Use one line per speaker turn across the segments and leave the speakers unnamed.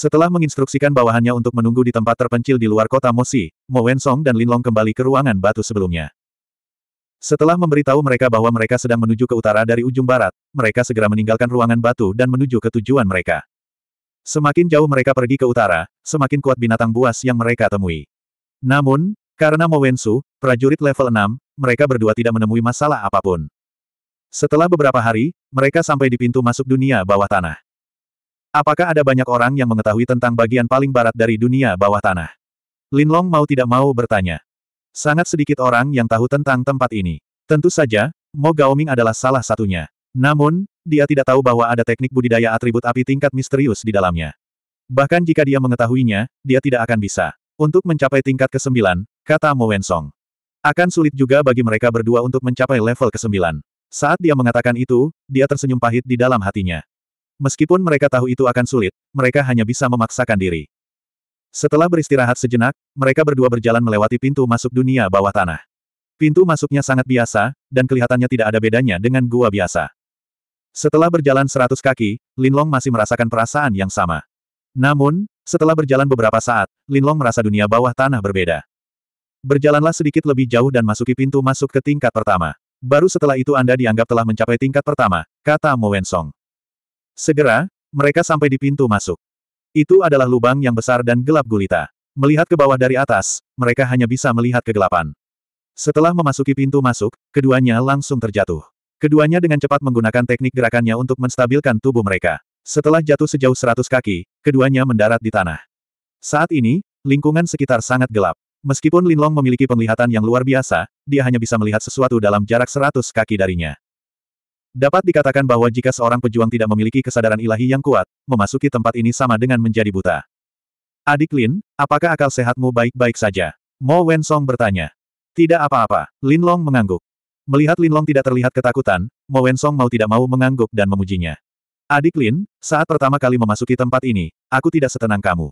Setelah menginstruksikan bawahannya untuk menunggu di tempat terpencil di luar kota Mosi, Mo Wensong dan Linlong kembali ke ruangan batu sebelumnya. Setelah memberitahu mereka bahwa mereka sedang menuju ke utara dari ujung barat, mereka segera meninggalkan ruangan batu dan menuju ke tujuan mereka. Semakin jauh mereka pergi ke utara, semakin kuat binatang buas yang mereka temui. Namun, karena Mo Mowensu, prajurit level 6, mereka berdua tidak menemui masalah apapun. Setelah beberapa hari, mereka sampai di pintu masuk dunia bawah tanah. Apakah ada banyak orang yang mengetahui tentang bagian paling barat dari dunia bawah tanah? Linlong mau tidak mau bertanya. Sangat sedikit orang yang tahu tentang tempat ini. Tentu saja, Mo Gaoming adalah salah satunya. Namun, dia tidak tahu bahwa ada teknik budidaya atribut api tingkat misterius di dalamnya. Bahkan jika dia mengetahuinya, dia tidak akan bisa. Untuk mencapai tingkat ke-9, kata Mo Wensong. Akan sulit juga bagi mereka berdua untuk mencapai level ke-9. Saat dia mengatakan itu, dia tersenyum pahit di dalam hatinya. Meskipun mereka tahu itu akan sulit, mereka hanya bisa memaksakan diri. Setelah beristirahat sejenak, mereka berdua berjalan melewati pintu masuk dunia bawah tanah. Pintu masuknya sangat biasa, dan kelihatannya tidak ada bedanya dengan gua biasa. Setelah berjalan seratus kaki, Linlong masih merasakan perasaan yang sama. Namun, setelah berjalan beberapa saat, Linlong merasa dunia bawah tanah berbeda. Berjalanlah sedikit lebih jauh dan masuki pintu masuk ke tingkat pertama. Baru setelah itu Anda dianggap telah mencapai tingkat pertama, kata Mo Wensong. Segera, mereka sampai di pintu masuk. Itu adalah lubang yang besar dan gelap gulita. Melihat ke bawah dari atas, mereka hanya bisa melihat kegelapan. Setelah memasuki pintu masuk, keduanya langsung terjatuh. Keduanya dengan cepat menggunakan teknik gerakannya untuk menstabilkan tubuh mereka. Setelah jatuh sejauh seratus kaki, keduanya mendarat di tanah. Saat ini, lingkungan sekitar sangat gelap. Meskipun Linlong memiliki penglihatan yang luar biasa, dia hanya bisa melihat sesuatu dalam jarak seratus kaki darinya. Dapat dikatakan bahwa jika seorang pejuang tidak memiliki kesadaran ilahi yang kuat, memasuki tempat ini sama dengan menjadi buta. Adik Lin, apakah akal sehatmu baik-baik saja? Mo Wen Song bertanya. Tidak apa-apa, Lin Long mengangguk. Melihat Lin Long tidak terlihat ketakutan, Mo Wen Song mau tidak mau mengangguk dan memujinya. Adik Lin, saat pertama kali memasuki tempat ini, aku tidak setenang kamu.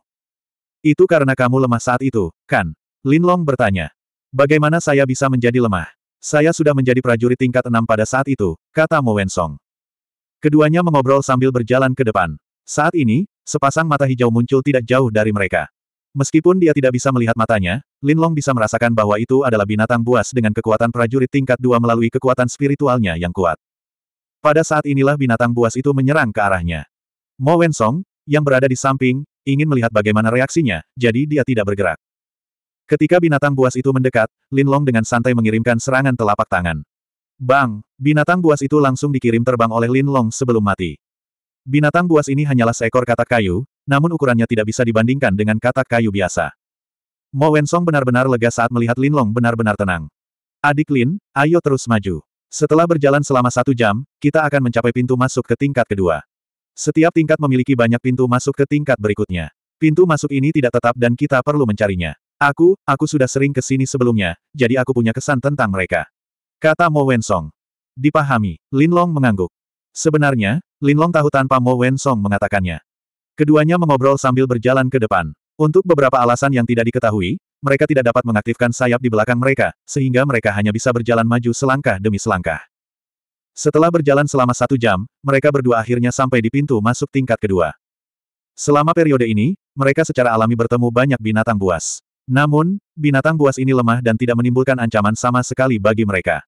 Itu karena kamu lemah saat itu, kan? Lin Long bertanya. Bagaimana saya bisa menjadi lemah? Saya sudah menjadi prajurit tingkat enam pada saat itu, kata Mo Wensong. Keduanya mengobrol sambil berjalan ke depan. Saat ini, sepasang mata hijau muncul tidak jauh dari mereka. Meskipun dia tidak bisa melihat matanya, Lin Long bisa merasakan bahwa itu adalah binatang buas dengan kekuatan prajurit tingkat dua melalui kekuatan spiritualnya yang kuat. Pada saat inilah binatang buas itu menyerang ke arahnya. Mo Wensong, yang berada di samping, ingin melihat bagaimana reaksinya, jadi dia tidak bergerak. Ketika binatang buas itu mendekat, Lin Long dengan santai mengirimkan serangan telapak tangan. Bang! Binatang buas itu langsung dikirim terbang oleh Lin Long sebelum mati. Binatang buas ini hanyalah seekor katak kayu, namun ukurannya tidak bisa dibandingkan dengan katak kayu biasa. Mo Wensong benar-benar lega saat melihat Lin Long benar-benar tenang. Adik Lin, ayo terus maju. Setelah berjalan selama satu jam, kita akan mencapai pintu masuk ke tingkat kedua. Setiap tingkat memiliki banyak pintu masuk ke tingkat berikutnya. Pintu masuk ini tidak tetap dan kita perlu mencarinya. Aku, aku sudah sering ke sini sebelumnya, jadi aku punya kesan tentang mereka. Kata Mo Wensong. Dipahami, Long mengangguk. Sebenarnya, Lin Long tahu tanpa Mo Wensong mengatakannya. Keduanya mengobrol sambil berjalan ke depan. Untuk beberapa alasan yang tidak diketahui, mereka tidak dapat mengaktifkan sayap di belakang mereka, sehingga mereka hanya bisa berjalan maju selangkah demi selangkah. Setelah berjalan selama satu jam, mereka berdua akhirnya sampai di pintu masuk tingkat kedua. Selama periode ini, mereka secara alami bertemu banyak binatang buas. Namun, binatang buas ini lemah dan tidak menimbulkan ancaman sama sekali bagi mereka.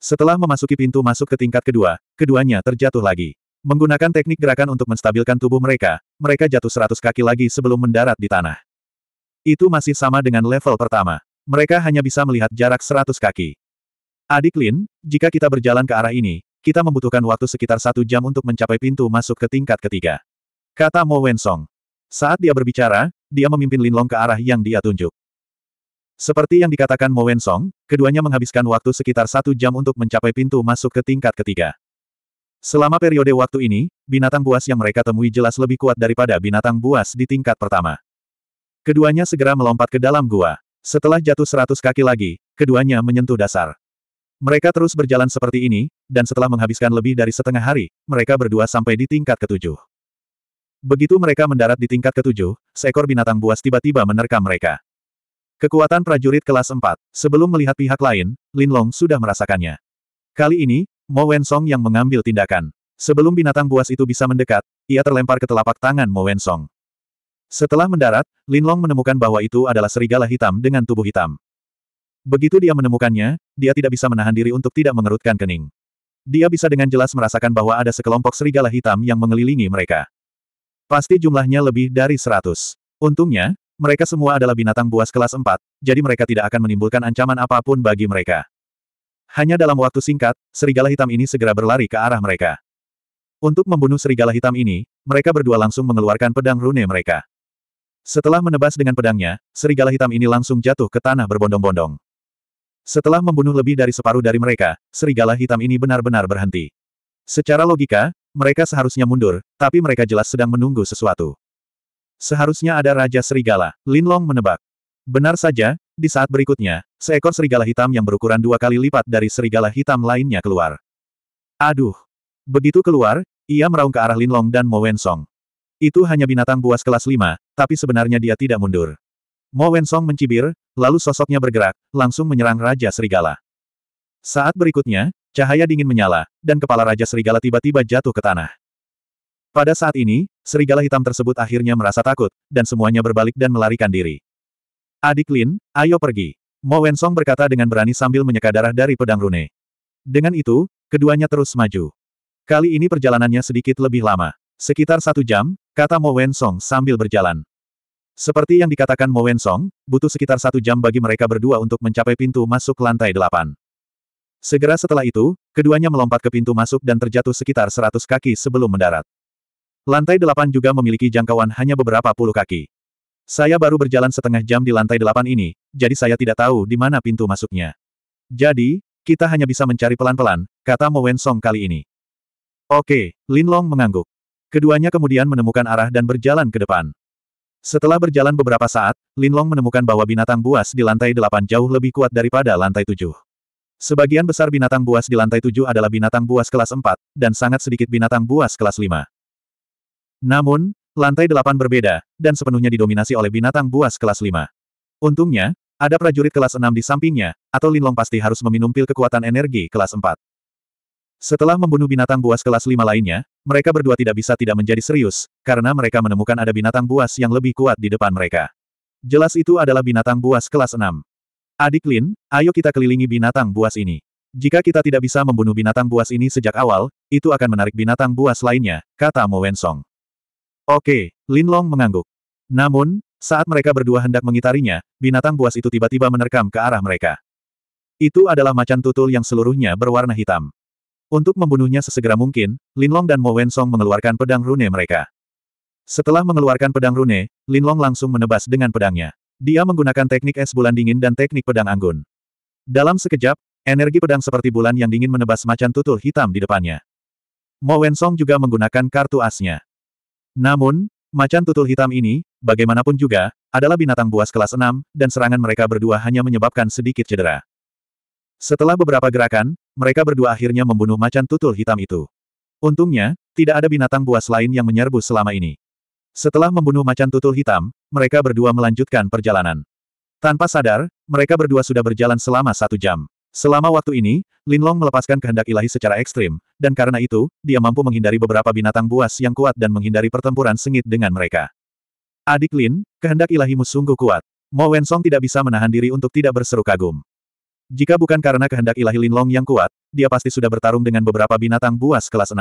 Setelah memasuki pintu masuk ke tingkat kedua, keduanya terjatuh lagi. Menggunakan teknik gerakan untuk menstabilkan tubuh mereka, mereka jatuh seratus kaki lagi sebelum mendarat di tanah. Itu masih sama dengan level pertama. Mereka hanya bisa melihat jarak seratus kaki. Adik Lin, jika kita berjalan ke arah ini, kita membutuhkan waktu sekitar satu jam untuk mencapai pintu masuk ke tingkat ketiga. Kata Mo Wensong. Saat dia berbicara, dia memimpin Linlong ke arah yang dia tunjuk. Seperti yang dikatakan Mo Wen Song, keduanya menghabiskan waktu sekitar satu jam untuk mencapai pintu masuk ke tingkat ketiga. Selama periode waktu ini, binatang buas yang mereka temui jelas lebih kuat daripada binatang buas di tingkat pertama. Keduanya segera melompat ke dalam gua. Setelah jatuh seratus kaki lagi, keduanya menyentuh dasar. Mereka terus berjalan seperti ini, dan setelah menghabiskan lebih dari setengah hari, mereka berdua sampai di tingkat ketujuh. Begitu mereka mendarat di tingkat ketujuh, seekor binatang buas tiba-tiba menerkam mereka. Kekuatan prajurit kelas 4, sebelum melihat pihak lain, Lin Long sudah merasakannya. Kali ini, Mo Wen Song yang mengambil tindakan. Sebelum binatang buas itu bisa mendekat, ia terlempar ke telapak tangan Mo Wen Song. Setelah mendarat, Lin Long menemukan bahwa itu adalah serigala hitam dengan tubuh hitam. Begitu dia menemukannya, dia tidak bisa menahan diri untuk tidak mengerutkan kening. Dia bisa dengan jelas merasakan bahwa ada sekelompok serigala hitam yang mengelilingi mereka. Pasti jumlahnya lebih dari seratus. Untungnya, mereka semua adalah binatang buas kelas 4, jadi mereka tidak akan menimbulkan ancaman apapun bagi mereka. Hanya dalam waktu singkat, serigala hitam ini segera berlari ke arah mereka. Untuk membunuh serigala hitam ini, mereka berdua langsung mengeluarkan pedang rune mereka. Setelah menebas dengan pedangnya, serigala hitam ini langsung jatuh ke tanah berbondong-bondong. Setelah membunuh lebih dari separuh dari mereka, serigala hitam ini benar-benar berhenti. Secara logika, mereka seharusnya mundur, tapi mereka jelas sedang menunggu sesuatu. Seharusnya ada Raja Serigala, Linlong menebak. Benar saja, di saat berikutnya, seekor serigala hitam yang berukuran dua kali lipat dari serigala hitam lainnya keluar. Aduh! Begitu keluar, ia meraung ke arah Linlong dan Mo Wensong. Itu hanya binatang buas kelas lima, tapi sebenarnya dia tidak mundur. Mo Wensong mencibir, lalu sosoknya bergerak, langsung menyerang Raja Serigala. Saat berikutnya, Cahaya dingin menyala, dan kepala Raja Serigala tiba-tiba jatuh ke tanah. Pada saat ini, serigala hitam tersebut akhirnya merasa takut, dan semuanya berbalik dan melarikan diri. Adik Lin, ayo pergi. Mo Wensong berkata dengan berani sambil menyeka darah dari pedang rune. Dengan itu, keduanya terus maju. Kali ini perjalanannya sedikit lebih lama. Sekitar satu jam, kata Mo Wensong sambil berjalan. Seperti yang dikatakan Mo Wensong, butuh sekitar satu jam bagi mereka berdua untuk mencapai pintu masuk lantai delapan. Segera setelah itu, keduanya melompat ke pintu masuk dan terjatuh sekitar 100 kaki sebelum mendarat. Lantai delapan juga memiliki jangkauan hanya beberapa puluh kaki. Saya baru berjalan setengah jam di lantai delapan ini, jadi saya tidak tahu di mana pintu masuknya. Jadi, kita hanya bisa mencari pelan-pelan, kata Mo Wen Song kali ini. Oke, Lin Long mengangguk. Keduanya kemudian menemukan arah dan berjalan ke depan. Setelah berjalan beberapa saat, Lin Long menemukan bahwa binatang buas di lantai delapan jauh lebih kuat daripada lantai tujuh. Sebagian besar binatang buas di lantai tujuh adalah binatang buas kelas empat, dan sangat sedikit binatang buas kelas lima. Namun, lantai delapan berbeda, dan sepenuhnya didominasi oleh binatang buas kelas lima. Untungnya, ada prajurit kelas enam di sampingnya, atau Linlong pasti harus meminum pil kekuatan energi kelas empat. Setelah membunuh binatang buas kelas lima lainnya, mereka berdua tidak bisa tidak menjadi serius, karena mereka menemukan ada binatang buas yang lebih kuat di depan mereka. Jelas itu adalah binatang buas kelas enam. Adik Lin, ayo kita kelilingi binatang buas ini. Jika kita tidak bisa membunuh binatang buas ini sejak awal, itu akan menarik binatang buas lainnya, kata Mo Wensong. Oke, Lin Long mengangguk. Namun, saat mereka berdua hendak mengitarinya, binatang buas itu tiba-tiba menerkam ke arah mereka. Itu adalah macan tutul yang seluruhnya berwarna hitam. Untuk membunuhnya sesegera mungkin, Lin Long dan Mo Wensong mengeluarkan pedang rune mereka. Setelah mengeluarkan pedang rune, Lin Long langsung menebas dengan pedangnya. Dia menggunakan teknik es bulan dingin dan teknik pedang anggun. Dalam sekejap, energi pedang seperti bulan yang dingin menebas macan tutul hitam di depannya. Mo Wensong juga menggunakan kartu asnya. Namun, macan tutul hitam ini, bagaimanapun juga, adalah binatang buas kelas 6, dan serangan mereka berdua hanya menyebabkan sedikit cedera. Setelah beberapa gerakan, mereka berdua akhirnya membunuh macan tutul hitam itu. Untungnya, tidak ada binatang buas lain yang menyerbu selama ini. Setelah membunuh macan tutul hitam, mereka berdua melanjutkan perjalanan. Tanpa sadar, mereka berdua sudah berjalan selama satu jam. Selama waktu ini, Lin Long melepaskan kehendak ilahi secara ekstrim, dan karena itu, dia mampu menghindari beberapa binatang buas yang kuat dan menghindari pertempuran sengit dengan mereka. Adik Lin, kehendak ilahimu sungguh kuat. Mo Wen Song tidak bisa menahan diri untuk tidak berseru kagum. Jika bukan karena kehendak ilahi Lin Long yang kuat, dia pasti sudah bertarung dengan beberapa binatang buas kelas 6.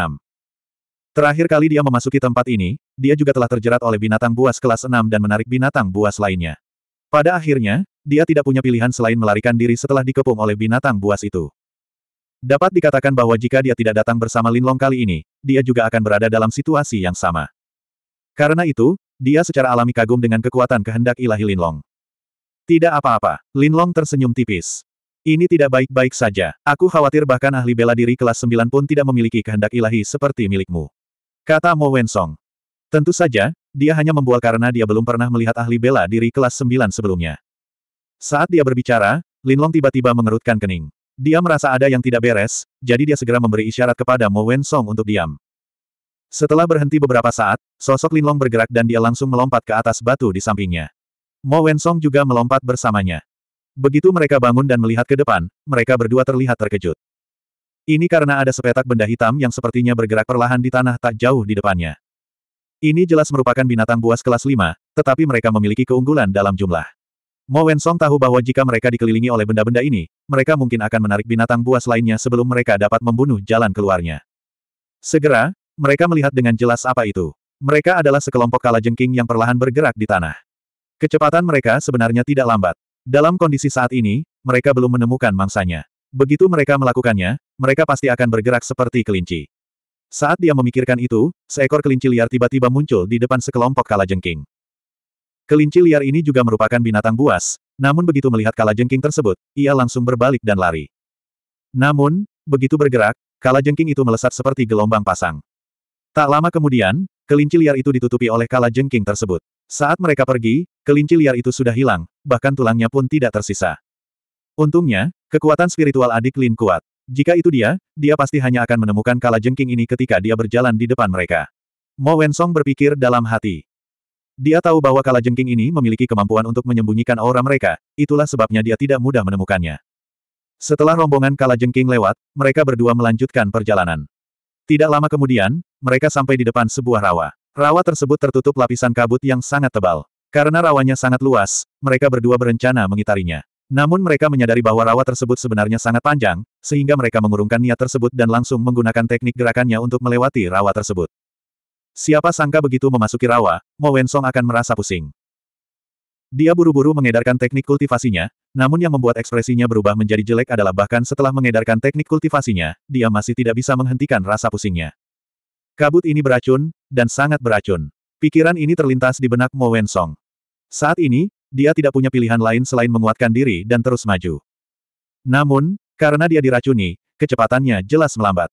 Terakhir kali dia memasuki tempat ini, dia juga telah terjerat oleh binatang buas kelas 6 dan menarik binatang buas lainnya. Pada akhirnya, dia tidak punya pilihan selain melarikan diri setelah dikepung oleh binatang buas itu. Dapat dikatakan bahwa jika dia tidak datang bersama Linlong kali ini, dia juga akan berada dalam situasi yang sama. Karena itu, dia secara alami kagum dengan kekuatan kehendak ilahi Linlong. Tidak apa-apa, Linlong tersenyum tipis. Ini tidak baik-baik saja. Aku khawatir bahkan ahli bela diri kelas 9 pun tidak memiliki kehendak ilahi seperti milikmu. Kata Mo Wensong. Tentu saja, dia hanya membual karena dia belum pernah melihat ahli bela diri kelas 9 sebelumnya. Saat dia berbicara, Lin Long tiba-tiba mengerutkan kening. Dia merasa ada yang tidak beres, jadi dia segera memberi isyarat kepada Mo Wensong untuk diam. Setelah berhenti beberapa saat, sosok Lin Long bergerak dan dia langsung melompat ke atas batu di sampingnya. Mo Wensong juga melompat bersamanya. Begitu mereka bangun dan melihat ke depan, mereka berdua terlihat terkejut. Ini karena ada sepetak benda hitam yang sepertinya bergerak perlahan di tanah tak jauh di depannya. Ini jelas merupakan binatang buas kelas 5, tetapi mereka memiliki keunggulan dalam jumlah. Mo Song tahu bahwa jika mereka dikelilingi oleh benda-benda ini, mereka mungkin akan menarik binatang buas lainnya sebelum mereka dapat membunuh jalan keluarnya. Segera, mereka melihat dengan jelas apa itu. Mereka adalah sekelompok kalajengking yang perlahan bergerak di tanah. Kecepatan mereka sebenarnya tidak lambat. Dalam kondisi saat ini, mereka belum menemukan mangsanya. Begitu mereka melakukannya, mereka pasti akan bergerak seperti kelinci. Saat dia memikirkan itu, seekor kelinci liar tiba-tiba muncul di depan sekelompok kalajengking. Kelinci liar ini juga merupakan binatang buas, namun begitu melihat kalajengking tersebut, ia langsung berbalik dan lari. Namun, begitu bergerak, kalajengking itu melesat seperti gelombang pasang. Tak lama kemudian, kelinci liar itu ditutupi oleh kalajengking tersebut. Saat mereka pergi, kelinci liar itu sudah hilang, bahkan tulangnya pun tidak tersisa. Untungnya, kekuatan spiritual adik Lin kuat. Jika itu dia, dia pasti hanya akan menemukan kala jengking ini ketika dia berjalan di depan mereka. Mo Wensong berpikir dalam hati. Dia tahu bahwa kala jengking ini memiliki kemampuan untuk menyembunyikan aura mereka, itulah sebabnya dia tidak mudah menemukannya. Setelah rombongan kala jengking lewat, mereka berdua melanjutkan perjalanan. Tidak lama kemudian, mereka sampai di depan sebuah rawa. Rawa tersebut tertutup lapisan kabut yang sangat tebal. Karena rawanya sangat luas, mereka berdua berencana mengitarinya. Namun mereka menyadari bahwa rawa tersebut sebenarnya sangat panjang, sehingga mereka mengurungkan niat tersebut dan langsung menggunakan teknik gerakannya untuk melewati rawa tersebut. Siapa sangka begitu memasuki rawa, Mo Wensong akan merasa pusing. Dia buru-buru mengedarkan teknik kultivasinya, namun yang membuat ekspresinya berubah menjadi jelek adalah bahkan setelah mengedarkan teknik kultivasinya, dia masih tidak bisa menghentikan rasa pusingnya. Kabut ini beracun, dan sangat beracun. Pikiran ini terlintas di benak Mo Wensong. Saat ini, dia tidak punya pilihan lain selain menguatkan diri dan terus maju. Namun, karena dia diracuni, kecepatannya jelas melambat.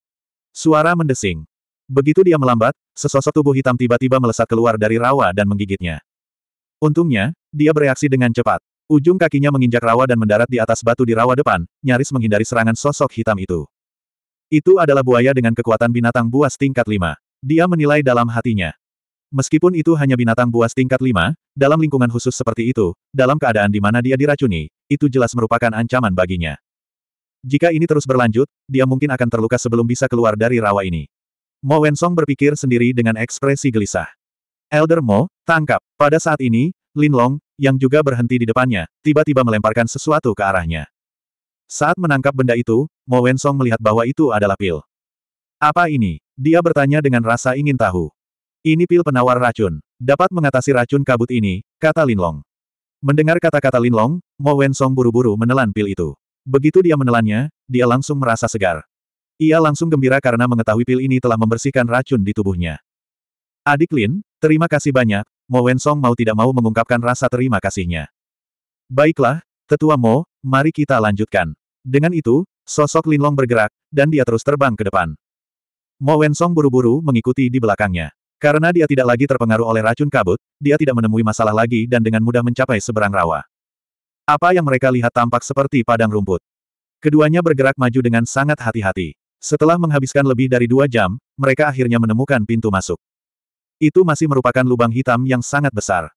Suara mendesing. Begitu dia melambat, sesosok tubuh hitam tiba-tiba melesat keluar dari rawa dan menggigitnya. Untungnya, dia bereaksi dengan cepat. Ujung kakinya menginjak rawa dan mendarat di atas batu di rawa depan, nyaris menghindari serangan sosok hitam itu. Itu adalah buaya dengan kekuatan binatang buas tingkat 5. Dia menilai dalam hatinya. Meskipun itu hanya binatang buas tingkat 5, dalam lingkungan khusus seperti itu, dalam keadaan di mana dia diracuni, itu jelas merupakan ancaman baginya. Jika ini terus berlanjut, dia mungkin akan terluka sebelum bisa keluar dari rawa ini. Mo Wensong berpikir sendiri dengan ekspresi gelisah. Elder Mo, tangkap. Pada saat ini, Lin Long, yang juga berhenti di depannya, tiba-tiba melemparkan sesuatu ke arahnya. Saat menangkap benda itu, Mo Wensong melihat bahwa itu adalah pil. Apa ini? Dia bertanya dengan rasa ingin tahu. Ini pil penawar racun. Dapat mengatasi racun kabut ini, kata Linlong. Mendengar kata-kata Linlong, Mo Wensong buru-buru menelan pil itu. Begitu dia menelannya, dia langsung merasa segar. Ia langsung gembira karena mengetahui pil ini telah membersihkan racun di tubuhnya. Adik Lin, terima kasih banyak, Mo Wensong mau tidak mau mengungkapkan rasa terima kasihnya. Baiklah, Tetua Mo, mari kita lanjutkan. Dengan itu, sosok Linlong bergerak, dan dia terus terbang ke depan. Mo Wensong buru-buru mengikuti di belakangnya. Karena dia tidak lagi terpengaruh oleh racun kabut, dia tidak menemui masalah lagi dan dengan mudah mencapai seberang rawa. Apa yang mereka lihat tampak seperti padang rumput. Keduanya bergerak maju dengan sangat hati-hati. Setelah menghabiskan lebih dari dua jam, mereka akhirnya menemukan pintu masuk. Itu masih merupakan lubang hitam yang sangat besar.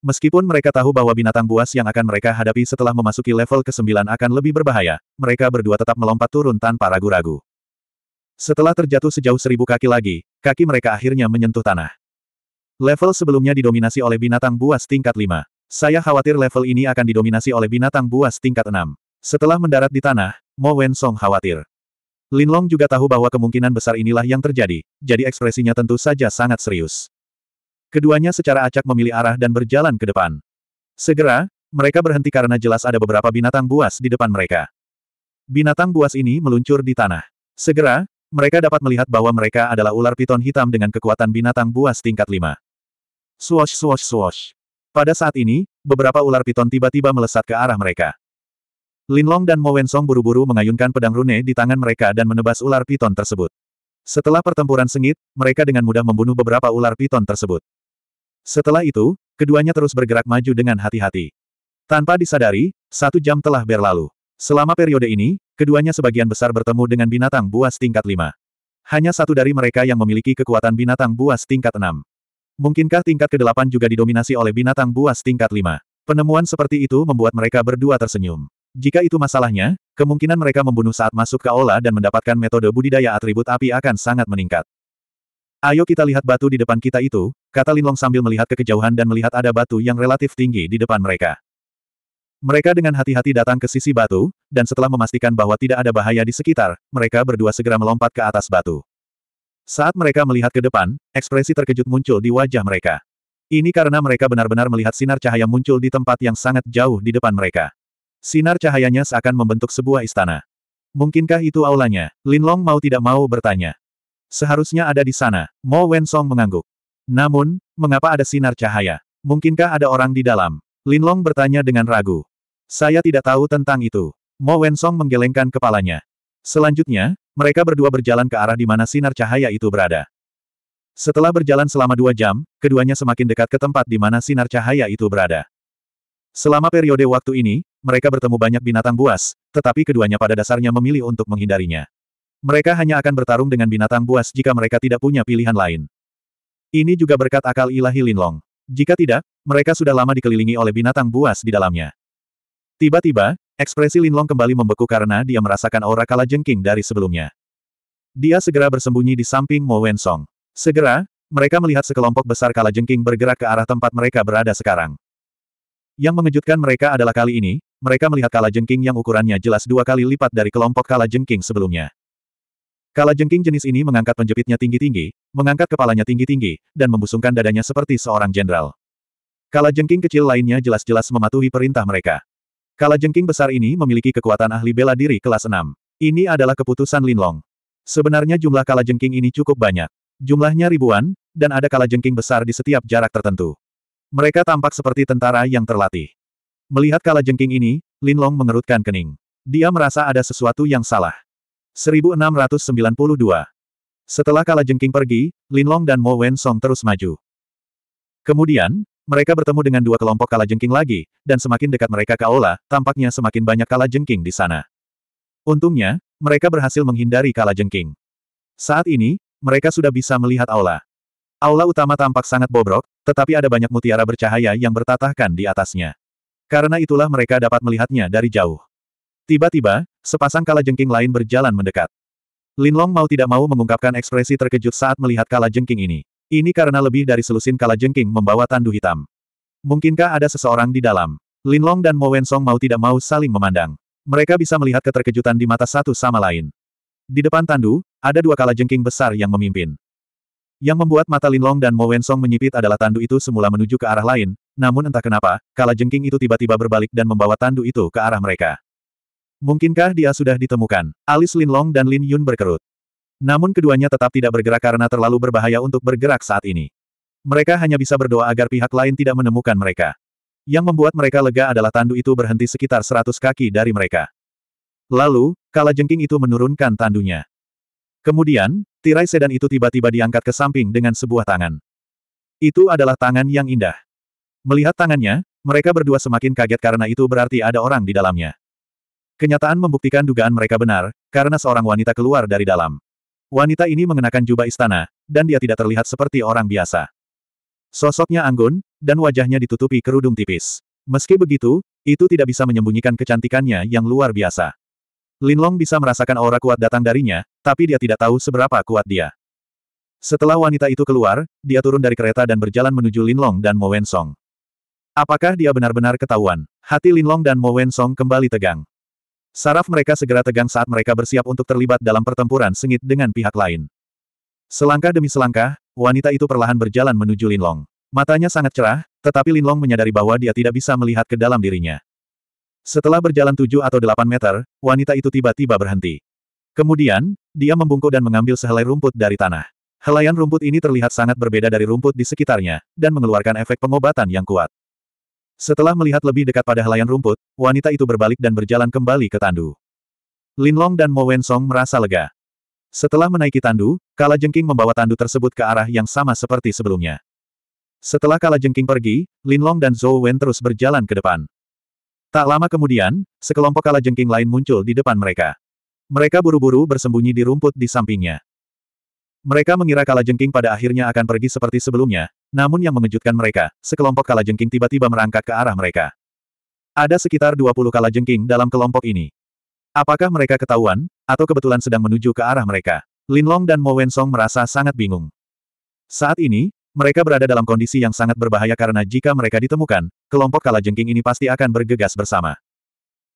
Meskipun mereka tahu bahwa binatang buas yang akan mereka hadapi setelah memasuki level ke-9 akan lebih berbahaya, mereka berdua tetap melompat turun tanpa ragu-ragu. Setelah terjatuh sejauh seribu kaki lagi, kaki mereka akhirnya menyentuh tanah. Level sebelumnya didominasi oleh binatang buas tingkat 5. Saya khawatir level ini akan didominasi oleh binatang buas tingkat 6. Setelah mendarat di tanah, Mo Wen Song khawatir. Lin Long juga tahu bahwa kemungkinan besar inilah yang terjadi, jadi ekspresinya tentu saja sangat serius. Keduanya secara acak memilih arah dan berjalan ke depan. Segera, mereka berhenti karena jelas ada beberapa binatang buas di depan mereka. Binatang buas ini meluncur di tanah. Segera, mereka dapat melihat bahwa mereka adalah ular piton hitam dengan kekuatan binatang buas tingkat 5. Swash swash swash. Pada saat ini, beberapa ular piton tiba-tiba melesat ke arah mereka. Linlong dan Mo Wensong buru-buru mengayunkan pedang rune di tangan mereka dan menebas ular piton tersebut. Setelah pertempuran sengit, mereka dengan mudah membunuh beberapa ular piton tersebut. Setelah itu, keduanya terus bergerak maju dengan hati-hati. Tanpa disadari, satu jam telah berlalu. Selama periode ini, Keduanya sebagian besar bertemu dengan binatang buas tingkat 5. Hanya satu dari mereka yang memiliki kekuatan binatang buas tingkat 6. Mungkinkah tingkat ke-8 juga didominasi oleh binatang buas tingkat 5? Penemuan seperti itu membuat mereka berdua tersenyum. Jika itu masalahnya, kemungkinan mereka membunuh saat masuk ke aula dan mendapatkan metode budidaya atribut api akan sangat meningkat. Ayo kita lihat batu di depan kita itu, kata Linlong sambil melihat ke kejauhan dan melihat ada batu yang relatif tinggi di depan mereka. Mereka dengan hati-hati datang ke sisi batu, dan setelah memastikan bahwa tidak ada bahaya di sekitar, mereka berdua segera melompat ke atas batu. Saat mereka melihat ke depan, ekspresi terkejut muncul di wajah mereka. Ini karena mereka benar-benar melihat sinar cahaya muncul di tempat yang sangat jauh di depan mereka. Sinar cahayanya seakan membentuk sebuah istana. Mungkinkah itu aulanya? Linlong mau tidak mau bertanya. Seharusnya ada di sana, Mo Song mengangguk. Namun, mengapa ada sinar cahaya? Mungkinkah ada orang di dalam? Linlong bertanya dengan ragu. Saya tidak tahu tentang itu. Mo Wensong menggelengkan kepalanya. Selanjutnya, mereka berdua berjalan ke arah di mana sinar cahaya itu berada. Setelah berjalan selama dua jam, keduanya semakin dekat ke tempat di mana sinar cahaya itu berada. Selama periode waktu ini, mereka bertemu banyak binatang buas, tetapi keduanya pada dasarnya memilih untuk menghindarinya. Mereka hanya akan bertarung dengan binatang buas jika mereka tidak punya pilihan lain. Ini juga berkat akal ilahi Linlong. Jika tidak, mereka sudah lama dikelilingi oleh binatang buas di dalamnya. Tiba-tiba, ekspresi Linlong kembali membeku karena dia merasakan aura kala jengking dari sebelumnya. Dia segera bersembunyi di samping Mo Wensong. Segera, mereka melihat sekelompok besar kala jengking bergerak ke arah tempat mereka berada sekarang. Yang mengejutkan mereka adalah kali ini, mereka melihat kala jengking yang ukurannya jelas dua kali lipat dari kelompok kala jengking sebelumnya. Kala jengking jenis ini mengangkat penjepitnya tinggi-tinggi, mengangkat kepalanya tinggi-tinggi, dan membusungkan dadanya seperti seorang jenderal. Kala jengking kecil lainnya jelas-jelas mematuhi perintah mereka. Kala jengking besar ini memiliki kekuatan ahli bela diri kelas 6. Ini adalah keputusan Linlong. Sebenarnya jumlah kala jengking ini cukup banyak. Jumlahnya ribuan, dan ada kala jengking besar di setiap jarak tertentu. Mereka tampak seperti tentara yang terlatih. Melihat kala jengking ini, Linlong mengerutkan kening. Dia merasa ada sesuatu yang salah. 1692 Setelah kala jengking pergi, Linlong dan Mo Wen Song terus maju. Kemudian, mereka bertemu dengan dua kelompok kala jengking lagi, dan semakin dekat mereka ke aula, tampaknya semakin banyak kala jengking di sana. Untungnya, mereka berhasil menghindari kala jengking. Saat ini, mereka sudah bisa melihat aula. Aula utama tampak sangat bobrok, tetapi ada banyak mutiara bercahaya yang bertatahkan di atasnya. Karena itulah mereka dapat melihatnya dari jauh. Tiba-tiba, sepasang kala jengking lain berjalan mendekat. Linlong mau tidak mau mengungkapkan ekspresi terkejut saat melihat kala jengking ini. Ini karena lebih dari selusin kala jengking membawa tandu hitam. Mungkinkah ada seseorang di dalam? Linlong dan Mo Wensong mau tidak mau saling memandang. Mereka bisa melihat keterkejutan di mata satu sama lain. Di depan tandu, ada dua kala jengking besar yang memimpin. Yang membuat mata Linlong dan Mo Wensong menyipit adalah tandu itu semula menuju ke arah lain, namun entah kenapa, kala jengking itu tiba-tiba berbalik dan membawa tandu itu ke arah mereka. Mungkinkah dia sudah ditemukan? Alis Linlong dan Lin Yun berkerut. Namun keduanya tetap tidak bergerak karena terlalu berbahaya untuk bergerak saat ini. Mereka hanya bisa berdoa agar pihak lain tidak menemukan mereka. Yang membuat mereka lega adalah tandu itu berhenti sekitar 100 kaki dari mereka. Lalu, kala jengking itu menurunkan tandunya. Kemudian, tirai sedan itu tiba-tiba diangkat ke samping dengan sebuah tangan. Itu adalah tangan yang indah. Melihat tangannya, mereka berdua semakin kaget karena itu berarti ada orang di dalamnya. Kenyataan membuktikan dugaan mereka benar, karena seorang wanita keluar dari dalam. Wanita ini mengenakan jubah istana, dan dia tidak terlihat seperti orang biasa. Sosoknya anggun, dan wajahnya ditutupi kerudung tipis. Meski begitu, itu tidak bisa menyembunyikan kecantikannya yang luar biasa. Linlong bisa merasakan aura kuat datang darinya, tapi dia tidak tahu seberapa kuat dia. Setelah wanita itu keluar, dia turun dari kereta dan berjalan menuju Linlong dan Mo Wensong. Apakah dia benar-benar ketahuan? Hati Linlong dan Mo Wensong kembali tegang. Saraf mereka segera tegang saat mereka bersiap untuk terlibat dalam pertempuran sengit dengan pihak lain. Selangkah demi selangkah, wanita itu perlahan berjalan menuju Linlong. Matanya sangat cerah, tetapi Linlong menyadari bahwa dia tidak bisa melihat ke dalam dirinya. Setelah berjalan tujuh atau delapan meter, wanita itu tiba-tiba berhenti. Kemudian, dia membungkuk dan mengambil sehelai rumput dari tanah. Helaian rumput ini terlihat sangat berbeda dari rumput di sekitarnya, dan mengeluarkan efek pengobatan yang kuat. Setelah melihat lebih dekat pada helaian rumput, wanita itu berbalik dan berjalan kembali ke tandu. Linlong dan Mo Wensong merasa lega. Setelah menaiki tandu, Kala Jengking membawa tandu tersebut ke arah yang sama seperti sebelumnya. Setelah Kala Jengking pergi, Linlong dan Zhou Wen terus berjalan ke depan. Tak lama kemudian, sekelompok Kala Jengking lain muncul di depan mereka. Mereka buru-buru bersembunyi di rumput di sampingnya. Mereka mengira Kala Jengking pada akhirnya akan pergi seperti sebelumnya, namun yang mengejutkan mereka, sekelompok kalajengking tiba-tiba merangkak ke arah mereka. Ada sekitar 20 kalajengking dalam kelompok ini. Apakah mereka ketahuan, atau kebetulan sedang menuju ke arah mereka? Linlong dan Mo Wensong merasa sangat bingung. Saat ini, mereka berada dalam kondisi yang sangat berbahaya karena jika mereka ditemukan, kelompok kalajengking ini pasti akan bergegas bersama.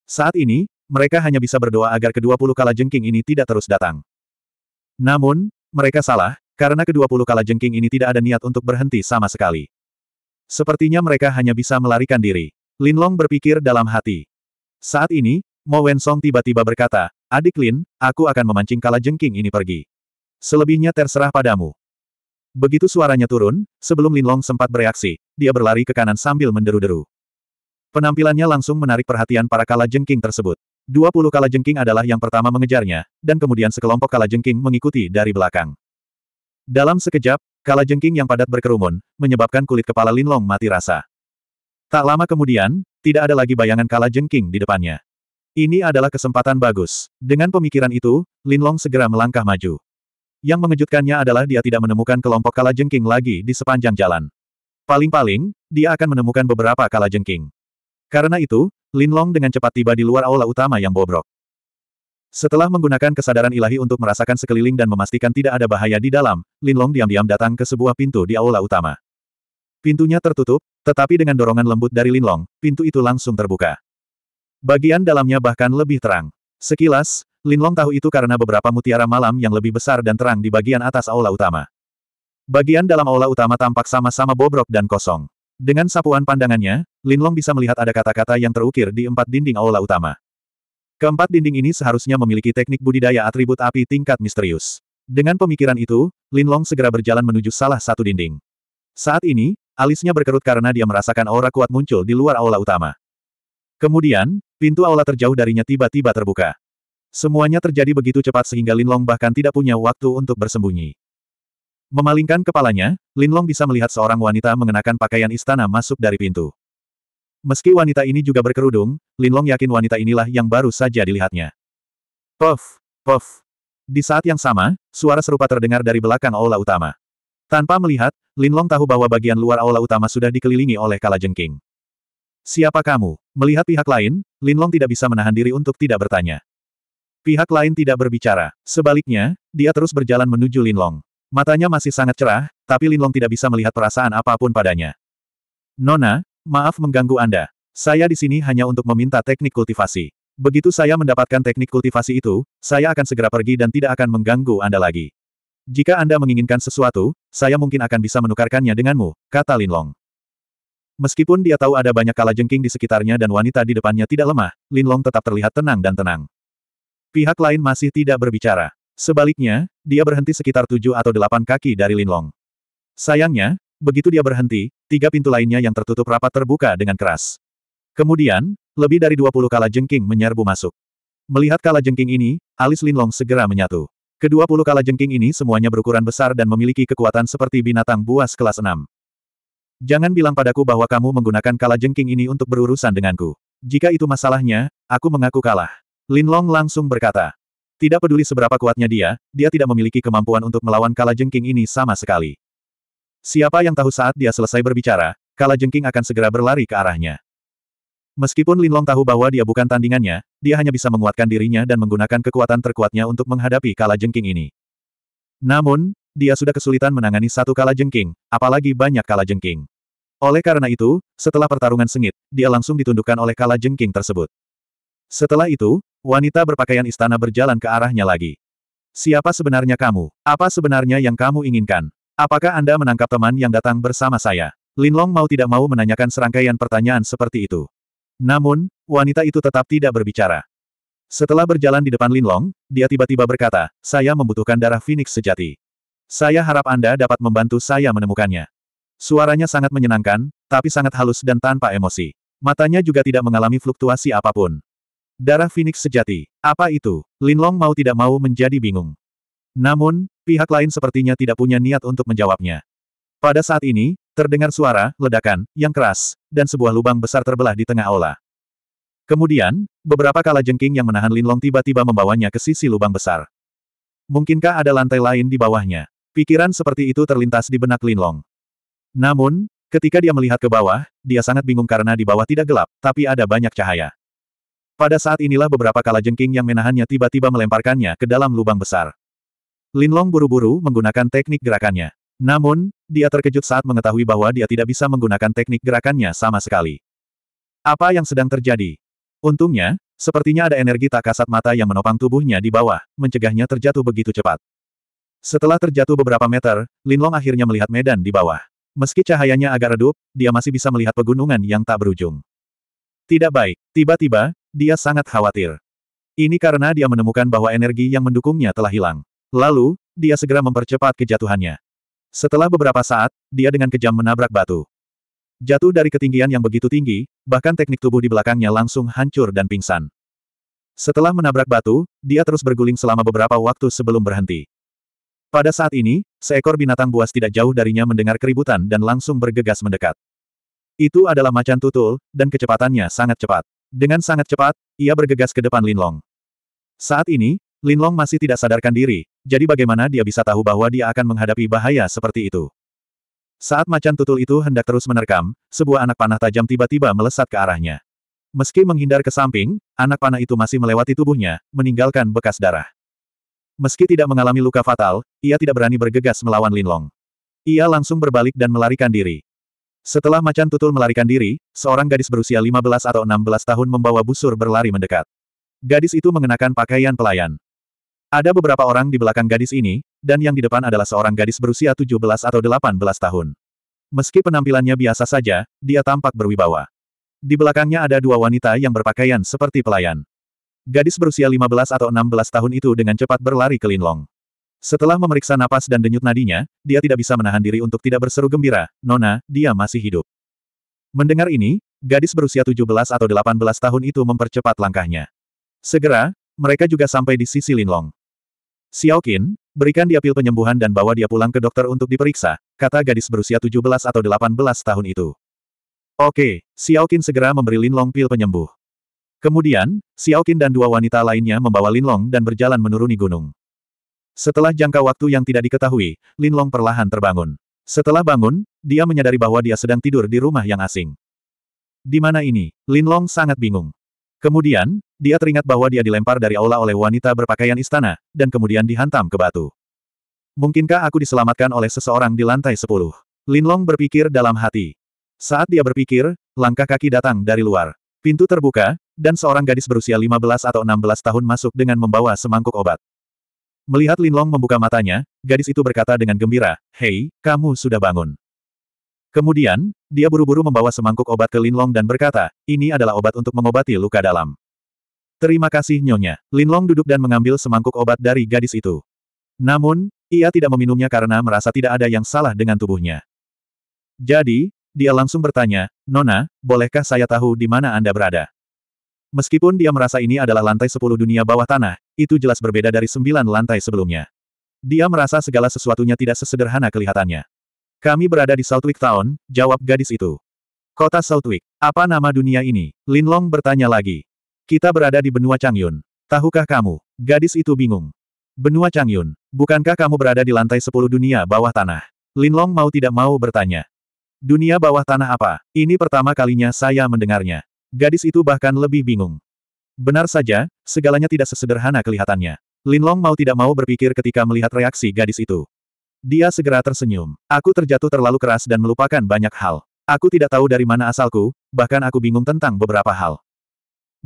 Saat ini, mereka hanya bisa berdoa agar kedua puluh kalajengking ini tidak terus datang. Namun, mereka salah, karena kedua puluh kala jengking ini tidak ada niat untuk berhenti sama sekali. Sepertinya mereka hanya bisa melarikan diri. Lin Long berpikir dalam hati. Saat ini, Mo Song tiba-tiba berkata, Adik Lin, aku akan memancing kala jengking ini pergi. Selebihnya terserah padamu. Begitu suaranya turun, sebelum Lin Long sempat bereaksi, dia berlari ke kanan sambil menderu-deru. Penampilannya langsung menarik perhatian para kala jengking tersebut. 20 kala jengking adalah yang pertama mengejarnya, dan kemudian sekelompok kala jengking mengikuti dari belakang. Dalam sekejap, kala jengking yang padat berkerumun, menyebabkan kulit kepala Linlong mati rasa. Tak lama kemudian, tidak ada lagi bayangan kala jengking di depannya. Ini adalah kesempatan bagus. Dengan pemikiran itu, Linlong segera melangkah maju. Yang mengejutkannya adalah dia tidak menemukan kelompok kala jengking lagi di sepanjang jalan. Paling-paling, dia akan menemukan beberapa kala jengking. Karena itu, Linlong dengan cepat tiba di luar aula utama yang bobrok. Setelah menggunakan kesadaran ilahi untuk merasakan sekeliling dan memastikan tidak ada bahaya di dalam, Linlong diam-diam datang ke sebuah pintu di aula utama. Pintunya tertutup, tetapi dengan dorongan lembut dari Linlong, pintu itu langsung terbuka. Bagian dalamnya bahkan lebih terang. Sekilas, Linlong tahu itu karena beberapa mutiara malam yang lebih besar dan terang di bagian atas aula utama. Bagian dalam aula utama tampak sama-sama bobrok dan kosong. Dengan sapuan pandangannya, Linlong bisa melihat ada kata-kata yang terukir di empat dinding aula utama. Keempat dinding ini seharusnya memiliki teknik budidaya atribut api tingkat misterius. Dengan pemikiran itu, Linlong segera berjalan menuju salah satu dinding. Saat ini, alisnya berkerut karena dia merasakan aura kuat muncul di luar aula utama. Kemudian, pintu aula terjauh darinya tiba-tiba terbuka. Semuanya terjadi begitu cepat sehingga Linlong bahkan tidak punya waktu untuk bersembunyi. Memalingkan kepalanya, Linlong bisa melihat seorang wanita mengenakan pakaian istana masuk dari pintu. Meski wanita ini juga berkerudung, Lin Long yakin wanita inilah yang baru saja dilihatnya. Puff, puff. Di saat yang sama, suara serupa terdengar dari belakang aula utama. Tanpa melihat, Lin Long tahu bahwa bagian luar aula utama sudah dikelilingi oleh kalajengking. Siapa kamu? Melihat pihak lain, Lin Long tidak bisa menahan diri untuk tidak bertanya. Pihak lain tidak berbicara. Sebaliknya, dia terus berjalan menuju Lin Long. Matanya masih sangat cerah, tapi Lin Long tidak bisa melihat perasaan apapun padanya. Nona, Maaf mengganggu Anda. Saya di sini hanya untuk meminta teknik kultivasi. Begitu saya mendapatkan teknik kultivasi itu, saya akan segera pergi dan tidak akan mengganggu Anda lagi. Jika Anda menginginkan sesuatu, saya mungkin akan bisa menukarkannya denganmu, kata Linlong. Meskipun dia tahu ada banyak kalajengking di sekitarnya dan wanita di depannya tidak lemah, Linlong tetap terlihat tenang dan tenang. Pihak lain masih tidak berbicara. Sebaliknya, dia berhenti sekitar tujuh atau delapan kaki dari Linlong. Sayangnya, Begitu dia berhenti, tiga pintu lainnya yang tertutup rapat terbuka dengan keras. Kemudian, lebih dari 20 kala jengking menyerbu masuk. Melihat kala jengking ini, alis Linlong segera menyatu. Kedua puluh kala jengking ini semuanya berukuran besar dan memiliki kekuatan seperti binatang buas kelas 6. Jangan bilang padaku bahwa kamu menggunakan kala jengking ini untuk berurusan denganku. Jika itu masalahnya, aku mengaku kalah. Linlong langsung berkata. Tidak peduli seberapa kuatnya dia, dia tidak memiliki kemampuan untuk melawan kala jengking ini sama sekali. Siapa yang tahu saat dia selesai berbicara, Kala Jengking akan segera berlari ke arahnya. Meskipun Linlong tahu bahwa dia bukan tandingannya, dia hanya bisa menguatkan dirinya dan menggunakan kekuatan terkuatnya untuk menghadapi Kala Jengking ini. Namun, dia sudah kesulitan menangani satu Kala Jengking, apalagi banyak Kala Jengking. Oleh karena itu, setelah pertarungan sengit, dia langsung ditundukkan oleh Kala Jengking tersebut. Setelah itu, wanita berpakaian istana berjalan ke arahnya lagi. Siapa sebenarnya kamu? Apa sebenarnya yang kamu inginkan? Apakah Anda menangkap teman yang datang bersama saya? Linlong mau tidak mau menanyakan serangkaian pertanyaan seperti itu. Namun, wanita itu tetap tidak berbicara. Setelah berjalan di depan Linlong, dia tiba-tiba berkata, saya membutuhkan darah Phoenix sejati. Saya harap Anda dapat membantu saya menemukannya. Suaranya sangat menyenangkan, tapi sangat halus dan tanpa emosi. Matanya juga tidak mengalami fluktuasi apapun. Darah Phoenix sejati, apa itu? Linlong mau tidak mau menjadi bingung. Namun, pihak lain sepertinya tidak punya niat untuk menjawabnya. Pada saat ini, terdengar suara ledakan yang keras, dan sebuah lubang besar terbelah di tengah aula. Kemudian, beberapa kala jengking yang menahan Linlong tiba-tiba membawanya ke sisi lubang besar. Mungkinkah ada lantai lain di bawahnya? Pikiran seperti itu terlintas di benak Linlong. Namun, ketika dia melihat ke bawah, dia sangat bingung karena di bawah tidak gelap, tapi ada banyak cahaya. Pada saat inilah beberapa kala jengking yang menahannya tiba-tiba melemparkannya ke dalam lubang besar. Linlong buru-buru menggunakan teknik gerakannya. Namun, dia terkejut saat mengetahui bahwa dia tidak bisa menggunakan teknik gerakannya sama sekali. Apa yang sedang terjadi? Untungnya, sepertinya ada energi tak kasat mata yang menopang tubuhnya di bawah, mencegahnya terjatuh begitu cepat. Setelah terjatuh beberapa meter, Linlong akhirnya melihat medan di bawah. Meski cahayanya agak redup, dia masih bisa melihat pegunungan yang tak berujung. Tidak baik, tiba-tiba, dia sangat khawatir. Ini karena dia menemukan bahwa energi yang mendukungnya telah hilang. Lalu, dia segera mempercepat kejatuhannya. Setelah beberapa saat, dia dengan kejam menabrak batu. Jatuh dari ketinggian yang begitu tinggi, bahkan teknik tubuh di belakangnya langsung hancur dan pingsan. Setelah menabrak batu, dia terus berguling selama beberapa waktu sebelum berhenti. Pada saat ini, seekor binatang buas tidak jauh darinya mendengar keributan dan langsung bergegas mendekat. Itu adalah macan tutul, dan kecepatannya sangat cepat. Dengan sangat cepat, ia bergegas ke depan Linlong. Saat ini, Linlong masih tidak sadarkan diri, jadi bagaimana dia bisa tahu bahwa dia akan menghadapi bahaya seperti itu? Saat macan tutul itu hendak terus menerkam, sebuah anak panah tajam tiba-tiba melesat ke arahnya. Meski menghindar ke samping, anak panah itu masih melewati tubuhnya, meninggalkan bekas darah. Meski tidak mengalami luka fatal, ia tidak berani bergegas melawan Linlong. Ia langsung berbalik dan melarikan diri. Setelah macan tutul melarikan diri, seorang gadis berusia 15 atau 16 tahun membawa busur berlari mendekat. Gadis itu mengenakan pakaian pelayan. Ada beberapa orang di belakang gadis ini, dan yang di depan adalah seorang gadis berusia 17 atau 18 tahun. Meski penampilannya biasa saja, dia tampak berwibawa. Di belakangnya ada dua wanita yang berpakaian seperti pelayan. Gadis berusia 15 atau 16 tahun itu dengan cepat berlari ke Linlong. Setelah memeriksa napas dan denyut nadinya, dia tidak bisa menahan diri untuk tidak berseru gembira, Nona, dia masih hidup. Mendengar ini, gadis berusia 17 atau 18 tahun itu mempercepat langkahnya. Segera, mereka juga sampai di sisi Linlong. Xiao Qin, berikan dia pil penyembuhan dan bawa dia pulang ke dokter untuk diperiksa, kata gadis berusia 17 atau 18 tahun itu. Oke, Xiao Qin segera memberi Linlong pil penyembuh. Kemudian, Xiao Qin dan dua wanita lainnya membawa Linlong dan berjalan menuruni gunung. Setelah jangka waktu yang tidak diketahui, Linlong perlahan terbangun. Setelah bangun, dia menyadari bahwa dia sedang tidur di rumah yang asing. Di mana ini? Linlong sangat bingung. Kemudian, dia teringat bahwa dia dilempar dari aula oleh wanita berpakaian istana, dan kemudian dihantam ke batu. Mungkinkah aku diselamatkan oleh seseorang di lantai sepuluh? Linlong berpikir dalam hati. Saat dia berpikir, langkah kaki datang dari luar. Pintu terbuka, dan seorang gadis berusia 15 atau 16 tahun masuk dengan membawa semangkuk obat. Melihat Linlong membuka matanya, gadis itu berkata dengan gembira, Hei, kamu sudah bangun. Kemudian, dia buru-buru membawa semangkuk obat ke Linlong dan berkata, ini adalah obat untuk mengobati luka dalam. Terima kasih nyonya. Linlong duduk dan mengambil semangkuk obat dari gadis itu. Namun, ia tidak meminumnya karena merasa tidak ada yang salah dengan tubuhnya. Jadi, dia langsung bertanya, Nona, bolehkah saya tahu di mana Anda berada? Meskipun dia merasa ini adalah lantai sepuluh dunia bawah tanah, itu jelas berbeda dari sembilan lantai sebelumnya. Dia merasa segala sesuatunya tidak sesederhana kelihatannya. Kami berada di Southwick Town, jawab gadis itu. Kota Southwick. Apa nama dunia ini? Lin Long bertanya lagi. Kita berada di benua Changyun. Tahukah kamu? Gadis itu bingung. Benua Changyun. Bukankah kamu berada di lantai 10 dunia bawah tanah? Lin Long mau tidak mau bertanya. Dunia bawah tanah apa? Ini pertama kalinya saya mendengarnya. Gadis itu bahkan lebih bingung. Benar saja, segalanya tidak sesederhana kelihatannya. Lin Long mau tidak mau berpikir ketika melihat reaksi gadis itu. Dia segera tersenyum. Aku terjatuh terlalu keras dan melupakan banyak hal. Aku tidak tahu dari mana asalku, bahkan aku bingung tentang beberapa hal.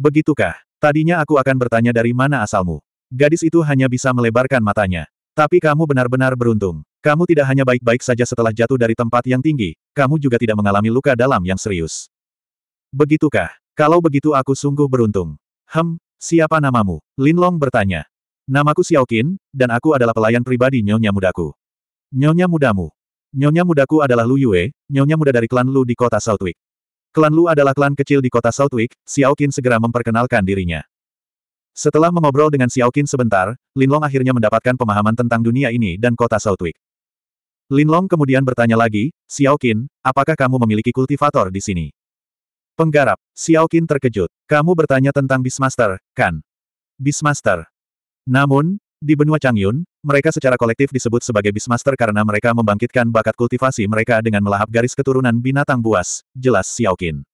Begitukah? Tadinya aku akan bertanya dari mana asalmu. Gadis itu hanya bisa melebarkan matanya. Tapi kamu benar-benar beruntung. Kamu tidak hanya baik-baik saja setelah jatuh dari tempat yang tinggi, kamu juga tidak mengalami luka dalam yang serius. Begitukah? Kalau begitu aku sungguh beruntung. Hem, siapa namamu? Lin Long bertanya. Namaku Xiao Qin, dan aku adalah pelayan pribadi nyonya mudaku. Nyonya mudamu. Nyonya mudaku adalah Lu Yue, nyonya muda dari klan Lu di kota Southwick. Klan Lu adalah klan kecil di kota Southwick, Xiao Qin segera memperkenalkan dirinya. Setelah mengobrol dengan Xiao Qin sebentar, Lin Long akhirnya mendapatkan pemahaman tentang dunia ini dan kota Southwick. Long kemudian bertanya lagi, Xiao Qin, apakah kamu memiliki kultivator di sini? Penggarap, Xiao Qin terkejut. Kamu bertanya tentang Beastmaster, kan? Beastmaster. Namun, di benua Changyun, mereka secara kolektif disebut sebagai Beastmaster karena mereka membangkitkan bakat kultivasi mereka dengan melahap garis keturunan binatang buas, jelas Xiao Qin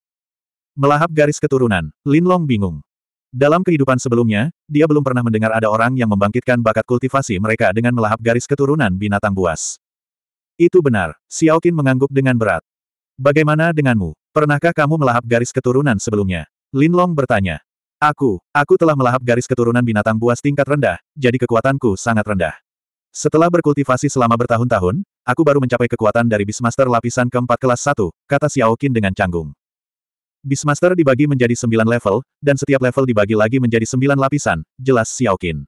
Melahap garis keturunan, Lin Long bingung. Dalam kehidupan sebelumnya, dia belum pernah mendengar ada orang yang membangkitkan bakat kultivasi mereka dengan melahap garis keturunan binatang buas. Itu benar, Xiao Qin mengangguk dengan berat. Bagaimana denganmu? Pernahkah kamu melahap garis keturunan sebelumnya? Lin Long bertanya. Aku, aku telah melahap garis keturunan binatang buas tingkat rendah, jadi kekuatanku sangat rendah. Setelah berkultivasi selama bertahun-tahun, aku baru mencapai kekuatan dari Bismaster lapisan keempat kelas 1, kata Xiao Qin dengan canggung. Bismaster dibagi menjadi sembilan level, dan setiap level dibagi lagi menjadi sembilan lapisan, jelas Xiao Qin.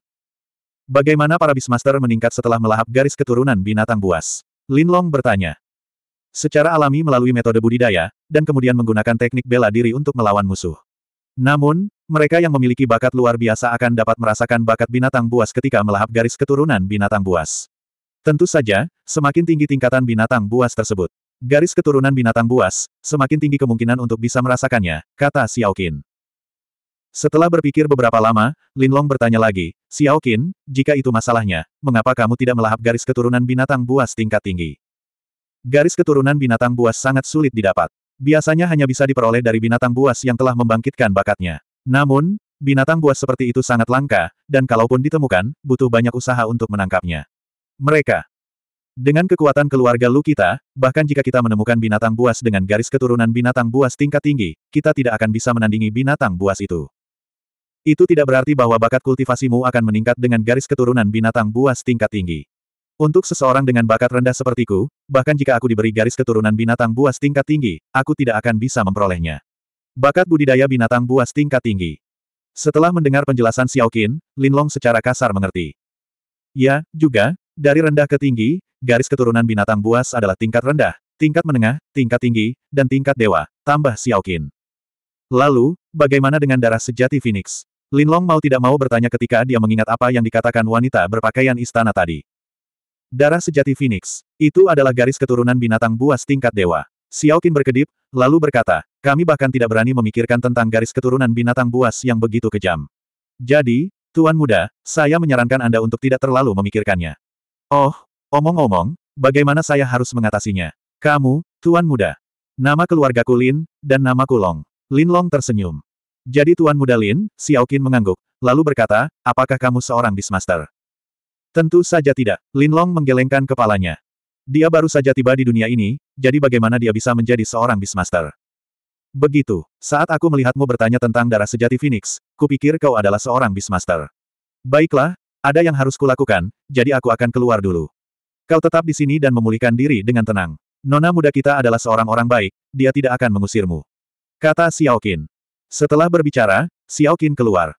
Bagaimana para bismaster meningkat setelah melahap garis keturunan binatang buas? Lin Long bertanya. Secara alami melalui metode budidaya, dan kemudian menggunakan teknik bela diri untuk melawan musuh. Namun, mereka yang memiliki bakat luar biasa akan dapat merasakan bakat binatang buas ketika melahap garis keturunan binatang buas. Tentu saja, semakin tinggi tingkatan binatang buas tersebut, garis keturunan binatang buas, semakin tinggi kemungkinan untuk bisa merasakannya, kata Xiao Qin. Setelah berpikir beberapa lama, Lin Long bertanya lagi, Xiao Qin, jika itu masalahnya, mengapa kamu tidak melahap garis keturunan binatang buas tingkat tinggi? Garis keturunan binatang buas sangat sulit didapat biasanya hanya bisa diperoleh dari binatang buas yang telah membangkitkan bakatnya. Namun, binatang buas seperti itu sangat langka, dan kalaupun ditemukan, butuh banyak usaha untuk menangkapnya. Mereka dengan kekuatan keluarga Lu kita, bahkan jika kita menemukan binatang buas dengan garis keturunan binatang buas tingkat tinggi, kita tidak akan bisa menandingi binatang buas itu. Itu tidak berarti bahwa bakat kultivasimu akan meningkat dengan garis keturunan binatang buas tingkat tinggi. Untuk seseorang dengan bakat rendah sepertiku, bahkan jika aku diberi garis keturunan binatang buas tingkat tinggi, aku tidak akan bisa memperolehnya. Bakat budidaya binatang buas tingkat tinggi. Setelah mendengar penjelasan Xiao Qin, Lin Long secara kasar mengerti. Ya, juga, dari rendah ke tinggi, garis keturunan binatang buas adalah tingkat rendah, tingkat menengah, tingkat tinggi, dan tingkat dewa, tambah Xiao Qin. Lalu, bagaimana dengan darah sejati Phoenix? Lin Long mau tidak mau bertanya ketika dia mengingat apa yang dikatakan wanita berpakaian istana tadi. Darah sejati Phoenix. Itu adalah garis keturunan binatang buas tingkat dewa. Xiao Qin berkedip, lalu berkata, kami bahkan tidak berani memikirkan tentang garis keturunan binatang buas yang begitu kejam. Jadi, Tuan Muda, saya menyarankan Anda untuk tidak terlalu memikirkannya. Oh, omong-omong, bagaimana saya harus mengatasinya? Kamu, Tuan Muda. Nama keluargaku Lin, dan namaku Long. Lin Long tersenyum. Jadi Tuan Muda Lin, Xiao Qin mengangguk, lalu berkata, apakah kamu seorang Beastmaster? Tentu saja tidak. Lin Long menggelengkan kepalanya. Dia baru saja tiba di dunia ini, jadi bagaimana dia bisa menjadi seorang Beastmaster? Begitu. Saat aku melihatmu bertanya tentang darah sejati Phoenix, kupikir kau adalah seorang Beastmaster. Baiklah, ada yang harus kulakukan, jadi aku akan keluar dulu. Kau tetap di sini dan memulihkan diri dengan tenang. Nona muda kita adalah seorang orang baik, dia tidak akan mengusirmu. Kata Xiao Qin. Setelah berbicara, Xiao Qin keluar.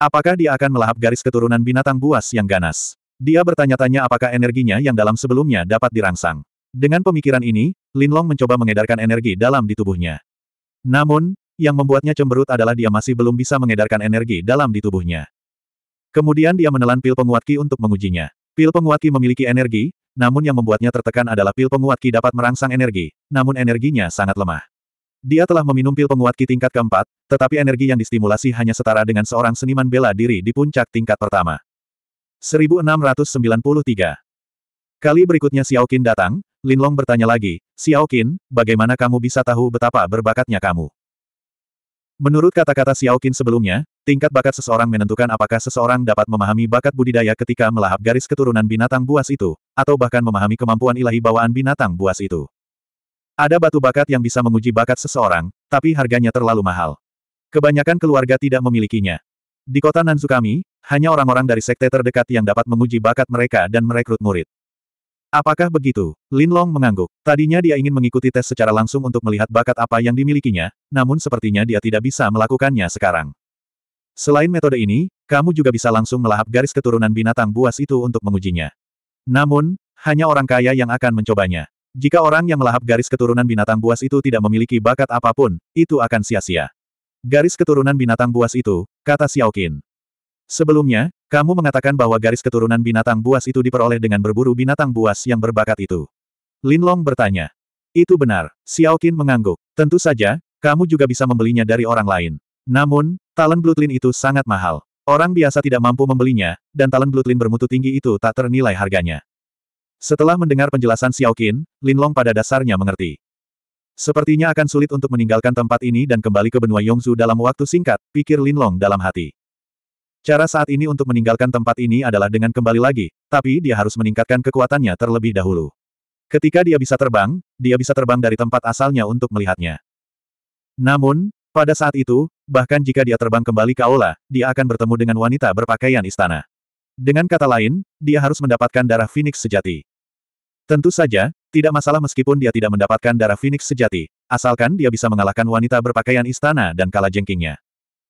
Apakah dia akan melahap garis keturunan binatang buas yang ganas? Dia bertanya-tanya apakah energinya yang dalam sebelumnya dapat dirangsang. Dengan pemikiran ini, Linlong mencoba mengedarkan energi dalam di tubuhnya. Namun, yang membuatnya cemberut adalah dia masih belum bisa mengedarkan energi dalam di tubuhnya. Kemudian dia menelan pil penguat ki untuk mengujinya. Pil penguat ki memiliki energi, namun yang membuatnya tertekan adalah pil penguat ki dapat merangsang energi, namun energinya sangat lemah. Dia telah meminum pil penguat ki tingkat keempat, tetapi energi yang distimulasi hanya setara dengan seorang seniman bela diri di puncak tingkat pertama. 1693. Kali berikutnya Xiao Qin datang, Lin Long bertanya lagi, Xiao Qin, bagaimana kamu bisa tahu betapa berbakatnya kamu? Menurut kata-kata Xiao Qin sebelumnya, tingkat bakat seseorang menentukan apakah seseorang dapat memahami bakat budidaya ketika melahap garis keturunan binatang buas itu, atau bahkan memahami kemampuan ilahi bawaan binatang buas itu. Ada batu bakat yang bisa menguji bakat seseorang, tapi harganya terlalu mahal. Kebanyakan keluarga tidak memilikinya. Di kota Nanzu kami, hanya orang-orang dari sekte terdekat yang dapat menguji bakat mereka dan merekrut murid. Apakah begitu? Lin Long mengangguk. Tadinya dia ingin mengikuti tes secara langsung untuk melihat bakat apa yang dimilikinya, namun sepertinya dia tidak bisa melakukannya sekarang. Selain metode ini, kamu juga bisa langsung melahap garis keturunan binatang buas itu untuk mengujinya. Namun, hanya orang kaya yang akan mencobanya. Jika orang yang melahap garis keturunan binatang buas itu tidak memiliki bakat apapun, itu akan sia-sia. Garis keturunan binatang buas itu, kata Xiao Qin. Sebelumnya, kamu mengatakan bahwa garis keturunan binatang buas itu diperoleh dengan berburu binatang buas yang berbakat itu. Linlong bertanya. Itu benar, Xiao Qin mengangguk. Tentu saja, kamu juga bisa membelinya dari orang lain. Namun, talent bloodline itu sangat mahal. Orang biasa tidak mampu membelinya, dan talent bloodline bermutu tinggi itu tak ternilai harganya. Setelah mendengar penjelasan Xiao Qin, Linlong pada dasarnya mengerti. Sepertinya akan sulit untuk meninggalkan tempat ini dan kembali ke benua Yongzu dalam waktu singkat, pikir Linlong dalam hati. Cara saat ini untuk meninggalkan tempat ini adalah dengan kembali lagi, tapi dia harus meningkatkan kekuatannya terlebih dahulu. Ketika dia bisa terbang, dia bisa terbang dari tempat asalnya untuk melihatnya. Namun, pada saat itu, bahkan jika dia terbang kembali ke aula, dia akan bertemu dengan wanita berpakaian istana. Dengan kata lain, dia harus mendapatkan darah Phoenix sejati. Tentu saja, tidak masalah meskipun dia tidak mendapatkan darah Phoenix sejati, asalkan dia bisa mengalahkan wanita berpakaian istana dan kala jengkingnya.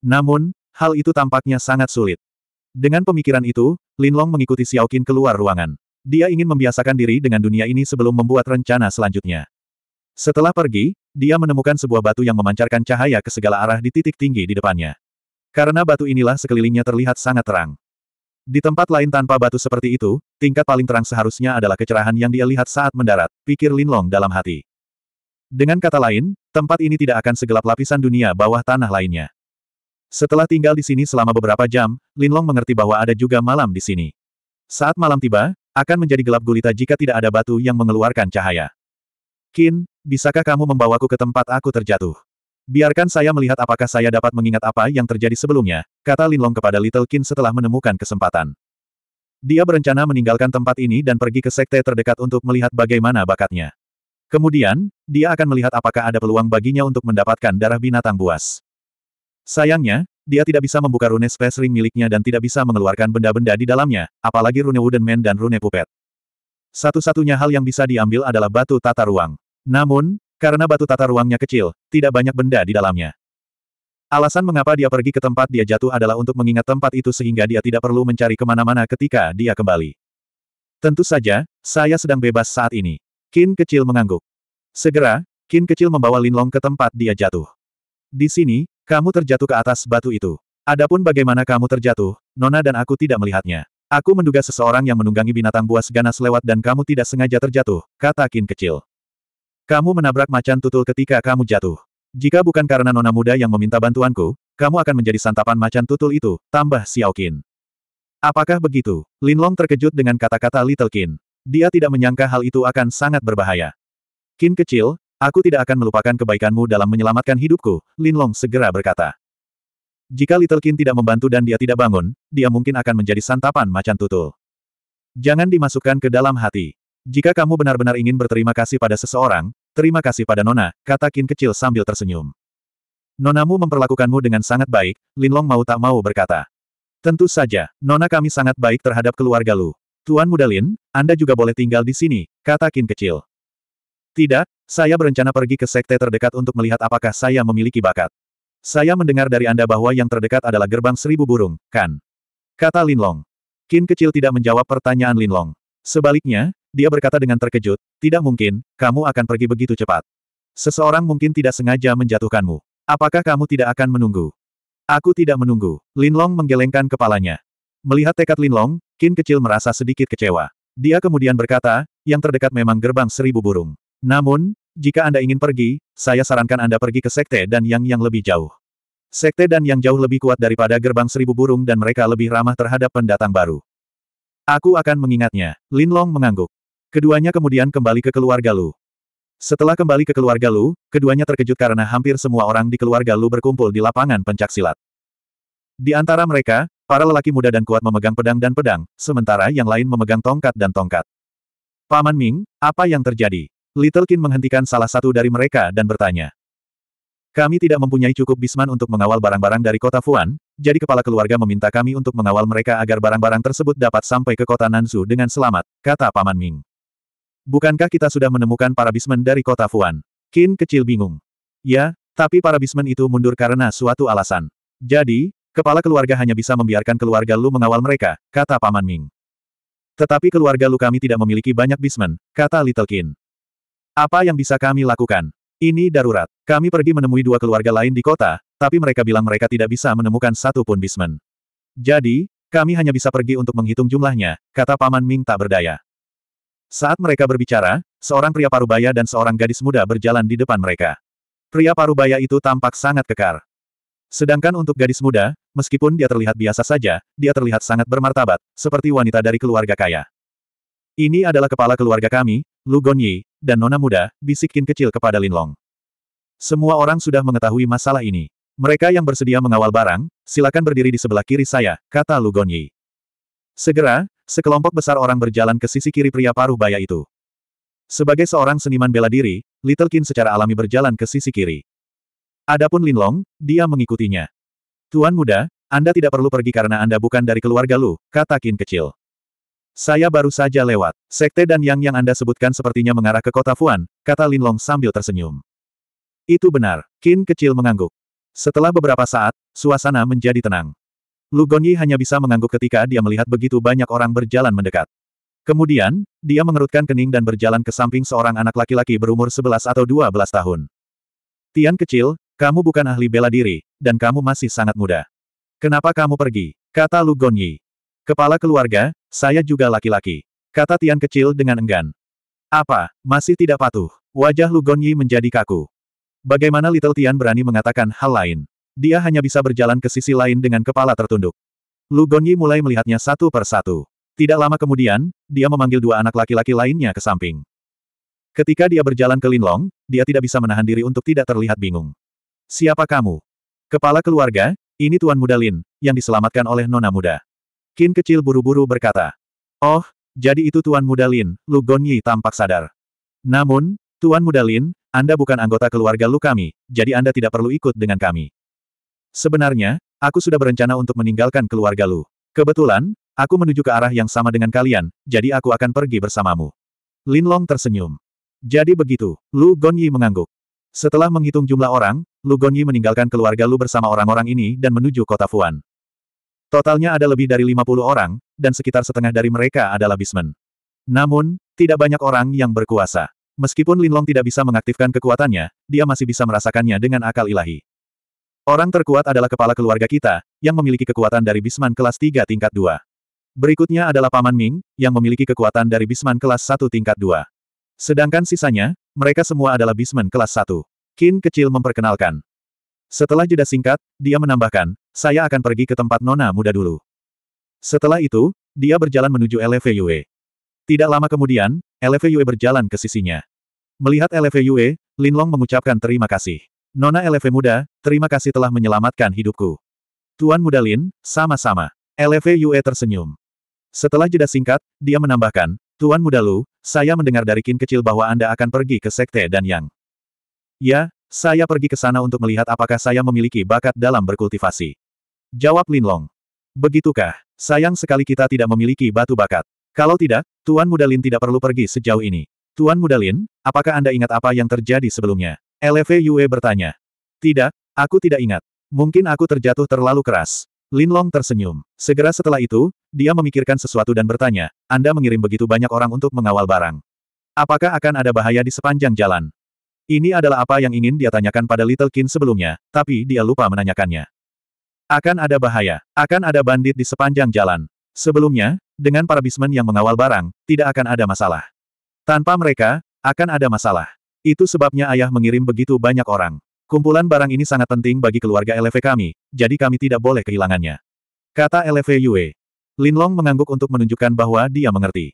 Namun, Hal itu tampaknya sangat sulit. Dengan pemikiran itu, Linlong mengikuti Xiao Qin keluar ruangan. Dia ingin membiasakan diri dengan dunia ini sebelum membuat rencana selanjutnya. Setelah pergi, dia menemukan sebuah batu yang memancarkan cahaya ke segala arah di titik tinggi di depannya. Karena batu inilah sekelilingnya terlihat sangat terang. Di tempat lain tanpa batu seperti itu, tingkat paling terang seharusnya adalah kecerahan yang dia lihat saat mendarat, pikir Linlong dalam hati. Dengan kata lain, tempat ini tidak akan segelap lapisan dunia bawah tanah lainnya. Setelah tinggal di sini selama beberapa jam, Linlong mengerti bahwa ada juga malam di sini. Saat malam tiba, akan menjadi gelap gulita jika tidak ada batu yang mengeluarkan cahaya. Kin, bisakah kamu membawaku ke tempat aku terjatuh? Biarkan saya melihat apakah saya dapat mengingat apa yang terjadi sebelumnya, kata Linlong kepada Little Kin setelah menemukan kesempatan. Dia berencana meninggalkan tempat ini dan pergi ke sekte terdekat untuk melihat bagaimana bakatnya. Kemudian, dia akan melihat apakah ada peluang baginya untuk mendapatkan darah binatang buas. Sayangnya, dia tidak bisa membuka rune space ring miliknya dan tidak bisa mengeluarkan benda-benda di dalamnya, apalagi rune Wooden Man dan rune Pupet. Satu-satunya hal yang bisa diambil adalah batu tata ruang. Namun, karena batu tata ruangnya kecil, tidak banyak benda di dalamnya. Alasan mengapa dia pergi ke tempat dia jatuh adalah untuk mengingat tempat itu sehingga dia tidak perlu mencari kemana-mana ketika dia kembali. Tentu saja, saya sedang bebas saat ini. Kin kecil mengangguk. Segera, Kin kecil membawa Linlong ke tempat dia jatuh. Di sini, kamu terjatuh ke atas batu itu. Adapun bagaimana kamu terjatuh, Nona dan aku tidak melihatnya. Aku menduga seseorang yang menunggangi binatang buas ganas lewat dan kamu tidak sengaja terjatuh, kata Kin kecil. Kamu menabrak macan tutul ketika kamu jatuh. Jika bukan karena nona muda yang meminta bantuanku, kamu akan menjadi santapan macan tutul itu, tambah Xiao Qin. Apakah begitu? Lin Long terkejut dengan kata-kata Little Qin. Dia tidak menyangka hal itu akan sangat berbahaya. Kin kecil, Aku tidak akan melupakan kebaikanmu dalam menyelamatkan hidupku, Lin Long segera berkata. Jika Little Kin tidak membantu dan dia tidak bangun, dia mungkin akan menjadi santapan macan tutul. Jangan dimasukkan ke dalam hati. Jika kamu benar-benar ingin berterima kasih pada seseorang, terima kasih pada Nona, kata Kin kecil sambil tersenyum. Nonamu memperlakukanmu dengan sangat baik, Lin Long mau tak mau berkata. Tentu saja, Nona kami sangat baik terhadap keluarga Lu. Tuan Muda Lin, Anda juga boleh tinggal di sini, kata Kin kecil. Tidak, saya berencana pergi ke sekte terdekat untuk melihat apakah saya memiliki bakat. Saya mendengar dari Anda bahwa yang terdekat adalah gerbang seribu burung, kan? Kata Linlong. Kin kecil tidak menjawab pertanyaan Linlong. Sebaliknya, dia berkata dengan terkejut, tidak mungkin, kamu akan pergi begitu cepat. Seseorang mungkin tidak sengaja menjatuhkanmu. Apakah kamu tidak akan menunggu? Aku tidak menunggu. Linlong menggelengkan kepalanya. Melihat tekad Linlong, Kin kecil merasa sedikit kecewa. Dia kemudian berkata, yang terdekat memang gerbang seribu burung. Namun, jika Anda ingin pergi, saya sarankan Anda pergi ke Sekte dan Yang yang lebih jauh. Sekte dan Yang jauh lebih kuat daripada gerbang seribu burung dan mereka lebih ramah terhadap pendatang baru. Aku akan mengingatnya. Lin Long mengangguk. Keduanya kemudian kembali ke keluarga Lu. Setelah kembali ke keluarga Lu, keduanya terkejut karena hampir semua orang di keluarga Lu berkumpul di lapangan pencaksilat. Di antara mereka, para lelaki muda dan kuat memegang pedang dan pedang, sementara yang lain memegang tongkat dan tongkat. Paman Ming, apa yang terjadi? Little Kin menghentikan salah satu dari mereka dan bertanya. Kami tidak mempunyai cukup bisman untuk mengawal barang-barang dari kota Fuan, jadi kepala keluarga meminta kami untuk mengawal mereka agar barang-barang tersebut dapat sampai ke kota Nanzu dengan selamat, kata Paman Ming. Bukankah kita sudah menemukan para bisman dari kota Fuan? Kin kecil bingung. Ya, tapi para bisman itu mundur karena suatu alasan. Jadi, kepala keluarga hanya bisa membiarkan keluarga Lu mengawal mereka, kata Paman Ming. Tetapi keluarga Lu kami tidak memiliki banyak bisman, kata Little Kin. Apa yang bisa kami lakukan? Ini darurat. Kami pergi menemui dua keluarga lain di kota, tapi mereka bilang mereka tidak bisa menemukan satu pun bismen. Jadi, kami hanya bisa pergi untuk menghitung jumlahnya, kata Paman Ming tak berdaya. Saat mereka berbicara, seorang pria parubaya dan seorang gadis muda berjalan di depan mereka. Pria parubaya itu tampak sangat kekar. Sedangkan untuk gadis muda, meskipun dia terlihat biasa saja, dia terlihat sangat bermartabat, seperti wanita dari keluarga kaya. Ini adalah kepala keluarga kami, Lu Gonyi, dan nona muda, bisikin kecil kepada Linlong. Semua orang sudah mengetahui masalah ini. Mereka yang bersedia mengawal barang, silakan berdiri di sebelah kiri saya, kata Lu Gonyi. Segera, sekelompok besar orang berjalan ke sisi kiri pria paruh baya itu. Sebagai seorang seniman bela diri, Little Kin secara alami berjalan ke sisi kiri. Adapun Linlong, dia mengikutinya. Tuan muda, Anda tidak perlu pergi karena Anda bukan dari keluarga Lu, kata Kin kecil. Saya baru saja lewat. Sekte dan yang yang Anda sebutkan sepertinya mengarah ke kota Fuan, kata Linlong sambil tersenyum. Itu benar, Qin kecil mengangguk. Setelah beberapa saat, suasana menjadi tenang. Lu Gongyi hanya bisa mengangguk ketika dia melihat begitu banyak orang berjalan mendekat. Kemudian, dia mengerutkan kening dan berjalan ke samping seorang anak laki-laki berumur 11 atau 12 tahun. Tian kecil, kamu bukan ahli bela diri, dan kamu masih sangat muda. Kenapa kamu pergi? Kata Lu Gongyi. Kepala keluarga, saya juga laki-laki. Kata Tian kecil dengan enggan. Apa, masih tidak patuh? Wajah Lu Gonyi menjadi kaku. Bagaimana Little Tian berani mengatakan hal lain? Dia hanya bisa berjalan ke sisi lain dengan kepala tertunduk. Lu Gonyi mulai melihatnya satu per satu. Tidak lama kemudian, dia memanggil dua anak laki-laki lainnya ke samping. Ketika dia berjalan ke Linlong, dia tidak bisa menahan diri untuk tidak terlihat bingung. Siapa kamu? Kepala keluarga, ini Tuan Muda Lin, yang diselamatkan oleh Nona Muda. Kin kecil buru-buru berkata. Oh, jadi itu Tuan Mudalin. Lin, Lu Gonyi tampak sadar. Namun, Tuan Mudalin, Anda bukan anggota keluarga Lu kami, jadi Anda tidak perlu ikut dengan kami. Sebenarnya, aku sudah berencana untuk meninggalkan keluarga Lu. Kebetulan, aku menuju ke arah yang sama dengan kalian, jadi aku akan pergi bersamamu. Lin Long tersenyum. Jadi begitu, Lu Gonyi mengangguk. Setelah menghitung jumlah orang, Lu Gonyi meninggalkan keluarga Lu bersama orang-orang ini dan menuju kota Fuan. Totalnya ada lebih dari 50 orang, dan sekitar setengah dari mereka adalah Bismen. Namun, tidak banyak orang yang berkuasa. Meskipun Linlong tidak bisa mengaktifkan kekuatannya, dia masih bisa merasakannya dengan akal ilahi. Orang terkuat adalah kepala keluarga kita, yang memiliki kekuatan dari Bisman kelas 3 tingkat 2. Berikutnya adalah Paman Ming, yang memiliki kekuatan dari Bisman kelas 1 tingkat 2. Sedangkan sisanya, mereka semua adalah Bisman kelas 1. Kin kecil memperkenalkan. Setelah jeda singkat, dia menambahkan, saya akan pergi ke tempat nona muda dulu. Setelah itu, dia berjalan menuju LVUE. Tidak lama kemudian, LVUE berjalan ke sisinya. Melihat Lin Linlong mengucapkan terima kasih. Nona LV muda, terima kasih telah menyelamatkan hidupku. Tuan muda Lin, sama-sama. LVUE tersenyum. Setelah jeda singkat, dia menambahkan, Tuan muda Lu, saya mendengar dari kin kecil bahwa Anda akan pergi ke Sekte dan Yang. Ya, saya pergi ke sana untuk melihat apakah saya memiliki bakat dalam berkultivasi. Jawab Linlong. Begitukah? Sayang sekali kita tidak memiliki batu bakat. Kalau tidak, Tuan Mudalin tidak perlu pergi sejauh ini. Tuan Mudalin, apakah Anda ingat apa yang terjadi sebelumnya? LV Yue bertanya. Tidak, aku tidak ingat. Mungkin aku terjatuh terlalu keras. Linlong tersenyum. Segera setelah itu, dia memikirkan sesuatu dan bertanya, Anda mengirim begitu banyak orang untuk mengawal barang. Apakah akan ada bahaya di sepanjang jalan? Ini adalah apa yang ingin dia tanyakan pada Little Kin sebelumnya, tapi dia lupa menanyakannya. Akan ada bahaya. Akan ada bandit di sepanjang jalan. Sebelumnya, dengan para bismen yang mengawal barang, tidak akan ada masalah. Tanpa mereka, akan ada masalah. Itu sebabnya ayah mengirim begitu banyak orang. Kumpulan barang ini sangat penting bagi keluarga LV kami, jadi kami tidak boleh kehilangannya. Kata LV Yue. Linlong mengangguk untuk menunjukkan bahwa dia mengerti.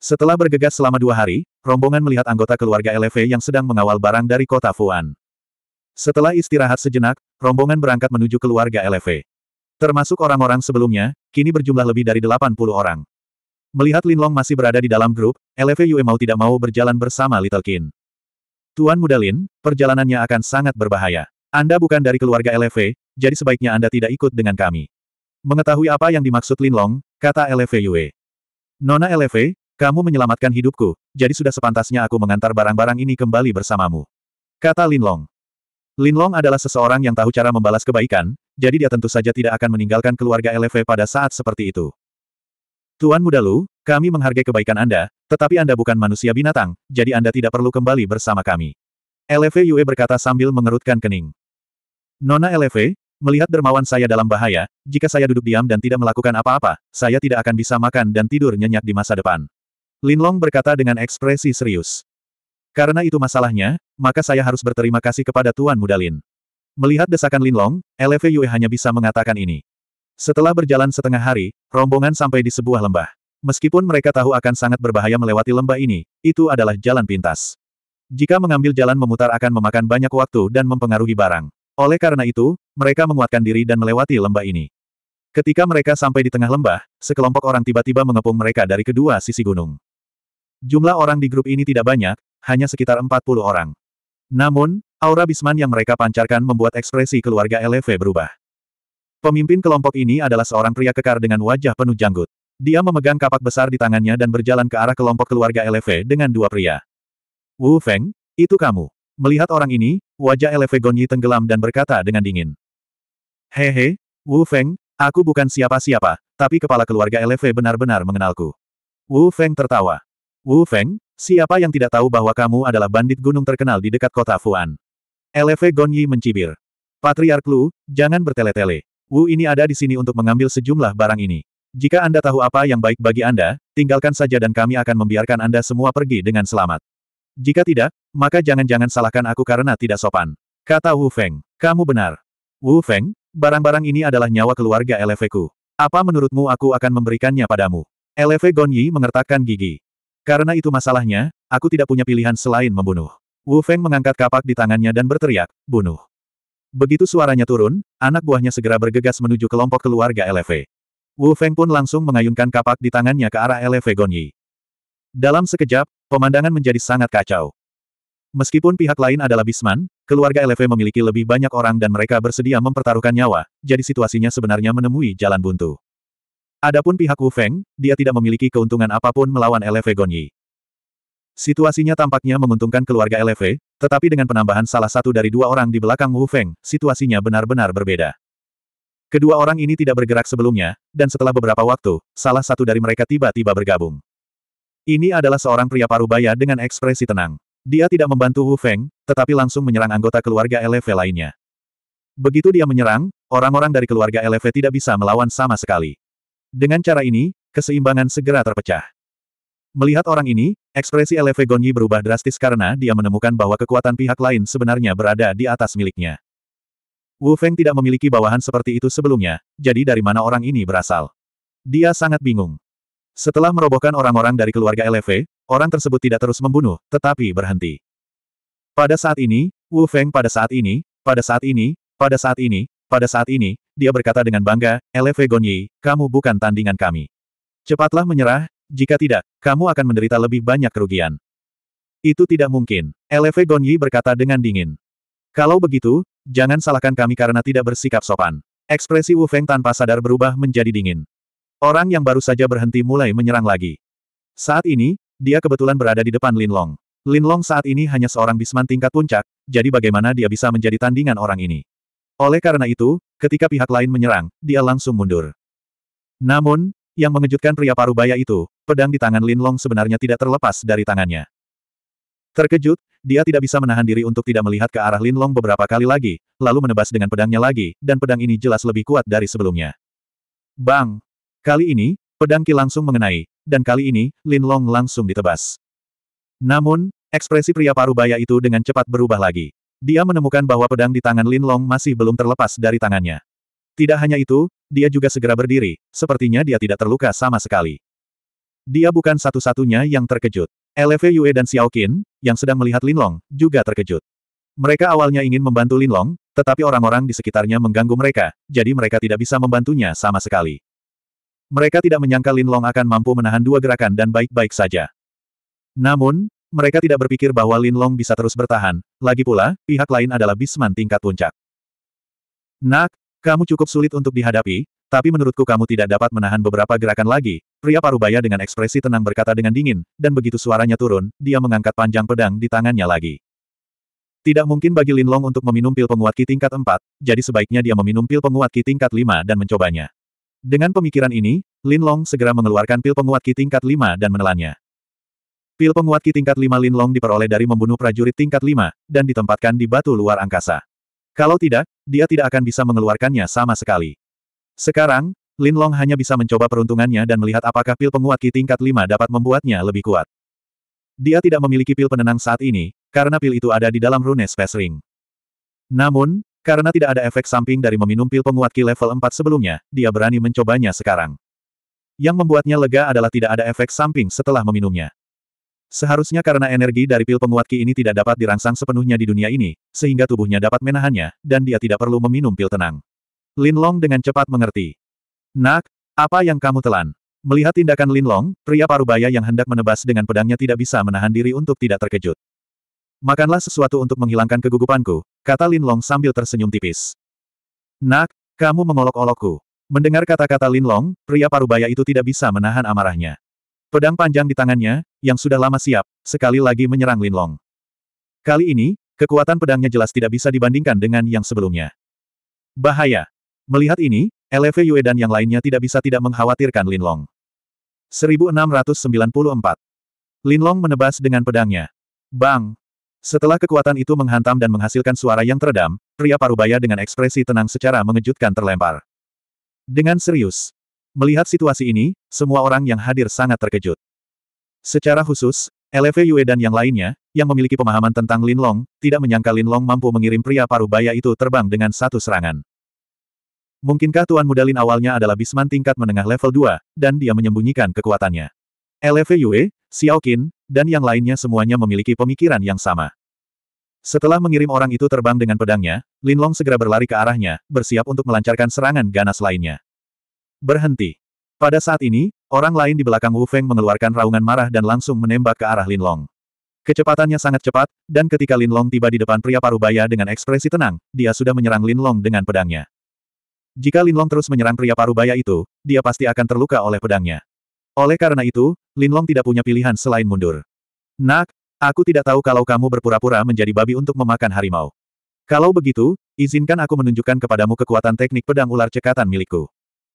Setelah bergegas selama dua hari, rombongan melihat anggota keluarga LV yang sedang mengawal barang dari kota Fuan. Setelah istirahat sejenak, rombongan berangkat menuju keluarga LV. Termasuk orang-orang sebelumnya, kini berjumlah lebih dari 80 orang. Melihat Linlong masih berada di dalam grup, LV Yue mau tidak mau berjalan bersama Little Qin. Tuan Muda Lin, perjalanannya akan sangat berbahaya. Anda bukan dari keluarga LV, jadi sebaiknya Anda tidak ikut dengan kami. Mengetahui apa yang dimaksud Linlong, kata LV Yue. Nona LV, kamu menyelamatkan hidupku, jadi sudah sepantasnya aku mengantar barang-barang ini kembali bersamamu. Kata Linlong. Linlong adalah seseorang yang tahu cara membalas kebaikan, jadi dia tentu saja tidak akan meninggalkan keluarga LV pada saat seperti itu. Tuan Muda Lu, kami menghargai kebaikan Anda, tetapi Anda bukan manusia binatang, jadi Anda tidak perlu kembali bersama kami. LV Yue berkata sambil mengerutkan kening. Nona LV, melihat dermawan saya dalam bahaya, jika saya duduk diam dan tidak melakukan apa-apa, saya tidak akan bisa makan dan tidur nyenyak di masa depan. Linlong berkata dengan ekspresi serius. Karena itu masalahnya, maka saya harus berterima kasih kepada Tuan Mudalin. Melihat desakan Linlong, Eleve Yue hanya bisa mengatakan ini. Setelah berjalan setengah hari, rombongan sampai di sebuah lembah. Meskipun mereka tahu akan sangat berbahaya melewati lembah ini, itu adalah jalan pintas. Jika mengambil jalan memutar akan memakan banyak waktu dan mempengaruhi barang. Oleh karena itu, mereka menguatkan diri dan melewati lembah ini. Ketika mereka sampai di tengah lembah, sekelompok orang tiba-tiba mengepung mereka dari kedua sisi gunung. Jumlah orang di grup ini tidak banyak, hanya sekitar 40 orang. Namun, aura Bisman yang mereka pancarkan membuat ekspresi keluarga LV berubah. Pemimpin kelompok ini adalah seorang pria kekar dengan wajah penuh janggut. Dia memegang kapak besar di tangannya dan berjalan ke arah kelompok keluarga LV dengan dua pria. Wu Feng, itu kamu. Melihat orang ini, wajah LV Gonyi tenggelam dan berkata dengan dingin. Hehe, Wu Feng, aku bukan siapa-siapa, tapi kepala keluarga LV benar-benar mengenalku. Wu Feng tertawa. Wu Feng, Siapa yang tidak tahu bahwa kamu adalah bandit gunung terkenal di dekat kota Fuan? LV Gonyi mencibir. Patriark Lu, jangan bertele-tele. Wu ini ada di sini untuk mengambil sejumlah barang ini. Jika Anda tahu apa yang baik bagi Anda, tinggalkan saja dan kami akan membiarkan Anda semua pergi dengan selamat. Jika tidak, maka jangan-jangan salahkan aku karena tidak sopan. Kata Wu Feng. Kamu benar. Wu Feng, barang-barang ini adalah nyawa keluarga LV ku. Apa menurutmu aku akan memberikannya padamu? LV Gonyi mengertakkan gigi. Karena itu masalahnya, aku tidak punya pilihan selain membunuh. Wu Feng mengangkat kapak di tangannya dan berteriak, bunuh. Begitu suaranya turun, anak buahnya segera bergegas menuju kelompok keluarga LV. Wu Feng pun langsung mengayunkan kapak di tangannya ke arah LV Gonyi. Dalam sekejap, pemandangan menjadi sangat kacau. Meskipun pihak lain adalah Bisman, keluarga LV memiliki lebih banyak orang dan mereka bersedia mempertaruhkan nyawa, jadi situasinya sebenarnya menemui jalan buntu. Adapun pihak Wu Feng, dia tidak memiliki keuntungan apapun melawan LV Gonyi. Situasinya tampaknya menguntungkan keluarga LV, tetapi dengan penambahan salah satu dari dua orang di belakang Wu Feng, situasinya benar-benar berbeda. Kedua orang ini tidak bergerak sebelumnya, dan setelah beberapa waktu, salah satu dari mereka tiba-tiba bergabung. Ini adalah seorang pria parubaya dengan ekspresi tenang. Dia tidak membantu Wu Feng, tetapi langsung menyerang anggota keluarga LV lainnya. Begitu dia menyerang, orang-orang dari keluarga LV tidak bisa melawan sama sekali. Dengan cara ini, keseimbangan segera terpecah. Melihat orang ini, ekspresi Eleve Gonyi berubah drastis karena dia menemukan bahwa kekuatan pihak lain sebenarnya berada di atas miliknya. Wu Feng tidak memiliki bawahan seperti itu sebelumnya, jadi dari mana orang ini berasal. Dia sangat bingung. Setelah merobohkan orang-orang dari keluarga Eleve, orang tersebut tidak terus membunuh, tetapi berhenti. Pada saat ini, Wu Feng pada saat ini, pada saat ini, pada saat ini, pada saat ini, dia berkata dengan bangga, LV Gonyi, kamu bukan tandingan kami. Cepatlah menyerah, jika tidak, kamu akan menderita lebih banyak kerugian. Itu tidak mungkin, LV Gonyi berkata dengan dingin. Kalau begitu, jangan salahkan kami karena tidak bersikap sopan. Ekspresi Wu Feng tanpa sadar berubah menjadi dingin. Orang yang baru saja berhenti mulai menyerang lagi. Saat ini, dia kebetulan berada di depan Lin Long. Lin Long saat ini hanya seorang bisman tingkat puncak, jadi bagaimana dia bisa menjadi tandingan orang ini? Oleh karena itu, ketika pihak lain menyerang, dia langsung mundur. Namun, yang mengejutkan pria parubaya itu, pedang di tangan Lin Long sebenarnya tidak terlepas dari tangannya. Terkejut, dia tidak bisa menahan diri untuk tidak melihat ke arah Lin Long beberapa kali lagi, lalu menebas dengan pedangnya lagi, dan pedang ini jelas lebih kuat dari sebelumnya. Bang! Kali ini, pedang Ki langsung mengenai, dan kali ini, Lin Long langsung ditebas. Namun, ekspresi pria parubaya itu dengan cepat berubah lagi. Dia menemukan bahwa pedang di tangan Lin Long masih belum terlepas dari tangannya. Tidak hanya itu, dia juga segera berdiri, sepertinya dia tidak terluka sama sekali. Dia bukan satu-satunya yang terkejut. Eleve Yue dan Xiao Qin, yang sedang melihat Lin Long, juga terkejut. Mereka awalnya ingin membantu Lin Long, tetapi orang-orang di sekitarnya mengganggu mereka, jadi mereka tidak bisa membantunya sama sekali. Mereka tidak menyangka Lin Long akan mampu menahan dua gerakan dan baik-baik saja. Namun, mereka tidak berpikir bahwa Lin Long bisa terus bertahan, lagi pula, pihak lain adalah bisman tingkat puncak. Nak, kamu cukup sulit untuk dihadapi, tapi menurutku kamu tidak dapat menahan beberapa gerakan lagi, pria parubaya dengan ekspresi tenang berkata dengan dingin, dan begitu suaranya turun, dia mengangkat panjang pedang di tangannya lagi. Tidak mungkin bagi Lin Long untuk meminum pil penguat ki tingkat 4, jadi sebaiknya dia meminum pil penguat ki tingkat 5 dan mencobanya. Dengan pemikiran ini, Lin Long segera mengeluarkan pil penguat ki tingkat 5 dan menelannya. Pil penguat Ki tingkat 5 Lin Long diperoleh dari membunuh prajurit tingkat 5, dan ditempatkan di batu luar angkasa. Kalau tidak, dia tidak akan bisa mengeluarkannya sama sekali. Sekarang, Lin Long hanya bisa mencoba peruntungannya dan melihat apakah pil penguat Ki tingkat 5 dapat membuatnya lebih kuat. Dia tidak memiliki pil penenang saat ini, karena pil itu ada di dalam rune Space Ring. Namun, karena tidak ada efek samping dari meminum pil penguat Ki level 4 sebelumnya, dia berani mencobanya sekarang. Yang membuatnya lega adalah tidak ada efek samping setelah meminumnya. Seharusnya karena energi dari pil penguat Ki ini tidak dapat dirangsang sepenuhnya di dunia ini, sehingga tubuhnya dapat menahannya, dan dia tidak perlu meminum pil tenang. Lin Long dengan cepat mengerti. Nak, apa yang kamu telan? Melihat tindakan Lin Long, pria parubaya yang hendak menebas dengan pedangnya tidak bisa menahan diri untuk tidak terkejut. Makanlah sesuatu untuk menghilangkan kegugupanku, kata Lin Long sambil tersenyum tipis. Nak, kamu mengolok-olokku. Mendengar kata-kata Lin Long, pria parubaya itu tidak bisa menahan amarahnya. Pedang panjang di tangannya, yang sudah lama siap, sekali lagi menyerang Linlong. Kali ini, kekuatan pedangnya jelas tidak bisa dibandingkan dengan yang sebelumnya. Bahaya. Melihat ini, LV Yue dan yang lainnya tidak bisa tidak mengkhawatirkan Linlong. 1694. Linlong menebas dengan pedangnya. Bang! Setelah kekuatan itu menghantam dan menghasilkan suara yang teredam, pria parubaya dengan ekspresi tenang secara mengejutkan terlempar. Dengan serius, Melihat situasi ini, semua orang yang hadir sangat terkejut. Secara khusus, LV Yue dan yang lainnya, yang memiliki pemahaman tentang Lin Long, tidak menyangka Lin Long mampu mengirim pria paruh baya itu terbang dengan satu serangan. Mungkinkah Tuan Muda Lin awalnya adalah bisman tingkat menengah level 2, dan dia menyembunyikan kekuatannya. LV Yue, Xiao Qin, dan yang lainnya semuanya memiliki pemikiran yang sama. Setelah mengirim orang itu terbang dengan pedangnya, Lin Long segera berlari ke arahnya, bersiap untuk melancarkan serangan ganas lainnya. Berhenti. Pada saat ini, orang lain di belakang Wu Feng mengeluarkan raungan marah dan langsung menembak ke arah Lin Long. Kecepatannya sangat cepat, dan ketika Lin Long tiba di depan pria parubaya dengan ekspresi tenang, dia sudah menyerang Lin Long dengan pedangnya. Jika Lin Long terus menyerang pria parubaya itu, dia pasti akan terluka oleh pedangnya. Oleh karena itu, Lin Long tidak punya pilihan selain mundur. Nak, aku tidak tahu kalau kamu berpura-pura menjadi babi untuk memakan harimau. Kalau begitu, izinkan aku menunjukkan kepadamu kekuatan teknik pedang ular cekatan milikku.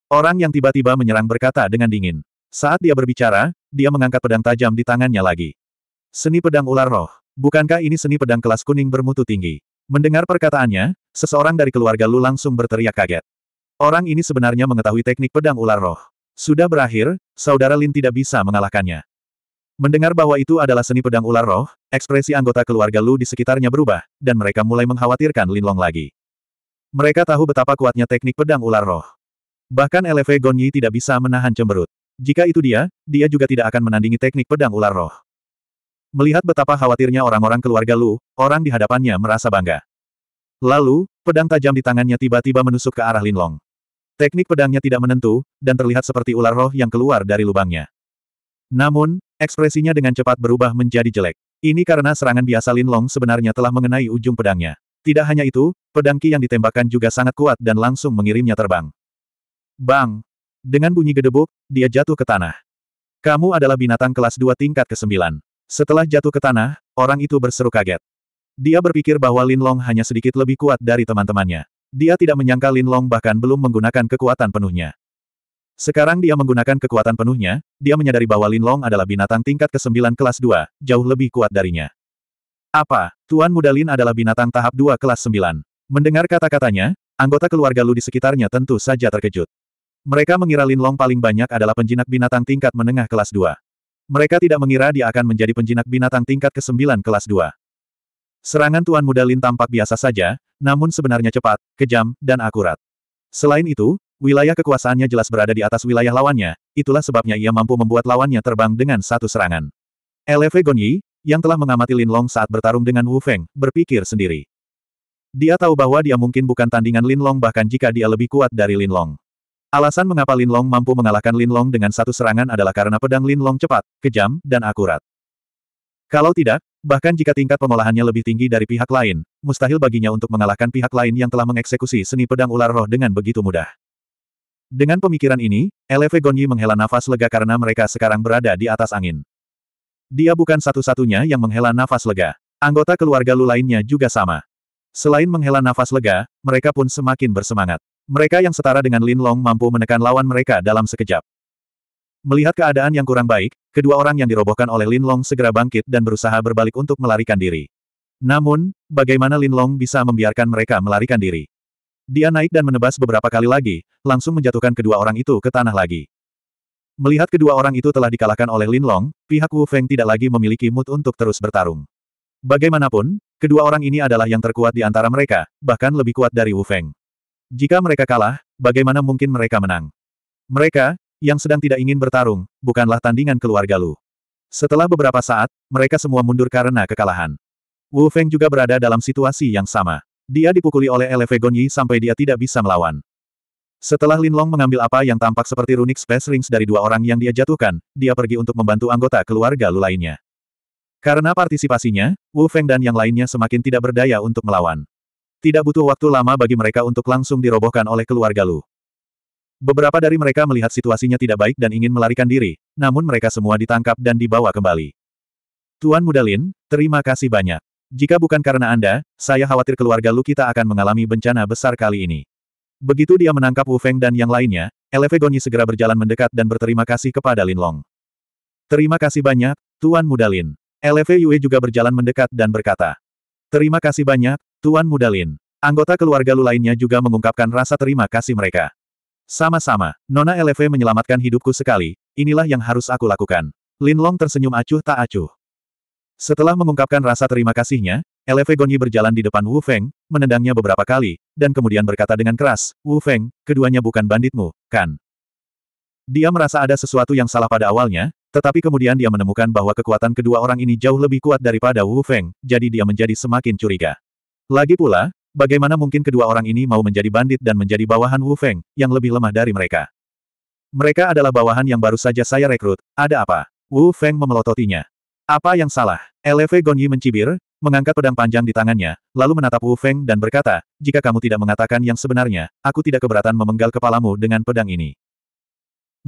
Orang yang tiba-tiba menyerang berkata dengan dingin. Saat dia berbicara, dia mengangkat pedang tajam di tangannya lagi. Seni pedang ular roh. Bukankah ini seni pedang kelas kuning bermutu tinggi? Mendengar perkataannya, seseorang dari keluarga Lu langsung berteriak kaget. Orang ini sebenarnya mengetahui teknik pedang ular roh. Sudah berakhir, saudara Lin tidak bisa mengalahkannya. Mendengar bahwa itu adalah seni pedang ular roh, ekspresi anggota keluarga Lu di sekitarnya berubah, dan mereka mulai mengkhawatirkan Lin Long lagi. Mereka tahu betapa kuatnya teknik pedang ular roh. Bahkan LV Gonyi tidak bisa menahan cemberut. Jika itu dia, dia juga tidak akan menandingi teknik pedang ular roh. Melihat betapa khawatirnya orang-orang keluarga Lu, orang di hadapannya merasa bangga. Lalu, pedang tajam di tangannya tiba-tiba menusuk ke arah Linlong. Teknik pedangnya tidak menentu, dan terlihat seperti ular roh yang keluar dari lubangnya. Namun, ekspresinya dengan cepat berubah menjadi jelek. Ini karena serangan biasa Linlong sebenarnya telah mengenai ujung pedangnya. Tidak hanya itu, pedang Ki yang ditembakkan juga sangat kuat dan langsung mengirimnya terbang. Bang! Dengan bunyi gedebuk, dia jatuh ke tanah. Kamu adalah binatang kelas 2 tingkat ke-9. Setelah jatuh ke tanah, orang itu berseru kaget. Dia berpikir bahwa Lin Long hanya sedikit lebih kuat dari teman-temannya. Dia tidak menyangka Lin Long bahkan belum menggunakan kekuatan penuhnya. Sekarang dia menggunakan kekuatan penuhnya, dia menyadari bahwa Lin Long adalah binatang tingkat ke-9 kelas 2, jauh lebih kuat darinya. Apa, Tuan Muda Lin adalah binatang tahap 2 kelas 9. Mendengar kata-katanya, anggota keluarga Lu di sekitarnya tentu saja terkejut. Mereka mengira Lin Long paling banyak adalah penjinak binatang tingkat menengah kelas 2. Mereka tidak mengira dia akan menjadi penjinak binatang tingkat ke-9 kelas 2. Serangan Tuan Muda Lin tampak biasa saja, namun sebenarnya cepat, kejam, dan akurat. Selain itu, wilayah kekuasaannya jelas berada di atas wilayah lawannya, itulah sebabnya ia mampu membuat lawannya terbang dengan satu serangan. LV Gonyi, yang telah mengamati Lin Long saat bertarung dengan Wu Feng, berpikir sendiri. Dia tahu bahwa dia mungkin bukan tandingan Lin Long bahkan jika dia lebih kuat dari Lin Long. Alasan mengapa Lin Long mampu mengalahkan Lin Long dengan satu serangan adalah karena pedang Lin Long cepat, kejam, dan akurat. Kalau tidak, bahkan jika tingkat pengolahannya lebih tinggi dari pihak lain, mustahil baginya untuk mengalahkan pihak lain yang telah mengeksekusi seni pedang ular roh dengan begitu mudah. Dengan pemikiran ini, Lv Gonyi menghela nafas lega karena mereka sekarang berada di atas angin. Dia bukan satu-satunya yang menghela nafas lega. Anggota keluarga Lu lainnya juga sama. Selain menghela nafas lega, mereka pun semakin bersemangat. Mereka yang setara dengan Lin Long mampu menekan lawan mereka dalam sekejap. Melihat keadaan yang kurang baik, kedua orang yang dirobohkan oleh Lin Long segera bangkit dan berusaha berbalik untuk melarikan diri. Namun, bagaimana Lin Long bisa membiarkan mereka melarikan diri? Dia naik dan menebas beberapa kali lagi, langsung menjatuhkan kedua orang itu ke tanah lagi. Melihat kedua orang itu telah dikalahkan oleh Lin Long, pihak Wu Feng tidak lagi memiliki mood untuk terus bertarung. Bagaimanapun, kedua orang ini adalah yang terkuat di antara mereka, bahkan lebih kuat dari Wu Feng. Jika mereka kalah, bagaimana mungkin mereka menang? Mereka, yang sedang tidak ingin bertarung, bukanlah tandingan keluarga Lu. Setelah beberapa saat, mereka semua mundur karena kekalahan. Wu Feng juga berada dalam situasi yang sama. Dia dipukuli oleh Eleve Gonyi sampai dia tidak bisa melawan. Setelah Lin Long mengambil apa yang tampak seperti runik Space Rings dari dua orang yang dia jatuhkan, dia pergi untuk membantu anggota keluarga Lu lainnya. Karena partisipasinya, Wu Feng dan yang lainnya semakin tidak berdaya untuk melawan. Tidak butuh waktu lama bagi mereka untuk langsung dirobohkan oleh keluarga Lu. Beberapa dari mereka melihat situasinya tidak baik dan ingin melarikan diri, namun mereka semua ditangkap dan dibawa kembali. Tuan Mudalin, terima kasih banyak. Jika bukan karena Anda, saya khawatir keluarga Lu kita akan mengalami bencana besar kali ini. Begitu dia menangkap Wu Feng dan yang lainnya, Elefegoni segera berjalan mendekat dan berterima kasih kepada Lin Long. Terima kasih banyak, Tuan Mudalin. Lin. Yue juga berjalan mendekat dan berkata, Terima kasih banyak, Tuan Mudalin. Anggota keluarga Lu lainnya juga mengungkapkan rasa terima kasih mereka. Sama-sama, Nona LV menyelamatkan hidupku sekali, inilah yang harus aku lakukan. Lin Long tersenyum acuh tak acuh. Setelah mengungkapkan rasa terima kasihnya, LV Gonyi berjalan di depan Wu Feng, menendangnya beberapa kali, dan kemudian berkata dengan keras, Wu Feng, keduanya bukan banditmu, kan? Dia merasa ada sesuatu yang salah pada awalnya, tetapi kemudian dia menemukan bahwa kekuatan kedua orang ini jauh lebih kuat daripada Wu Feng, jadi dia menjadi semakin curiga. Lagi pula, bagaimana mungkin kedua orang ini mau menjadi bandit dan menjadi bawahan Wu Feng, yang lebih lemah dari mereka? Mereka adalah bawahan yang baru saja saya rekrut, ada apa? Wu Feng memelototinya. Apa yang salah? LV Yi mencibir, mengangkat pedang panjang di tangannya, lalu menatap Wu Feng dan berkata, jika kamu tidak mengatakan yang sebenarnya, aku tidak keberatan memenggal kepalamu dengan pedang ini.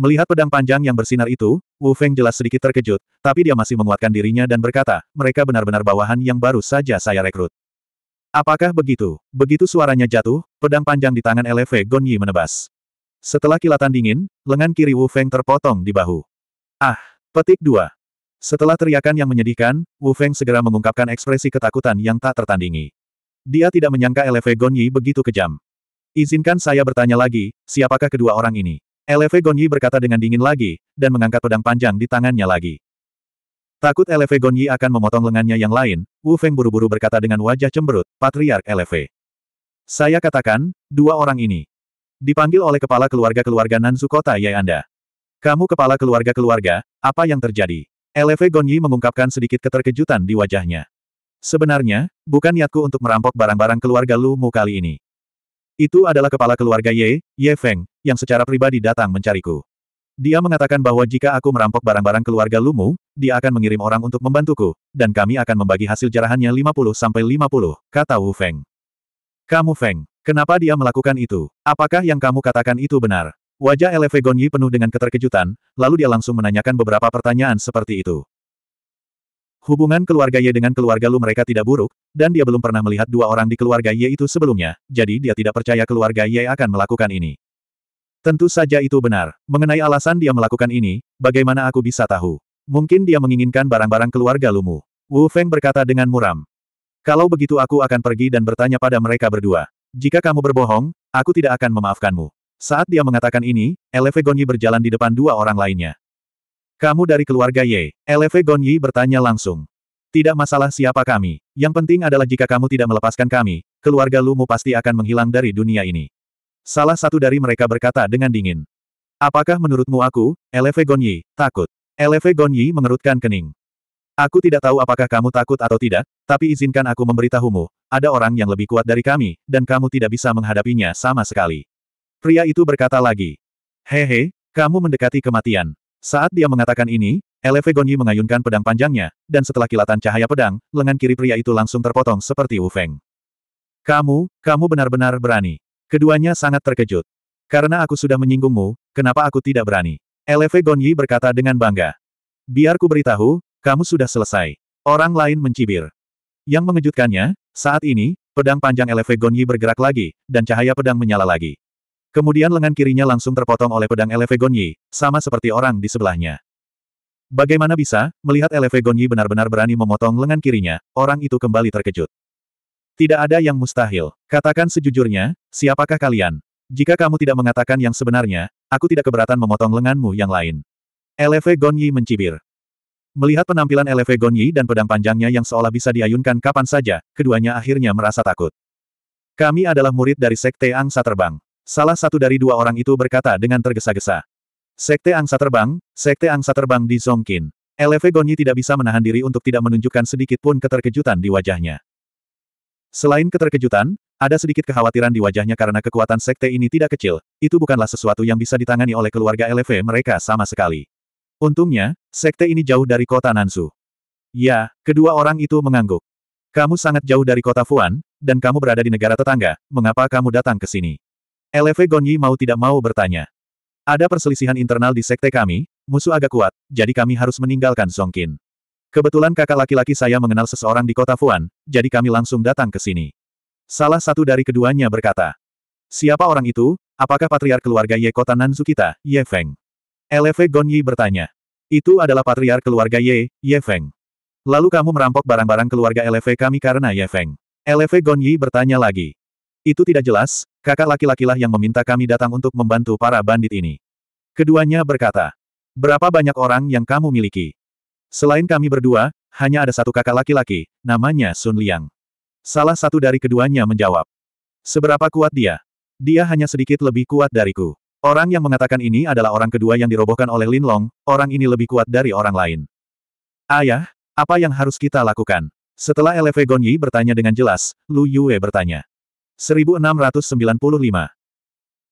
Melihat pedang panjang yang bersinar itu, Wu Feng jelas sedikit terkejut, tapi dia masih menguatkan dirinya dan berkata, mereka benar-benar bawahan yang baru saja saya rekrut. Apakah begitu? Begitu suaranya jatuh, pedang panjang di tangan Eleve Gonyi menebas. Setelah kilatan dingin, lengan kiri Wu Feng terpotong di bahu. Ah! Petik dua. Setelah teriakan yang menyedihkan, Wu Feng segera mengungkapkan ekspresi ketakutan yang tak tertandingi. Dia tidak menyangka Eleve Gonyi begitu kejam. Izinkan saya bertanya lagi, siapakah kedua orang ini? Eleve Gonyi berkata dengan dingin lagi, dan mengangkat pedang panjang di tangannya lagi. Takut Eleve Gonyi akan memotong lengannya yang lain, Wu Feng buru-buru berkata dengan wajah cemberut, Patriark LV. Saya katakan, dua orang ini. Dipanggil oleh kepala keluarga-keluarga Nansu Kota Yai Anda. Kamu kepala keluarga-keluarga, apa yang terjadi? LV Gonyi mengungkapkan sedikit keterkejutan di wajahnya. Sebenarnya, bukan niatku untuk merampok barang-barang keluarga Lu Mu kali ini. Itu adalah kepala keluarga Ye, Ye Feng, yang secara pribadi datang mencariku. Dia mengatakan bahwa jika aku merampok barang-barang keluarga Lumu, dia akan mengirim orang untuk membantuku, dan kami akan membagi hasil jarahannya 50-50, kata Wu Feng. Kamu Feng, kenapa dia melakukan itu? Apakah yang kamu katakan itu benar? Wajah Eleve Gonyi penuh dengan keterkejutan, lalu dia langsung menanyakan beberapa pertanyaan seperti itu. Hubungan keluarga Ye dengan keluarga Lu mereka tidak buruk, dan dia belum pernah melihat dua orang di keluarga Ye itu sebelumnya, jadi dia tidak percaya keluarga Ye akan melakukan ini. Tentu saja itu benar. Mengenai alasan dia melakukan ini, bagaimana aku bisa tahu? Mungkin dia menginginkan barang-barang keluarga Lumu. Wu Feng berkata dengan muram. Kalau begitu aku akan pergi dan bertanya pada mereka berdua. Jika kamu berbohong, aku tidak akan memaafkanmu. Saat dia mengatakan ini, Eleve Gonyi berjalan di depan dua orang lainnya. Kamu dari keluarga Ye? Eleve Gonyi bertanya langsung. Tidak masalah siapa kami. Yang penting adalah jika kamu tidak melepaskan kami, keluarga Lumu pasti akan menghilang dari dunia ini. Salah satu dari mereka berkata dengan dingin. Apakah menurutmu aku, Eleve Gonyi, takut? Eleve Gonyi mengerutkan kening. Aku tidak tahu apakah kamu takut atau tidak, tapi izinkan aku memberitahumu, ada orang yang lebih kuat dari kami, dan kamu tidak bisa menghadapinya sama sekali. Pria itu berkata lagi. Hehe, kamu mendekati kematian. Saat dia mengatakan ini, Eleve Gonyi mengayunkan pedang panjangnya, dan setelah kilatan cahaya pedang, lengan kiri pria itu langsung terpotong seperti Wu Feng. Kamu, kamu benar-benar berani. Keduanya sangat terkejut. Karena aku sudah menyinggungmu, kenapa aku tidak berani? Eleve Gonyi berkata dengan bangga. Biar ku beritahu, kamu sudah selesai. Orang lain mencibir. Yang mengejutkannya, saat ini, pedang panjang Eleve Gonyi bergerak lagi, dan cahaya pedang menyala lagi. Kemudian lengan kirinya langsung terpotong oleh pedang Eleve Gonyi, sama seperti orang di sebelahnya. Bagaimana bisa, melihat Eleve Gonyi benar-benar berani memotong lengan kirinya, orang itu kembali terkejut. Tidak ada yang mustahil. Katakan sejujurnya, siapakah kalian? Jika kamu tidak mengatakan yang sebenarnya, aku tidak keberatan memotong lenganmu yang lain. Eleve Gonyi mencibir. Melihat penampilan Eleve Gonyi dan pedang panjangnya yang seolah bisa diayunkan kapan saja, keduanya akhirnya merasa takut. Kami adalah murid dari Sekte Angsa Terbang. Salah satu dari dua orang itu berkata dengan tergesa-gesa. Sekte Angsa Terbang, Sekte Angsa Terbang di Zongkin. Eleve Gonyi tidak bisa menahan diri untuk tidak menunjukkan sedikit pun keterkejutan di wajahnya. Selain keterkejutan, ada sedikit kekhawatiran di wajahnya karena kekuatan sekte ini tidak kecil, itu bukanlah sesuatu yang bisa ditangani oleh keluarga LV mereka sama sekali. Untungnya, sekte ini jauh dari kota Nansu. Ya, kedua orang itu mengangguk. Kamu sangat jauh dari kota Fuan, dan kamu berada di negara tetangga, mengapa kamu datang ke sini? LV Gonyi mau tidak mau bertanya. Ada perselisihan internal di sekte kami, musuh agak kuat, jadi kami harus meninggalkan Songkin. Kebetulan kakak laki-laki saya mengenal seseorang di kota Fuan, jadi kami langsung datang ke sini. Salah satu dari keduanya berkata. Siapa orang itu? Apakah patriar keluarga Ye kota Nanzukita, Ye Feng? LV Gonyi bertanya. Itu adalah patriar keluarga Ye, Ye Feng. Lalu kamu merampok barang-barang keluarga LV kami karena Ye Feng. LV Gonyi bertanya lagi. Itu tidak jelas, kakak laki-lakilah yang meminta kami datang untuk membantu para bandit ini. Keduanya berkata. Berapa banyak orang yang kamu miliki? Selain kami berdua, hanya ada satu kakak laki-laki, namanya Sun Liang. Salah satu dari keduanya menjawab. Seberapa kuat dia? Dia hanya sedikit lebih kuat dariku. Orang yang mengatakan ini adalah orang kedua yang dirobohkan oleh Lin Long, orang ini lebih kuat dari orang lain. Ayah, apa yang harus kita lakukan? Setelah LV Gonyi bertanya dengan jelas, Lu Yue bertanya. 1695.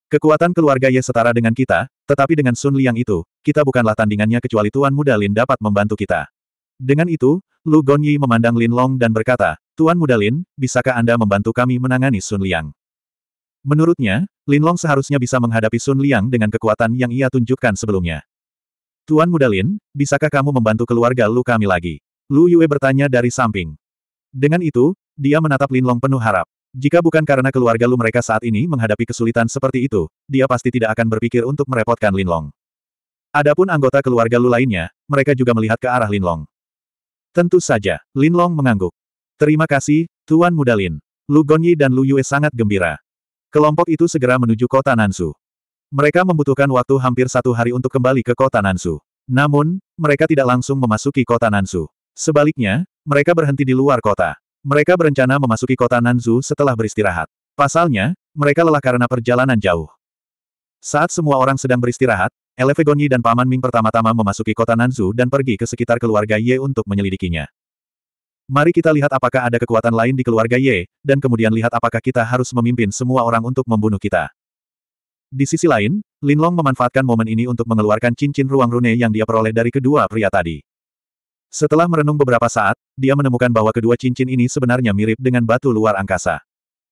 Kekuatan keluarga Ye setara dengan kita, tetapi dengan Sun Liang itu, kita bukanlah tandingannya kecuali Tuan Muda Lin dapat membantu kita. Dengan itu, Lu Gonyi memandang Lin Long dan berkata, Tuan Muda Lin, bisakah Anda membantu kami menangani Sun Liang? Menurutnya, Lin Long seharusnya bisa menghadapi Sun Liang dengan kekuatan yang ia tunjukkan sebelumnya. Tuan Muda Lin, bisakah kamu membantu keluarga Lu kami lagi? Lu Yue bertanya dari samping. Dengan itu, dia menatap Lin Long penuh harap. Jika bukan karena keluarga Lu mereka saat ini menghadapi kesulitan seperti itu, dia pasti tidak akan berpikir untuk merepotkan Linlong. Adapun anggota keluarga Lu lainnya, mereka juga melihat ke arah Linlong. Tentu saja, Linlong mengangguk. Terima kasih, Tuan Muda Lin. Lu Gonyi dan Lu Yue sangat gembira. Kelompok itu segera menuju kota Nansu. Mereka membutuhkan waktu hampir satu hari untuk kembali ke kota Nansu. Namun, mereka tidak langsung memasuki kota Nansu. Sebaliknya, mereka berhenti di luar kota. Mereka berencana memasuki kota Nanzu setelah beristirahat. Pasalnya, mereka lelah karena perjalanan jauh. Saat semua orang sedang beristirahat, Elevegonyi dan Paman Ming pertama-tama memasuki kota Nanzu dan pergi ke sekitar keluarga Ye untuk menyelidikinya. Mari kita lihat apakah ada kekuatan lain di keluarga Ye, dan kemudian lihat apakah kita harus memimpin semua orang untuk membunuh kita. Di sisi lain, Linlong memanfaatkan momen ini untuk mengeluarkan cincin ruang rune yang dia peroleh dari kedua pria tadi. Setelah merenung beberapa saat, dia menemukan bahwa kedua cincin ini sebenarnya mirip dengan batu luar angkasa.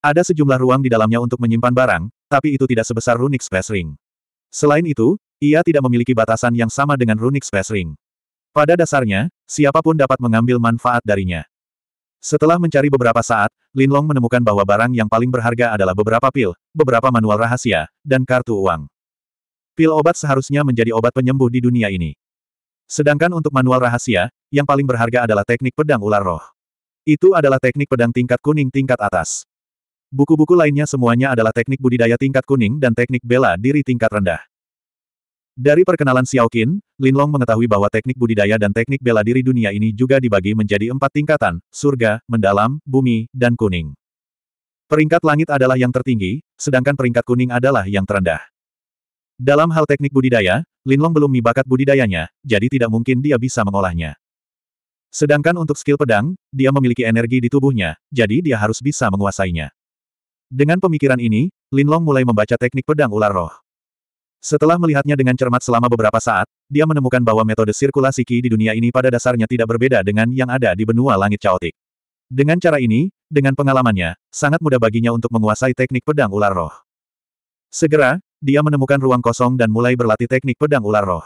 Ada sejumlah ruang di dalamnya untuk menyimpan barang, tapi itu tidak sebesar Runic Space Ring. Selain itu, ia tidak memiliki batasan yang sama dengan Runic Space Ring. Pada dasarnya, siapapun dapat mengambil manfaat darinya. Setelah mencari beberapa saat, Lin Long menemukan bahwa barang yang paling berharga adalah beberapa pil, beberapa manual rahasia, dan kartu uang. Pil obat seharusnya menjadi obat penyembuh di dunia ini. Sedangkan untuk manual rahasia, yang paling berharga adalah teknik pedang ular roh. Itu adalah teknik pedang tingkat kuning tingkat atas. Buku-buku lainnya semuanya adalah teknik budidaya tingkat kuning dan teknik bela diri tingkat rendah. Dari perkenalan Xiao Qin, Lin Long mengetahui bahwa teknik budidaya dan teknik bela diri dunia ini juga dibagi menjadi empat tingkatan, surga, mendalam, bumi, dan kuning. Peringkat langit adalah yang tertinggi, sedangkan peringkat kuning adalah yang terendah. Dalam hal teknik budidaya, Linlong belum mi bakat budidayanya, jadi tidak mungkin dia bisa mengolahnya. Sedangkan untuk skill pedang, dia memiliki energi di tubuhnya, jadi dia harus bisa menguasainya. Dengan pemikiran ini, Linlong mulai membaca teknik pedang ular roh. Setelah melihatnya dengan cermat selama beberapa saat, dia menemukan bahwa metode sirkulasi Qi di dunia ini pada dasarnya tidak berbeda dengan yang ada di benua langit caotik. Dengan cara ini, dengan pengalamannya, sangat mudah baginya untuk menguasai teknik pedang ular roh. Segera, dia menemukan ruang kosong dan mulai berlatih teknik pedang ular roh.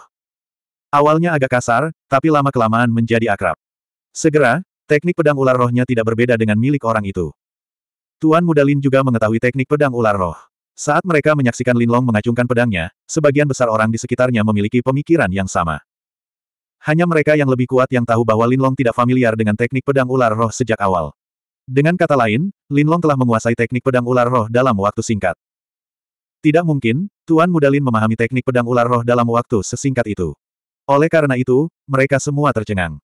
Awalnya agak kasar, tapi lama-kelamaan menjadi akrab. Segera, teknik pedang ular rohnya tidak berbeda dengan milik orang itu. Tuan Muda Lin juga mengetahui teknik pedang ular roh. Saat mereka menyaksikan Lin Long mengacungkan pedangnya, sebagian besar orang di sekitarnya memiliki pemikiran yang sama. Hanya mereka yang lebih kuat yang tahu bahwa Lin Long tidak familiar dengan teknik pedang ular roh sejak awal. Dengan kata lain, Lin Long telah menguasai teknik pedang ular roh dalam waktu singkat. Tidak mungkin, Tuan Mudalin memahami teknik pedang ular roh dalam waktu sesingkat itu. Oleh karena itu, mereka semua tercengang.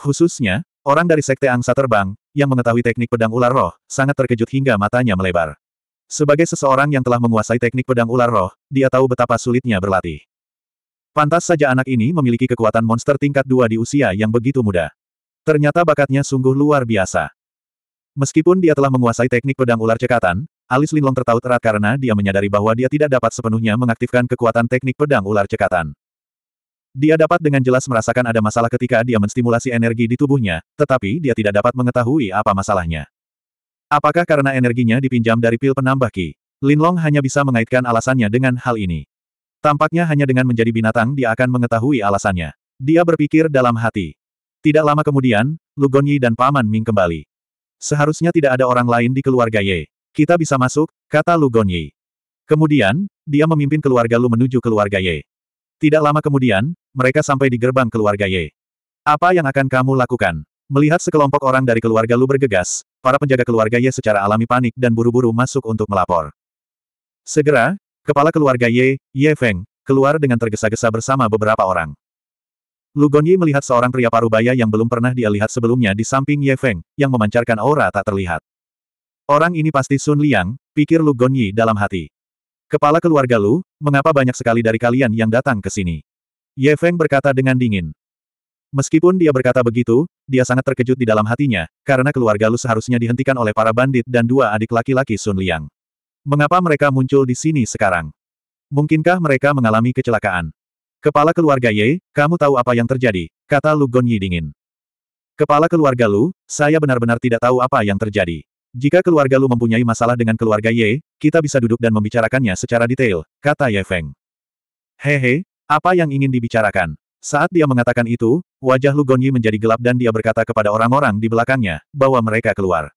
Khususnya, orang dari Sekte Angsa Terbang, yang mengetahui teknik pedang ular roh, sangat terkejut hingga matanya melebar. Sebagai seseorang yang telah menguasai teknik pedang ular roh, dia tahu betapa sulitnya berlatih. Pantas saja anak ini memiliki kekuatan monster tingkat dua di usia yang begitu muda. Ternyata bakatnya sungguh luar biasa. Meskipun dia telah menguasai teknik pedang ular cekatan, Alis Linlong tertaut erat karena dia menyadari bahwa dia tidak dapat sepenuhnya mengaktifkan kekuatan teknik pedang ular cekatan. Dia dapat dengan jelas merasakan ada masalah ketika dia menstimulasi energi di tubuhnya, tetapi dia tidak dapat mengetahui apa masalahnya. Apakah karena energinya dipinjam dari pil penambah ki? Linlong hanya bisa mengaitkan alasannya dengan hal ini. Tampaknya hanya dengan menjadi binatang dia akan mengetahui alasannya. Dia berpikir dalam hati. Tidak lama kemudian, Lugonyi dan Paman Ming kembali. Seharusnya tidak ada orang lain di keluarga Ye. Kita bisa masuk, kata Lu Gonyi. Kemudian, dia memimpin keluarga Lu menuju keluarga Ye. Tidak lama kemudian, mereka sampai di gerbang keluarga Ye. Apa yang akan kamu lakukan? Melihat sekelompok orang dari keluarga Lu bergegas, para penjaga keluarga Ye secara alami panik dan buru-buru masuk untuk melapor. Segera, kepala keluarga Ye, Ye Feng, keluar dengan tergesa-gesa bersama beberapa orang. Lu Gonyi melihat seorang pria parubaya yang belum pernah dia lihat sebelumnya di samping Ye Feng, yang memancarkan aura tak terlihat. Orang ini pasti Sun Liang, pikir Lu Gonyi dalam hati. Kepala keluarga Lu, mengapa banyak sekali dari kalian yang datang ke sini? Ye Feng berkata dengan dingin. Meskipun dia berkata begitu, dia sangat terkejut di dalam hatinya, karena keluarga Lu seharusnya dihentikan oleh para bandit dan dua adik laki-laki Sun Liang. Mengapa mereka muncul di sini sekarang? Mungkinkah mereka mengalami kecelakaan? Kepala keluarga Ye, kamu tahu apa yang terjadi, kata Lu Gonyi dingin. Kepala keluarga Lu, saya benar-benar tidak tahu apa yang terjadi. Jika keluarga Lu mempunyai masalah dengan keluarga Ye, kita bisa duduk dan membicarakannya secara detail, kata Ye Feng. Hehe, apa yang ingin dibicarakan? Saat dia mengatakan itu, wajah Lu Gonyi menjadi gelap dan dia berkata kepada orang-orang di belakangnya, bahwa mereka keluar.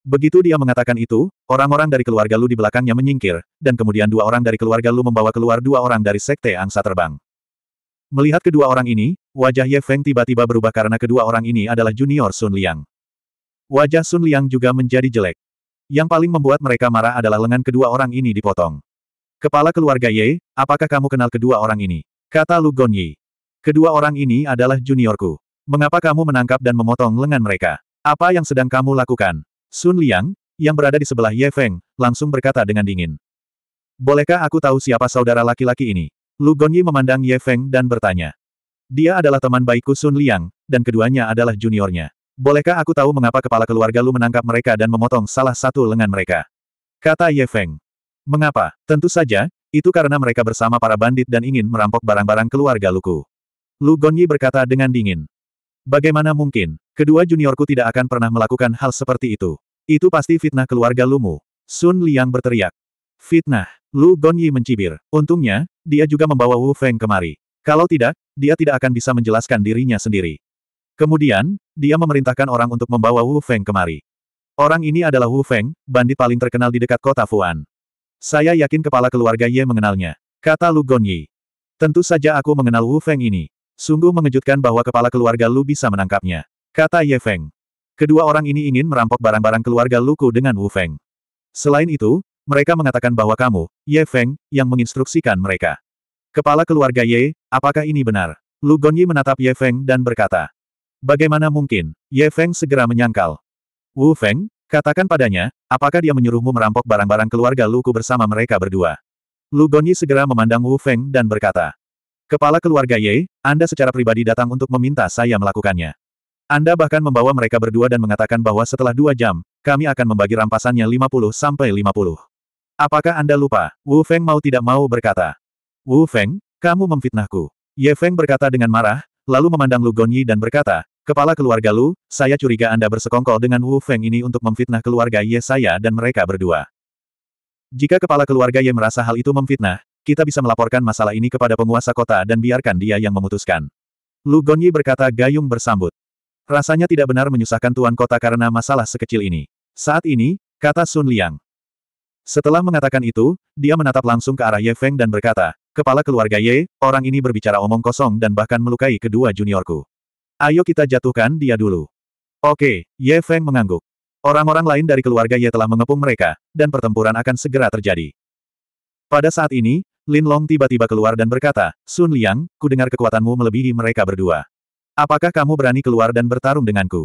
Begitu dia mengatakan itu, orang-orang dari keluarga Lu di belakangnya menyingkir, dan kemudian dua orang dari keluarga Lu membawa keluar dua orang dari sekte angsa terbang. Melihat kedua orang ini, wajah Ye Feng tiba-tiba berubah karena kedua orang ini adalah junior Sun Liang. Wajah Sun Liang juga menjadi jelek. Yang paling membuat mereka marah adalah lengan kedua orang ini dipotong. Kepala keluarga Ye, apakah kamu kenal kedua orang ini? Kata Lu Gonyi. Kedua orang ini adalah juniorku. Mengapa kamu menangkap dan memotong lengan mereka? Apa yang sedang kamu lakukan? Sun Liang, yang berada di sebelah Ye Feng, langsung berkata dengan dingin. Bolehkah aku tahu siapa saudara laki-laki ini? Lu Gonyi memandang Ye Feng dan bertanya. Dia adalah teman baikku Sun Liang, dan keduanya adalah juniornya. Bolehkah aku tahu mengapa kepala keluarga Lu menangkap mereka dan memotong salah satu lengan mereka? Kata Ye Feng. Mengapa? Tentu saja, itu karena mereka bersama para bandit dan ingin merampok barang-barang keluarga Luku. Lu Gonyi berkata dengan dingin. Bagaimana mungkin, kedua juniorku tidak akan pernah melakukan hal seperti itu. Itu pasti fitnah keluarga Lumu. Sun Liang berteriak. Fitnah. Lu Gonyi mencibir. Untungnya, dia juga membawa Wu Feng kemari. Kalau tidak, dia tidak akan bisa menjelaskan dirinya sendiri. Kemudian, dia memerintahkan orang untuk membawa Wu Feng kemari. Orang ini adalah Wu Feng, bandit paling terkenal di dekat kota Fuan. Saya yakin kepala keluarga Ye mengenalnya, kata Lu Yi. Tentu saja aku mengenal Wu Feng ini. Sungguh mengejutkan bahwa kepala keluarga Lu bisa menangkapnya, kata Ye Feng. Kedua orang ini ingin merampok barang-barang keluarga Luku dengan Wu Feng. Selain itu, mereka mengatakan bahwa kamu, Ye Feng, yang menginstruksikan mereka. Kepala keluarga Ye, apakah ini benar? Lu Yi menatap Ye Feng dan berkata, Bagaimana mungkin? Ye Feng segera menyangkal. Wu Feng, katakan padanya, apakah dia menyuruhmu merampok barang-barang keluarga Luku bersama mereka berdua? Lu Gongyi segera memandang Wu Feng dan berkata, Kepala keluarga Ye, Anda secara pribadi datang untuk meminta saya melakukannya. Anda bahkan membawa mereka berdua dan mengatakan bahwa setelah dua jam, kami akan membagi rampasannya 50 sampai 50. Apakah Anda lupa? Wu Feng mau tidak mau berkata. Wu Feng, kamu memfitnahku. Ye Feng berkata dengan marah, lalu memandang Lu Gongyi dan berkata, Kepala keluarga Lu, saya curiga Anda bersekongkol dengan Wu Feng ini untuk memfitnah keluarga Ye saya dan mereka berdua. Jika kepala keluarga Ye merasa hal itu memfitnah, kita bisa melaporkan masalah ini kepada penguasa kota dan biarkan dia yang memutuskan. Lu Gonyi berkata gayung bersambut. Rasanya tidak benar menyusahkan tuan kota karena masalah sekecil ini. Saat ini, kata Sun Liang. Setelah mengatakan itu, dia menatap langsung ke arah Ye Feng dan berkata, Kepala keluarga Ye, orang ini berbicara omong kosong dan bahkan melukai kedua juniorku. Ayo kita jatuhkan dia dulu. Oke, Ye Feng mengangguk. Orang-orang lain dari keluarga Ye telah mengepung mereka, dan pertempuran akan segera terjadi. Pada saat ini, Lin Long tiba-tiba keluar dan berkata, Sun Liang, ku dengar kekuatanmu melebihi mereka berdua. Apakah kamu berani keluar dan bertarung denganku?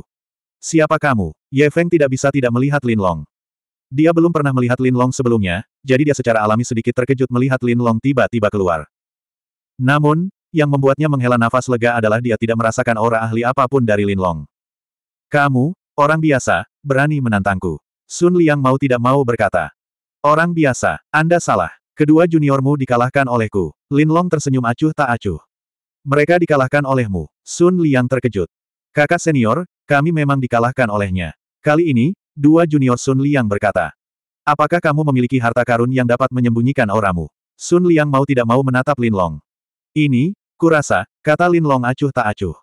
Siapa kamu? Ye Feng tidak bisa tidak melihat Lin Long. Dia belum pernah melihat Lin Long sebelumnya, jadi dia secara alami sedikit terkejut melihat Lin Long tiba-tiba keluar. Namun, yang membuatnya menghela nafas lega adalah dia tidak merasakan aura ahli apapun dari Linlong. Kamu, orang biasa, berani menantangku. Sun Liang mau tidak mau berkata. Orang biasa, Anda salah. Kedua juniormu dikalahkan olehku. Linlong tersenyum acuh tak acuh. Mereka dikalahkan olehmu. Sun Liang terkejut. Kakak senior, kami memang dikalahkan olehnya. Kali ini, dua junior Sun Liang berkata. Apakah kamu memiliki harta karun yang dapat menyembunyikan auramu? Sun Liang mau tidak mau menatap Linlong. Ini, Kurasa, kata Lin Long acuh tak acuh.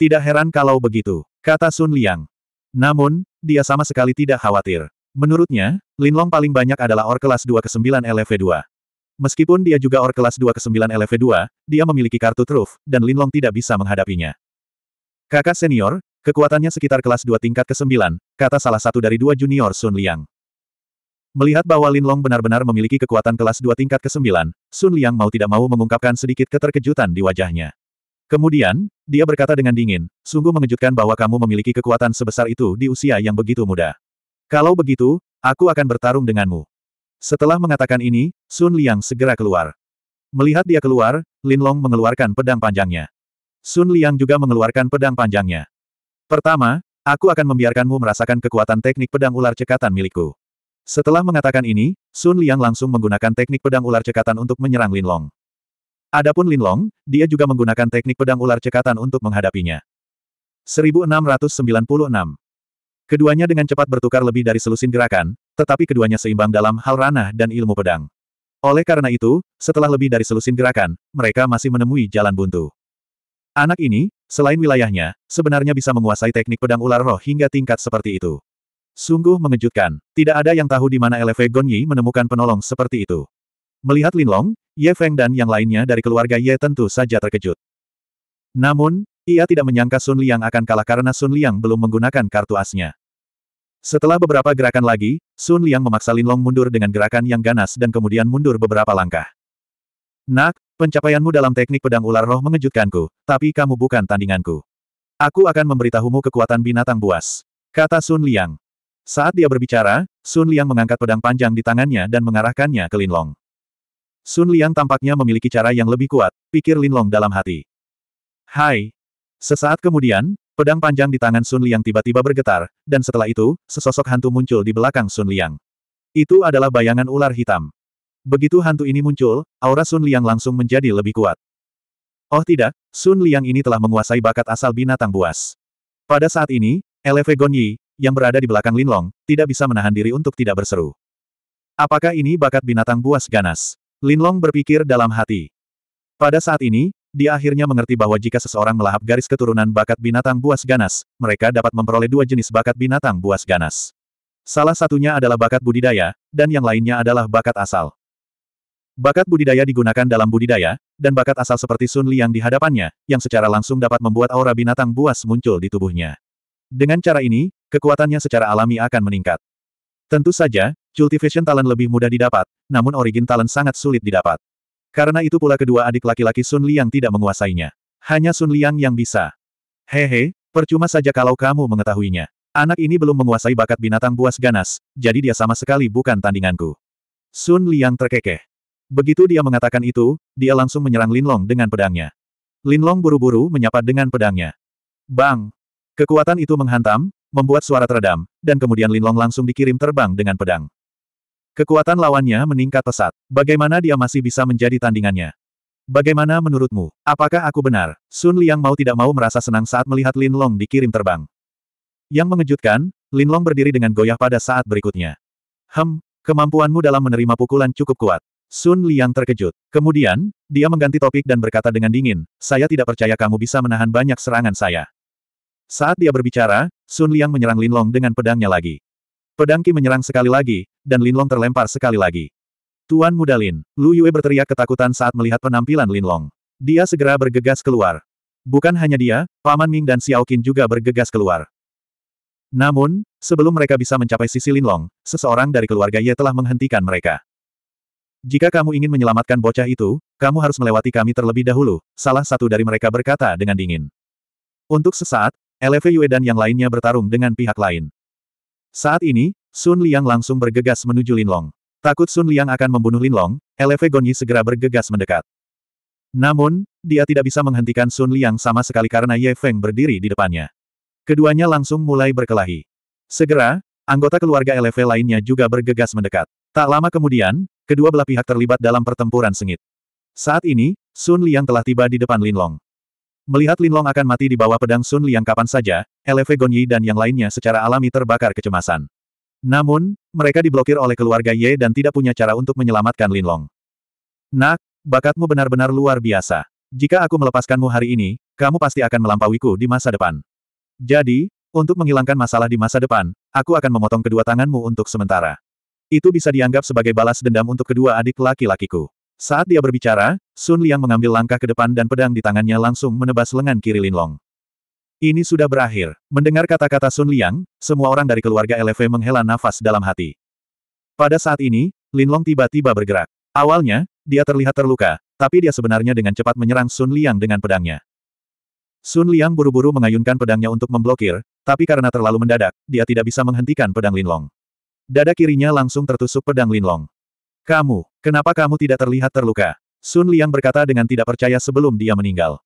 Tidak heran kalau begitu, kata Sun Liang. Namun, dia sama sekali tidak khawatir. Menurutnya, Lin Long paling banyak adalah Or kelas 2 ke-9 LV2. Meskipun dia juga Or kelas 2 ke-9 LV2, dia memiliki kartu truf, dan Lin Long tidak bisa menghadapinya. Kakak senior, kekuatannya sekitar kelas 2 tingkat ke-9, kata salah satu dari dua junior Sun Liang. Melihat bahwa Linlong benar-benar memiliki kekuatan kelas dua tingkat ke-9, Sun Liang mau tidak mau mengungkapkan sedikit keterkejutan di wajahnya. Kemudian, dia berkata dengan dingin, sungguh mengejutkan bahwa kamu memiliki kekuatan sebesar itu di usia yang begitu muda. Kalau begitu, aku akan bertarung denganmu. Setelah mengatakan ini, Sun Liang segera keluar. Melihat dia keluar, Linlong mengeluarkan pedang panjangnya. Sun Liang juga mengeluarkan pedang panjangnya. Pertama, aku akan membiarkanmu merasakan kekuatan teknik pedang ular cekatan milikku. Setelah mengatakan ini, Sun Liang langsung menggunakan teknik pedang ular cekatan untuk menyerang Linlong. Adapun Linlong, dia juga menggunakan teknik pedang ular cekatan untuk menghadapinya. 1696 Keduanya dengan cepat bertukar lebih dari selusin gerakan, tetapi keduanya seimbang dalam hal ranah dan ilmu pedang. Oleh karena itu, setelah lebih dari selusin gerakan, mereka masih menemui jalan buntu. Anak ini, selain wilayahnya, sebenarnya bisa menguasai teknik pedang ular roh hingga tingkat seperti itu. Sungguh mengejutkan, tidak ada yang tahu di mana LV Gonyi menemukan penolong seperti itu. Melihat Linlong, Ye Feng dan yang lainnya dari keluarga Ye tentu saja terkejut. Namun, ia tidak menyangka Sun Liang akan kalah karena Sun Liang belum menggunakan kartu asnya. Setelah beberapa gerakan lagi, Sun Liang memaksa Linlong mundur dengan gerakan yang ganas dan kemudian mundur beberapa langkah. Nak, pencapaianmu dalam teknik pedang ular roh mengejutkanku, tapi kamu bukan tandinganku. Aku akan memberitahumu kekuatan binatang buas. Kata Sun Liang. Saat dia berbicara, Sun Liang mengangkat pedang panjang di tangannya dan mengarahkannya ke Linlong. Sun Liang tampaknya memiliki cara yang lebih kuat, pikir Linlong dalam hati. Hai. Sesaat kemudian, pedang panjang di tangan Sun Liang tiba-tiba bergetar, dan setelah itu, sesosok hantu muncul di belakang Sun Liang. Itu adalah bayangan ular hitam. Begitu hantu ini muncul, aura Sun Liang langsung menjadi lebih kuat. Oh tidak, Sun Liang ini telah menguasai bakat asal binatang buas. Pada saat ini, Eleve Gonyi, yang berada di belakang Linlong, tidak bisa menahan diri untuk tidak berseru. Apakah ini bakat binatang buas ganas? Linlong berpikir dalam hati. Pada saat ini, dia akhirnya mengerti bahwa jika seseorang melahap garis keturunan bakat binatang buas ganas, mereka dapat memperoleh dua jenis bakat binatang buas ganas. Salah satunya adalah bakat budidaya, dan yang lainnya adalah bakat asal. Bakat budidaya digunakan dalam budidaya, dan bakat asal seperti Sun yang di hadapannya, yang secara langsung dapat membuat aura binatang buas muncul di tubuhnya. Dengan cara ini, kekuatannya secara alami akan meningkat. Tentu saja, cultivation talent lebih mudah didapat, namun origin talent sangat sulit didapat. Karena itu pula kedua adik laki-laki Sun Liang tidak menguasainya. Hanya Sun Liang yang bisa. Hehe, percuma saja kalau kamu mengetahuinya. Anak ini belum menguasai bakat binatang buas ganas, jadi dia sama sekali bukan tandinganku. Sun Liang terkekeh. Begitu dia mengatakan itu, dia langsung menyerang Lin Long dengan pedangnya. Lin Long buru-buru menyapa dengan pedangnya. Bang! Kekuatan itu menghantam, membuat suara teredam, dan kemudian Linlong langsung dikirim terbang dengan pedang. Kekuatan lawannya meningkat pesat. Bagaimana dia masih bisa menjadi tandingannya? Bagaimana menurutmu? Apakah aku benar? Sun Liang mau tidak mau merasa senang saat melihat Linlong dikirim terbang. Yang mengejutkan, Linlong berdiri dengan goyah pada saat berikutnya. Hem, kemampuanmu dalam menerima pukulan cukup kuat. Sun Liang terkejut. Kemudian, dia mengganti topik dan berkata dengan dingin, saya tidak percaya kamu bisa menahan banyak serangan saya. Saat dia berbicara, Sun Liang menyerang Linlong dengan pedangnya lagi. Pedang Qi menyerang sekali lagi, dan Linlong terlempar sekali lagi. Tuan Muda Lin, Lu Yue berteriak ketakutan saat melihat penampilan Linlong. Dia segera bergegas keluar. Bukan hanya dia, Paman Ming dan Xiao Qin juga bergegas keluar. Namun, sebelum mereka bisa mencapai sisi Linlong, seseorang dari keluarga Ye telah menghentikan mereka. Jika kamu ingin menyelamatkan bocah itu, kamu harus melewati kami terlebih dahulu, salah satu dari mereka berkata dengan dingin. Untuk sesaat, Eleve dan yang lainnya bertarung dengan pihak lain. Saat ini, Sun Liang langsung bergegas menuju Linlong. Takut Sun Liang akan membunuh Linlong, Lv Gonyi segera bergegas mendekat. Namun, dia tidak bisa menghentikan Sun Liang sama sekali karena Ye Feng berdiri di depannya. Keduanya langsung mulai berkelahi. Segera, anggota keluarga Eleve lainnya juga bergegas mendekat. Tak lama kemudian, kedua belah pihak terlibat dalam pertempuran sengit. Saat ini, Sun Liang telah tiba di depan Linlong. Melihat Linlong akan mati di bawah pedang Sun Liang kapan saja, Eleve Gonyi dan yang lainnya secara alami terbakar kecemasan. Namun, mereka diblokir oleh keluarga Ye dan tidak punya cara untuk menyelamatkan Linlong. Nak, bakatmu benar-benar luar biasa. Jika aku melepaskanmu hari ini, kamu pasti akan melampauiku di masa depan. Jadi, untuk menghilangkan masalah di masa depan, aku akan memotong kedua tanganmu untuk sementara. Itu bisa dianggap sebagai balas dendam untuk kedua adik laki-lakiku. Saat dia berbicara, Sun Liang mengambil langkah ke depan dan pedang di tangannya langsung menebas lengan kiri Long. Ini sudah berakhir. Mendengar kata-kata Sun Liang, semua orang dari keluarga LFV menghela nafas dalam hati. Pada saat ini, Lin Long tiba-tiba bergerak. Awalnya, dia terlihat terluka, tapi dia sebenarnya dengan cepat menyerang Sun Liang dengan pedangnya. Sun Liang buru-buru mengayunkan pedangnya untuk memblokir, tapi karena terlalu mendadak, dia tidak bisa menghentikan pedang Lin Long. Dada kirinya langsung tertusuk pedang Lin Long. Kamu, kenapa kamu tidak terlihat terluka? Sun Liang berkata dengan tidak percaya sebelum dia meninggal.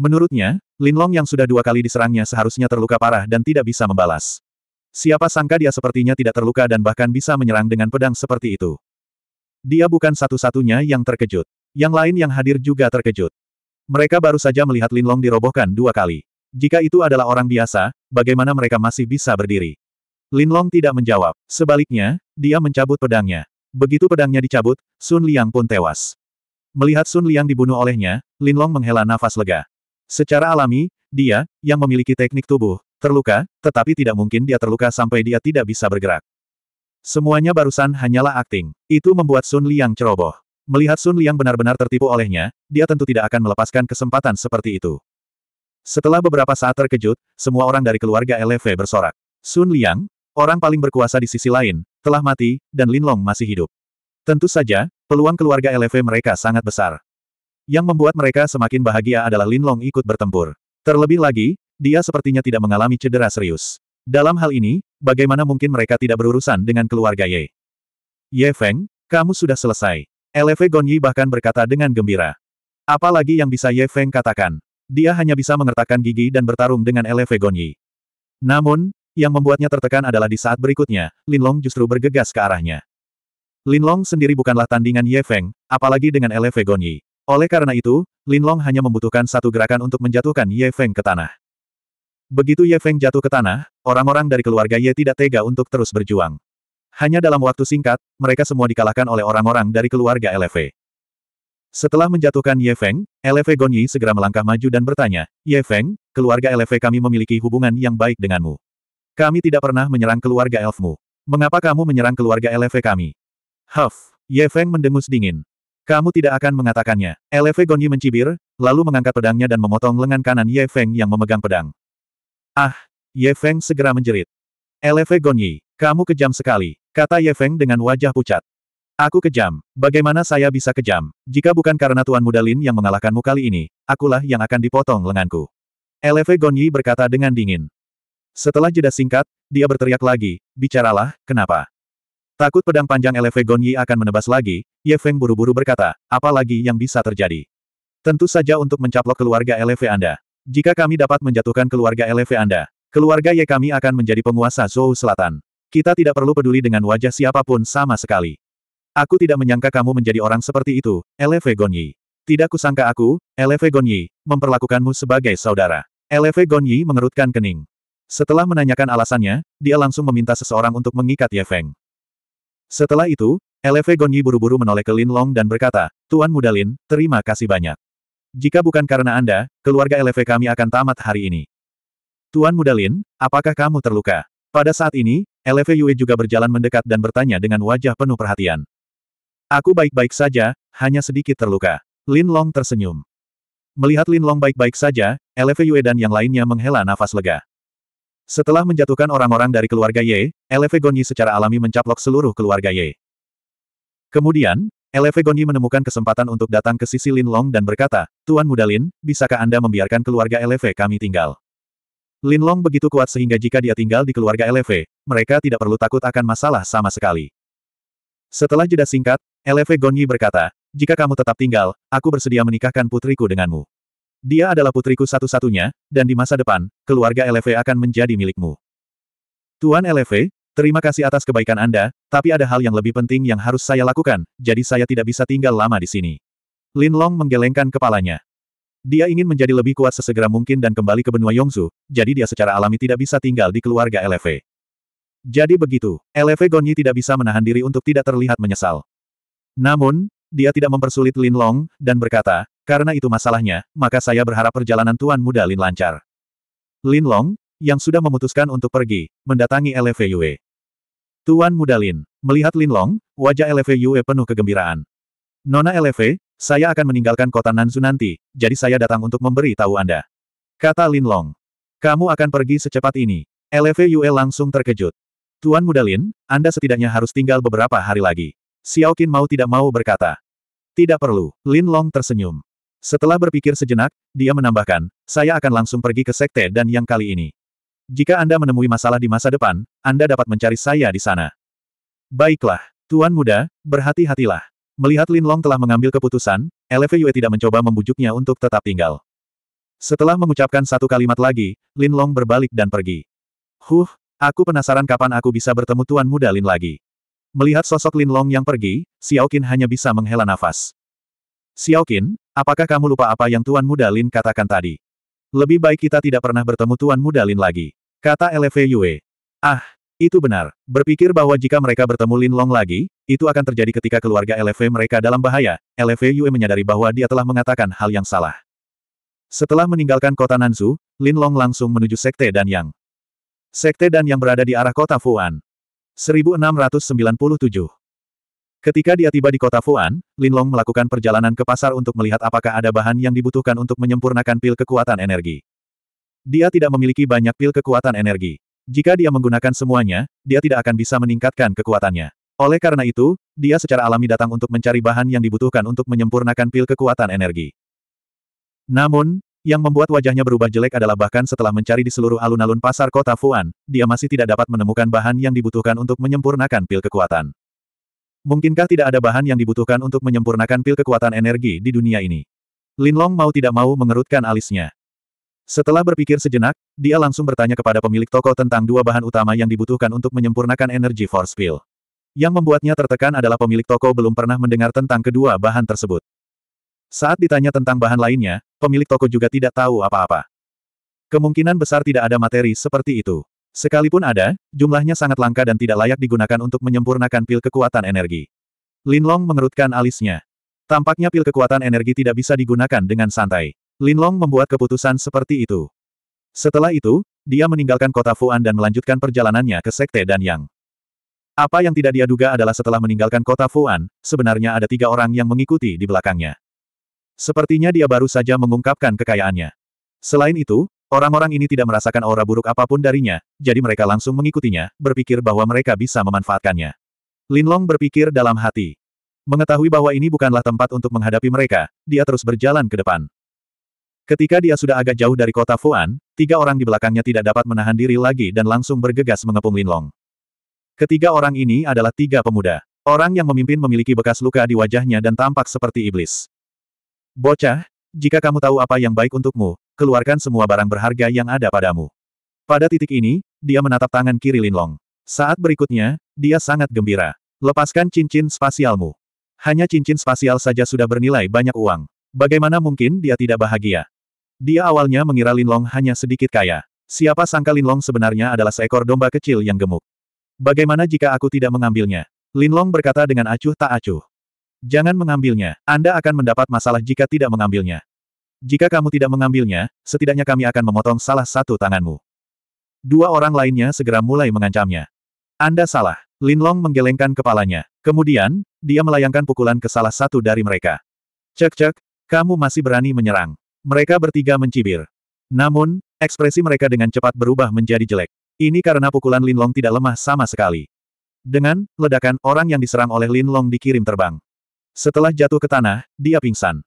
Menurutnya, Lin Long yang sudah dua kali diserangnya seharusnya terluka parah dan tidak bisa membalas. Siapa sangka dia sepertinya tidak terluka dan bahkan bisa menyerang dengan pedang seperti itu. Dia bukan satu-satunya yang terkejut. Yang lain yang hadir juga terkejut. Mereka baru saja melihat Lin Long dirobohkan dua kali. Jika itu adalah orang biasa, bagaimana mereka masih bisa berdiri? Lin Long tidak menjawab. Sebaliknya, dia mencabut pedangnya. Begitu pedangnya dicabut, Sun Liang pun tewas. Melihat Sun Liang dibunuh olehnya, Lin Long menghela nafas lega. Secara alami, dia, yang memiliki teknik tubuh, terluka, tetapi tidak mungkin dia terluka sampai dia tidak bisa bergerak. Semuanya barusan hanyalah akting. Itu membuat Sun Liang ceroboh. Melihat Sun Liang benar-benar tertipu olehnya, dia tentu tidak akan melepaskan kesempatan seperti itu. Setelah beberapa saat terkejut, semua orang dari keluarga LV bersorak. Sun Liang, orang paling berkuasa di sisi lain, telah mati, dan Linlong masih hidup. Tentu saja, peluang keluarga LV mereka sangat besar. Yang membuat mereka semakin bahagia adalah Linlong ikut bertempur. Terlebih lagi, dia sepertinya tidak mengalami cedera serius. Dalam hal ini, bagaimana mungkin mereka tidak berurusan dengan keluarga Ye? Ye Feng, kamu sudah selesai. LV Gonyi bahkan berkata dengan gembira. Apalagi yang bisa Ye Feng katakan? Dia hanya bisa mengertakkan gigi dan bertarung dengan LV Gonyi. Namun, yang membuatnya tertekan adalah di saat berikutnya, Lin Long justru bergegas ke arahnya. Lin Long sendiri bukanlah tandingan Ye Feng, apalagi dengan Eleve Gonyi. Oleh karena itu, Lin Long hanya membutuhkan satu gerakan untuk menjatuhkan Ye Feng ke tanah. Begitu Ye Feng jatuh ke tanah, orang-orang dari keluarga Ye tidak tega untuk terus berjuang. Hanya dalam waktu singkat, mereka semua dikalahkan oleh orang-orang dari keluarga Eleve. Setelah menjatuhkan Ye Feng, Eleve Gonyi segera melangkah maju dan bertanya, Ye Feng, keluarga Eleve kami memiliki hubungan yang baik denganmu. Kami tidak pernah menyerang keluarga elfmu. Mengapa kamu menyerang keluarga LV kami? Huff, Ye Feng mendengus dingin. Kamu tidak akan mengatakannya. LV Gonyi mencibir, lalu mengangkat pedangnya dan memotong lengan kanan Ye Feng yang memegang pedang. Ah, Ye Feng segera menjerit. LV Gonyi, kamu kejam sekali, kata Ye Feng dengan wajah pucat. Aku kejam. Bagaimana saya bisa kejam? Jika bukan karena Tuan Muda Lin yang mengalahkanmu kali ini, akulah yang akan dipotong lenganku. Eleve Gonyi berkata dengan dingin. Setelah jeda singkat, dia berteriak lagi, bicaralah, kenapa? Takut pedang panjang Eleve Gonyi akan menebas lagi, Ye Feng buru-buru berkata, apa lagi yang bisa terjadi? Tentu saja untuk mencaplok keluarga Eleve Anda. Jika kami dapat menjatuhkan keluarga Eleve Anda, keluarga Ye kami akan menjadi penguasa Zhou Selatan. Kita tidak perlu peduli dengan wajah siapapun sama sekali. Aku tidak menyangka kamu menjadi orang seperti itu, Eleve Gonyi. Tidak kusangka aku, Eleve Gonyi, memperlakukanmu sebagai saudara. Eleve Gonyi mengerutkan kening. Setelah menanyakan alasannya, dia langsung meminta seseorang untuk mengikat Ye Feng. Setelah itu, LV Gonyi buru-buru menoleh ke Lin Long dan berkata, Tuan Muda Lin, terima kasih banyak. Jika bukan karena Anda, keluarga LV kami akan tamat hari ini. Tuan Muda Lin, apakah kamu terluka? Pada saat ini, LV Yue juga berjalan mendekat dan bertanya dengan wajah penuh perhatian. Aku baik-baik saja, hanya sedikit terluka. Lin Long tersenyum. Melihat Lin Long baik-baik saja, LV Yue dan yang lainnya menghela nafas lega. Setelah menjatuhkan orang-orang dari keluarga Ye, Eleve Gonyi secara alami mencaplok seluruh keluarga Ye. Kemudian, Eleve Gonyi menemukan kesempatan untuk datang ke sisi Lin Long dan berkata, Tuan Muda Lin, bisakah Anda membiarkan keluarga Eleve kami tinggal? Lin Long begitu kuat sehingga jika dia tinggal di keluarga Eleve, mereka tidak perlu takut akan masalah sama sekali. Setelah jeda singkat, Eleve Gonyi berkata, jika kamu tetap tinggal, aku bersedia menikahkan putriku denganmu. Dia adalah putriku satu-satunya, dan di masa depan, keluarga LV akan menjadi milikmu. Tuan LV, terima kasih atas kebaikan Anda, tapi ada hal yang lebih penting yang harus saya lakukan, jadi saya tidak bisa tinggal lama di sini. Lin Long menggelengkan kepalanya. Dia ingin menjadi lebih kuat sesegera mungkin dan kembali ke benua Yongzu, jadi dia secara alami tidak bisa tinggal di keluarga LV. Jadi begitu, LV Gonyi tidak bisa menahan diri untuk tidak terlihat menyesal. Namun, dia tidak mempersulit Lin Long, dan berkata, karena itu masalahnya, maka saya berharap perjalanan tuan muda Lin lancar. Lin Long, yang sudah memutuskan untuk pergi, mendatangi LV Tuan muda Lin, melihat Lin Long, wajah LV penuh kegembiraan. Nona LV, saya akan meninggalkan kota Nanzu nanti, jadi saya datang untuk memberi tahu Anda. Kata Lin Long. Kamu akan pergi secepat ini. LV langsung terkejut. Tuan muda Lin, Anda setidaknya harus tinggal beberapa hari lagi. Xiao Qin mau tidak mau berkata. Tidak perlu, Lin Long tersenyum. Setelah berpikir sejenak, dia menambahkan, saya akan langsung pergi ke sekte dan yang kali ini. Jika Anda menemui masalah di masa depan, Anda dapat mencari saya di sana. Baiklah, Tuan Muda, berhati-hatilah. Melihat Lin Long telah mengambil keputusan, Eleve Yue tidak mencoba membujuknya untuk tetap tinggal. Setelah mengucapkan satu kalimat lagi, Lin Long berbalik dan pergi. Huh, aku penasaran kapan aku bisa bertemu Tuan Muda Lin lagi. Melihat sosok Lin Long yang pergi, Xiao Qin hanya bisa menghela nafas. Xiao Qin, apakah kamu lupa apa yang Tuan Muda Lin katakan tadi? Lebih baik kita tidak pernah bertemu Tuan Muda Lin lagi. Kata LV Yue. Ah, itu benar. Berpikir bahwa jika mereka bertemu Lin Long lagi, itu akan terjadi ketika keluarga LV mereka dalam bahaya, LV Yue menyadari bahwa dia telah mengatakan hal yang salah. Setelah meninggalkan kota Nanzu, Lin Long langsung menuju Sekte Dan Yang. Sekte Dan Yang berada di arah kota Fuan. 1697. Ketika dia tiba di kota Fuan, Linlong melakukan perjalanan ke pasar untuk melihat apakah ada bahan yang dibutuhkan untuk menyempurnakan pil kekuatan energi. Dia tidak memiliki banyak pil kekuatan energi. Jika dia menggunakan semuanya, dia tidak akan bisa meningkatkan kekuatannya. Oleh karena itu, dia secara alami datang untuk mencari bahan yang dibutuhkan untuk menyempurnakan pil kekuatan energi. Namun, yang membuat wajahnya berubah jelek adalah bahkan setelah mencari di seluruh alun-alun pasar kota Fuan, dia masih tidak dapat menemukan bahan yang dibutuhkan untuk menyempurnakan pil kekuatan. Mungkinkah tidak ada bahan yang dibutuhkan untuk menyempurnakan pil kekuatan energi di dunia ini? Linlong mau tidak mau mengerutkan alisnya. Setelah berpikir sejenak, dia langsung bertanya kepada pemilik toko tentang dua bahan utama yang dibutuhkan untuk menyempurnakan energi force pill. Yang membuatnya tertekan adalah pemilik toko belum pernah mendengar tentang kedua bahan tersebut. Saat ditanya tentang bahan lainnya, pemilik toko juga tidak tahu apa-apa. Kemungkinan besar tidak ada materi seperti itu. Sekalipun ada, jumlahnya sangat langka dan tidak layak digunakan untuk menyempurnakan pil kekuatan energi. Lin Long mengerutkan alisnya. Tampaknya pil kekuatan energi tidak bisa digunakan dengan santai. Lin Long membuat keputusan seperti itu. Setelah itu, dia meninggalkan kota Fuan dan melanjutkan perjalanannya ke Sekte Dan Yang. Apa yang tidak dia duga adalah setelah meninggalkan kota Fuan, sebenarnya ada tiga orang yang mengikuti di belakangnya. Sepertinya dia baru saja mengungkapkan kekayaannya. Selain itu, orang-orang ini tidak merasakan aura buruk apapun darinya, jadi mereka langsung mengikutinya, berpikir bahwa mereka bisa memanfaatkannya. Linlong berpikir dalam hati. Mengetahui bahwa ini bukanlah tempat untuk menghadapi mereka, dia terus berjalan ke depan. Ketika dia sudah agak jauh dari kota Fuan, tiga orang di belakangnya tidak dapat menahan diri lagi dan langsung bergegas mengepung Linlong. Ketiga orang ini adalah tiga pemuda. Orang yang memimpin memiliki bekas luka di wajahnya dan tampak seperti iblis. Bocah, jika kamu tahu apa yang baik untukmu, keluarkan semua barang berharga yang ada padamu. Pada titik ini, dia menatap tangan kiri Linlong. Saat berikutnya, dia sangat gembira. Lepaskan cincin spasialmu. Hanya cincin spasial saja sudah bernilai banyak uang. Bagaimana mungkin dia tidak bahagia? Dia awalnya mengira Linlong hanya sedikit kaya. Siapa sangka Linlong sebenarnya adalah seekor domba kecil yang gemuk. Bagaimana jika aku tidak mengambilnya? Linlong berkata dengan acuh tak acuh. Jangan mengambilnya, Anda akan mendapat masalah jika tidak mengambilnya. Jika kamu tidak mengambilnya, setidaknya kami akan memotong salah satu tanganmu. Dua orang lainnya segera mulai mengancamnya. Anda salah. Lin Long menggelengkan kepalanya. Kemudian, dia melayangkan pukulan ke salah satu dari mereka. Cek-cek, kamu masih berani menyerang. Mereka bertiga mencibir. Namun, ekspresi mereka dengan cepat berubah menjadi jelek. Ini karena pukulan Lin Long tidak lemah sama sekali. Dengan ledakan, orang yang diserang oleh Lin Long dikirim terbang. Setelah jatuh ke tanah, dia pingsan.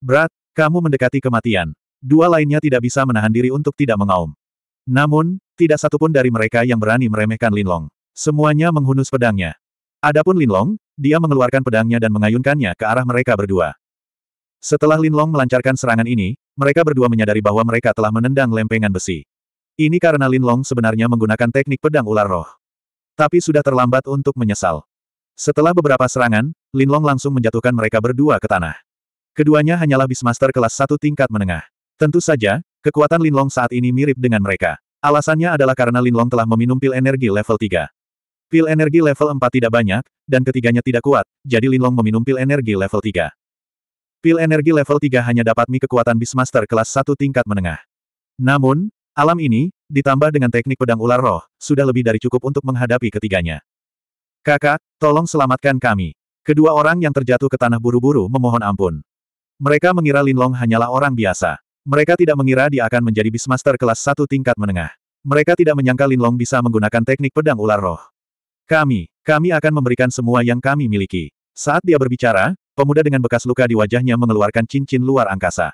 Berat, kamu mendekati kematian. Dua lainnya tidak bisa menahan diri untuk tidak mengaum. Namun, tidak satupun dari mereka yang berani meremehkan Linlong. Semuanya menghunus pedangnya. Adapun Linlong, dia mengeluarkan pedangnya dan mengayunkannya ke arah mereka berdua. Setelah Linlong melancarkan serangan ini, mereka berdua menyadari bahwa mereka telah menendang lempengan besi. Ini karena Linlong sebenarnya menggunakan teknik pedang ular roh. Tapi sudah terlambat untuk menyesal. Setelah beberapa serangan, Linlong langsung menjatuhkan mereka berdua ke tanah. Keduanya hanyalah Beastmaster kelas satu tingkat menengah. Tentu saja, kekuatan Linlong saat ini mirip dengan mereka. Alasannya adalah karena Linlong telah meminum pil energi level 3. Pil energi level 4 tidak banyak, dan ketiganya tidak kuat, jadi Linlong meminum pil energi level 3. Pil energi level 3 hanya dapat mi kekuatan Beastmaster kelas satu tingkat menengah. Namun, alam ini, ditambah dengan teknik pedang ular roh, sudah lebih dari cukup untuk menghadapi ketiganya. Kakak, tolong selamatkan kami. Kedua orang yang terjatuh ke tanah buru-buru memohon ampun. Mereka mengira Linlong hanyalah orang biasa. Mereka tidak mengira dia akan menjadi bismaster kelas satu tingkat menengah. Mereka tidak menyangka Linlong bisa menggunakan teknik pedang ular roh. Kami, kami akan memberikan semua yang kami miliki. Saat dia berbicara, pemuda dengan bekas luka di wajahnya mengeluarkan cincin luar angkasa.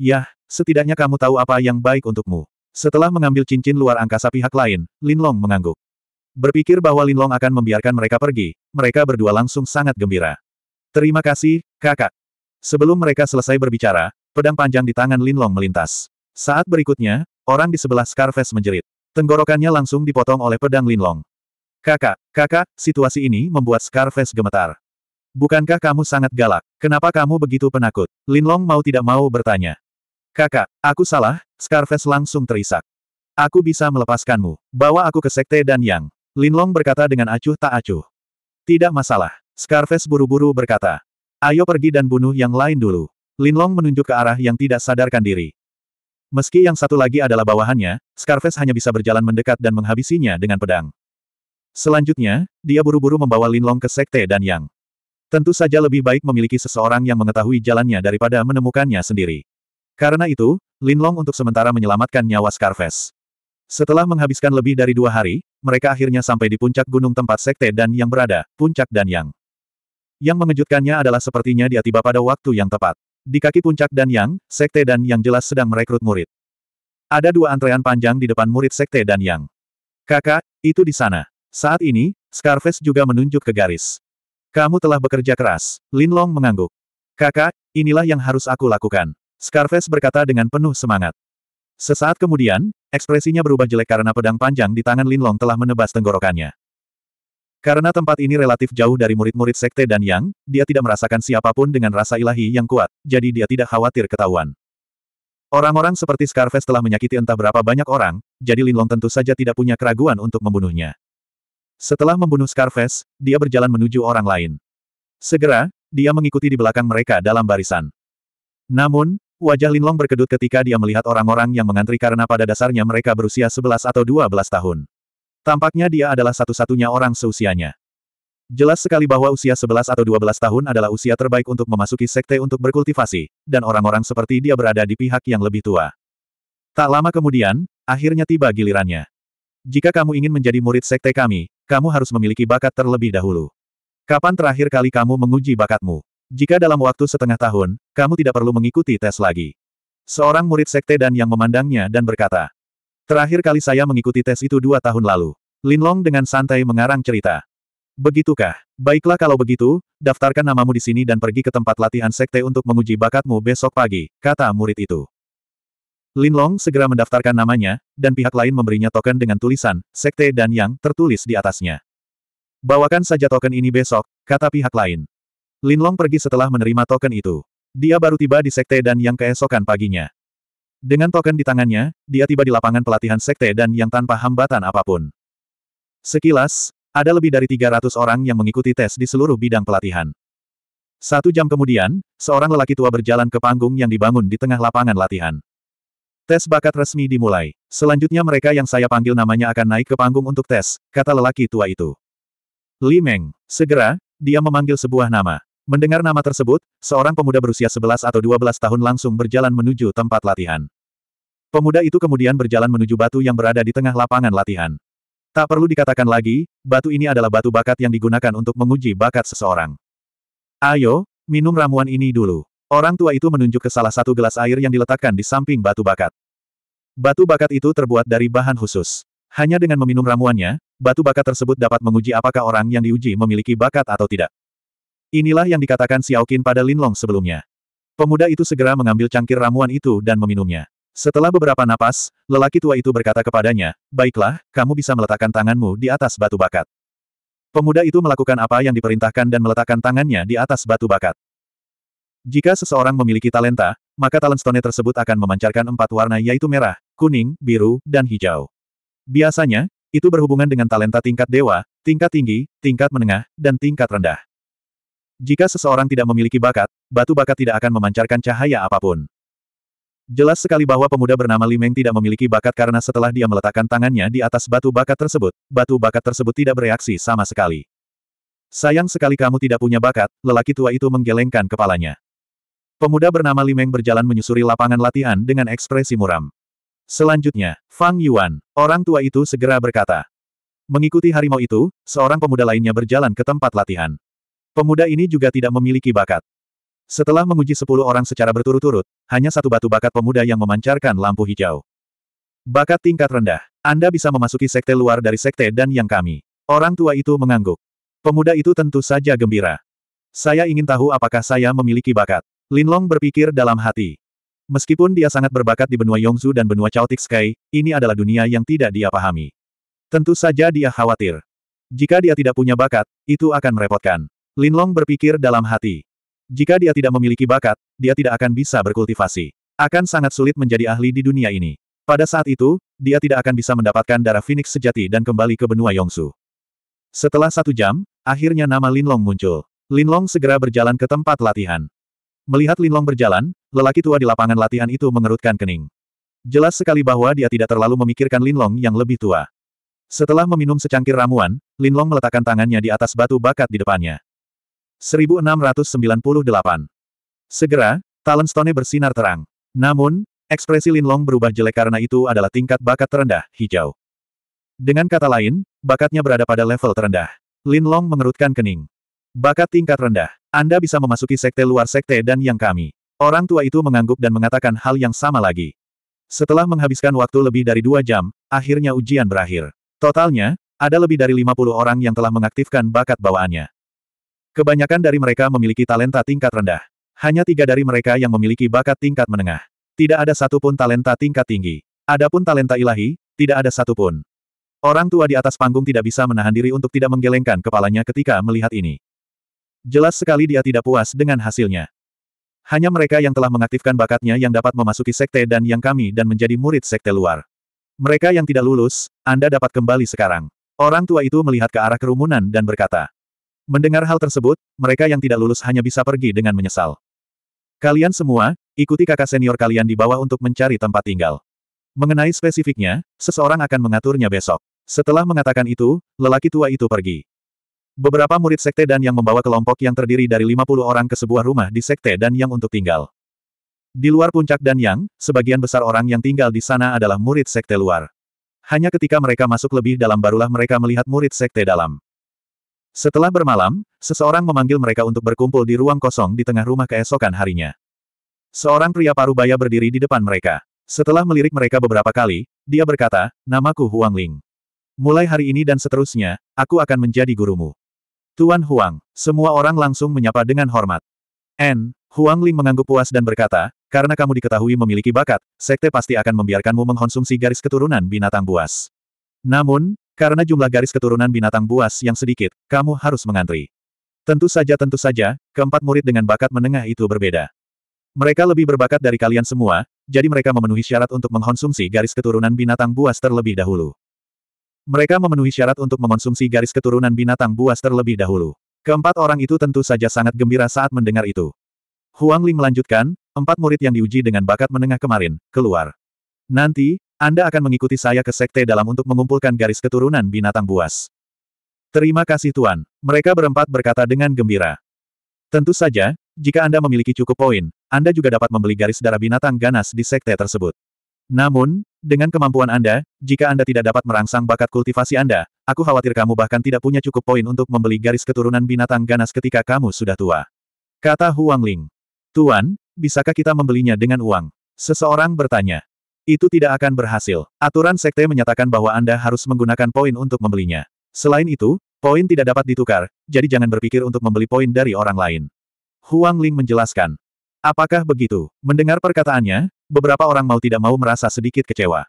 Yah, setidaknya kamu tahu apa yang baik untukmu. Setelah mengambil cincin luar angkasa pihak lain, Linlong mengangguk. Berpikir bahwa Linlong akan membiarkan mereka pergi, mereka berdua langsung sangat gembira. Terima kasih, kakak. Sebelum mereka selesai berbicara, pedang panjang di tangan Linlong melintas. Saat berikutnya, orang di sebelah Scarface menjerit. Tenggorokannya langsung dipotong oleh pedang Linlong. Kakak, kakak, situasi ini membuat Scarface gemetar. Bukankah kamu sangat galak? Kenapa kamu begitu penakut? Linlong mau tidak mau bertanya. Kakak, aku salah, Scarface langsung terisak. Aku bisa melepaskanmu. Bawa aku ke Sekte dan Yang. Linlong berkata dengan acuh tak acuh. Tidak masalah. Scarface buru-buru berkata. Ayo pergi dan bunuh yang lain dulu. Linlong menunjuk ke arah yang tidak sadarkan diri. Meski yang satu lagi adalah bawahannya, Scarface hanya bisa berjalan mendekat dan menghabisinya dengan pedang. Selanjutnya, dia buru-buru membawa Linlong ke Sekte dan Yang. Tentu saja lebih baik memiliki seseorang yang mengetahui jalannya daripada menemukannya sendiri. Karena itu, Linlong untuk sementara menyelamatkan nyawa Scarface. Setelah menghabiskan lebih dari dua hari, mereka akhirnya sampai di puncak gunung tempat sekte dan yang berada, puncak dan yang. Yang mengejutkannya adalah sepertinya dia tiba pada waktu yang tepat. Di kaki puncak dan yang, sekte dan yang jelas sedang merekrut murid. Ada dua antrean panjang di depan murid sekte dan yang. Kakak, itu di sana. Saat ini, Scarface juga menunjuk ke garis. Kamu telah bekerja keras, Lin Long mengangguk. Kakak, inilah yang harus aku lakukan. Scarface berkata dengan penuh semangat. Sesaat kemudian, Ekspresinya berubah jelek karena pedang panjang di tangan Linlong telah menebas tenggorokannya. Karena tempat ini relatif jauh dari murid-murid sekte dan yang, dia tidak merasakan siapapun dengan rasa ilahi yang kuat, jadi dia tidak khawatir ketahuan. Orang-orang seperti Scarface telah menyakiti entah berapa banyak orang, jadi Linlong tentu saja tidak punya keraguan untuk membunuhnya. Setelah membunuh Scarface, dia berjalan menuju orang lain. Segera, dia mengikuti di belakang mereka dalam barisan. Namun, Wajah Linlong berkedut ketika dia melihat orang-orang yang mengantri karena pada dasarnya mereka berusia 11 atau 12 tahun. Tampaknya dia adalah satu-satunya orang seusianya. Jelas sekali bahwa usia 11 atau 12 tahun adalah usia terbaik untuk memasuki sekte untuk berkultivasi, dan orang-orang seperti dia berada di pihak yang lebih tua. Tak lama kemudian, akhirnya tiba gilirannya. Jika kamu ingin menjadi murid sekte kami, kamu harus memiliki bakat terlebih dahulu. Kapan terakhir kali kamu menguji bakatmu? Jika dalam waktu setengah tahun, kamu tidak perlu mengikuti tes lagi. Seorang murid sekte dan yang memandangnya dan berkata, Terakhir kali saya mengikuti tes itu dua tahun lalu. Linlong dengan santai mengarang cerita. Begitukah? Baiklah kalau begitu, daftarkan namamu di sini dan pergi ke tempat latihan sekte untuk menguji bakatmu besok pagi, kata murid itu. Linlong segera mendaftarkan namanya, dan pihak lain memberinya token dengan tulisan, sekte dan yang, tertulis di atasnya. Bawakan saja token ini besok, kata pihak lain. Linlong pergi setelah menerima token itu. Dia baru tiba di sekte dan yang keesokan paginya. Dengan token di tangannya, dia tiba di lapangan pelatihan sekte dan yang tanpa hambatan apapun. Sekilas, ada lebih dari 300 orang yang mengikuti tes di seluruh bidang pelatihan. Satu jam kemudian, seorang lelaki tua berjalan ke panggung yang dibangun di tengah lapangan latihan. Tes bakat resmi dimulai. Selanjutnya mereka yang saya panggil namanya akan naik ke panggung untuk tes, kata lelaki tua itu. Li Meng. Segera, dia memanggil sebuah nama. Mendengar nama tersebut, seorang pemuda berusia 11 atau 12 tahun langsung berjalan menuju tempat latihan. Pemuda itu kemudian berjalan menuju batu yang berada di tengah lapangan latihan. Tak perlu dikatakan lagi, batu ini adalah batu bakat yang digunakan untuk menguji bakat seseorang. Ayo, minum ramuan ini dulu. Orang tua itu menunjuk ke salah satu gelas air yang diletakkan di samping batu bakat. Batu bakat itu terbuat dari bahan khusus. Hanya dengan meminum ramuannya, batu bakat tersebut dapat menguji apakah orang yang diuji memiliki bakat atau tidak. Inilah yang dikatakan Qin pada Lin Long sebelumnya. Pemuda itu segera mengambil cangkir ramuan itu dan meminumnya. Setelah beberapa napas, lelaki tua itu berkata kepadanya, Baiklah, kamu bisa meletakkan tanganmu di atas batu bakat. Pemuda itu melakukan apa yang diperintahkan dan meletakkan tangannya di atas batu bakat. Jika seseorang memiliki talenta, maka talent stone tersebut akan memancarkan empat warna yaitu merah, kuning, biru, dan hijau. Biasanya, itu berhubungan dengan talenta tingkat dewa, tingkat tinggi, tingkat menengah, dan tingkat rendah. Jika seseorang tidak memiliki bakat, batu bakat tidak akan memancarkan cahaya apapun. Jelas sekali bahwa pemuda bernama Li Meng tidak memiliki bakat karena setelah dia meletakkan tangannya di atas batu bakat tersebut, batu bakat tersebut tidak bereaksi sama sekali. Sayang sekali kamu tidak punya bakat, lelaki tua itu menggelengkan kepalanya. Pemuda bernama Li Meng berjalan menyusuri lapangan latihan dengan ekspresi muram. Selanjutnya, Fang Yuan, orang tua itu segera berkata. Mengikuti harimau itu, seorang pemuda lainnya berjalan ke tempat latihan. Pemuda ini juga tidak memiliki bakat. Setelah menguji sepuluh orang secara berturut-turut, hanya satu batu bakat pemuda yang memancarkan lampu hijau. Bakat tingkat rendah. Anda bisa memasuki sekte luar dari sekte dan yang kami. Orang tua itu mengangguk. Pemuda itu tentu saja gembira. Saya ingin tahu apakah saya memiliki bakat. Linlong berpikir dalam hati. Meskipun dia sangat berbakat di benua Yongzu dan benua Chaotic Sky, ini adalah dunia yang tidak dia pahami. Tentu saja dia khawatir. Jika dia tidak punya bakat, itu akan merepotkan. Linlong berpikir dalam hati. Jika dia tidak memiliki bakat, dia tidak akan bisa berkultivasi. Akan sangat sulit menjadi ahli di dunia ini. Pada saat itu, dia tidak akan bisa mendapatkan darah Phoenix sejati dan kembali ke benua Yongsu. Setelah satu jam, akhirnya nama Linlong muncul. Linlong segera berjalan ke tempat latihan. Melihat Linlong berjalan, lelaki tua di lapangan latihan itu mengerutkan kening. Jelas sekali bahwa dia tidak terlalu memikirkan Linlong yang lebih tua. Setelah meminum secangkir ramuan, Linlong meletakkan tangannya di atas batu bakat di depannya. 1698. Segera, Talonstone bersinar terang. Namun, ekspresi Linlong berubah jelek karena itu adalah tingkat bakat terendah, hijau. Dengan kata lain, bakatnya berada pada level terendah. Linlong mengerutkan kening. Bakat tingkat rendah. Anda bisa memasuki sekte luar sekte dan yang kami. Orang tua itu mengangguk dan mengatakan hal yang sama lagi. Setelah menghabiskan waktu lebih dari dua jam, akhirnya ujian berakhir. Totalnya, ada lebih dari 50 orang yang telah mengaktifkan bakat bawaannya. Kebanyakan dari mereka memiliki talenta tingkat rendah. Hanya tiga dari mereka yang memiliki bakat tingkat menengah. Tidak ada satupun talenta tingkat tinggi. Adapun talenta ilahi, tidak ada satupun. Orang tua di atas panggung tidak bisa menahan diri untuk tidak menggelengkan kepalanya ketika melihat ini. Jelas sekali dia tidak puas dengan hasilnya. Hanya mereka yang telah mengaktifkan bakatnya yang dapat memasuki sekte dan yang kami dan menjadi murid sekte luar. Mereka yang tidak lulus, Anda dapat kembali sekarang. Orang tua itu melihat ke arah kerumunan dan berkata, Mendengar hal tersebut, mereka yang tidak lulus hanya bisa pergi dengan menyesal. Kalian semua, ikuti kakak senior kalian di bawah untuk mencari tempat tinggal. Mengenai spesifiknya, seseorang akan mengaturnya besok. Setelah mengatakan itu, lelaki tua itu pergi. Beberapa murid sekte dan yang membawa kelompok yang terdiri dari 50 orang ke sebuah rumah di sekte dan yang untuk tinggal. Di luar puncak dan yang, sebagian besar orang yang tinggal di sana adalah murid sekte luar. Hanya ketika mereka masuk lebih dalam barulah mereka melihat murid sekte dalam. Setelah bermalam, seseorang memanggil mereka untuk berkumpul di ruang kosong di tengah rumah keesokan harinya. Seorang pria paruh baya berdiri di depan mereka. Setelah melirik mereka beberapa kali, dia berkata, namaku Huang Ling. Mulai hari ini dan seterusnya, aku akan menjadi gurumu. Tuan Huang, semua orang langsung menyapa dengan hormat. N. Huang Ling mengangguk puas dan berkata, karena kamu diketahui memiliki bakat, sekte pasti akan membiarkanmu mengkonsumsi garis keturunan binatang buas. Namun, karena jumlah garis keturunan binatang buas yang sedikit, kamu harus mengantri. Tentu saja tentu saja, keempat murid dengan bakat menengah itu berbeda. Mereka lebih berbakat dari kalian semua, jadi mereka memenuhi syarat untuk mengkonsumsi garis keturunan binatang buas terlebih dahulu. Mereka memenuhi syarat untuk mengonsumsi garis keturunan binatang buas terlebih dahulu. Keempat orang itu tentu saja sangat gembira saat mendengar itu. Huang Ling melanjutkan, empat murid yang diuji dengan bakat menengah kemarin, keluar. Nanti, anda akan mengikuti saya ke sekte dalam untuk mengumpulkan garis keturunan binatang buas. Terima kasih Tuan. Mereka berempat berkata dengan gembira. Tentu saja, jika Anda memiliki cukup poin, Anda juga dapat membeli garis darah binatang ganas di sekte tersebut. Namun, dengan kemampuan Anda, jika Anda tidak dapat merangsang bakat kultivasi Anda, aku khawatir kamu bahkan tidak punya cukup poin untuk membeli garis keturunan binatang ganas ketika kamu sudah tua. Kata Huang Ling. Tuan, bisakah kita membelinya dengan uang? Seseorang bertanya. Itu tidak akan berhasil. Aturan sekte menyatakan bahwa Anda harus menggunakan poin untuk membelinya. Selain itu, poin tidak dapat ditukar, jadi jangan berpikir untuk membeli poin dari orang lain. Huang Ling menjelaskan. Apakah begitu? Mendengar perkataannya, beberapa orang mau tidak mau merasa sedikit kecewa.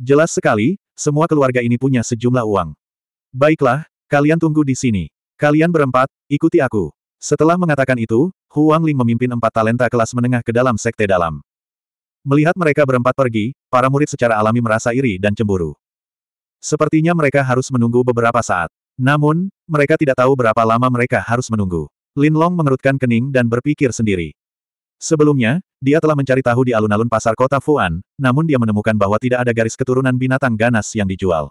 Jelas sekali, semua keluarga ini punya sejumlah uang. Baiklah, kalian tunggu di sini. Kalian berempat, ikuti aku. Setelah mengatakan itu, Huang Ling memimpin empat talenta kelas menengah ke dalam sekte dalam. Melihat mereka berempat pergi, para murid secara alami merasa iri dan cemburu. Sepertinya mereka harus menunggu beberapa saat. Namun, mereka tidak tahu berapa lama mereka harus menunggu. Lin Long mengerutkan kening dan berpikir sendiri. Sebelumnya, dia telah mencari tahu di alun-alun pasar kota Fuan, namun dia menemukan bahwa tidak ada garis keturunan binatang ganas yang dijual.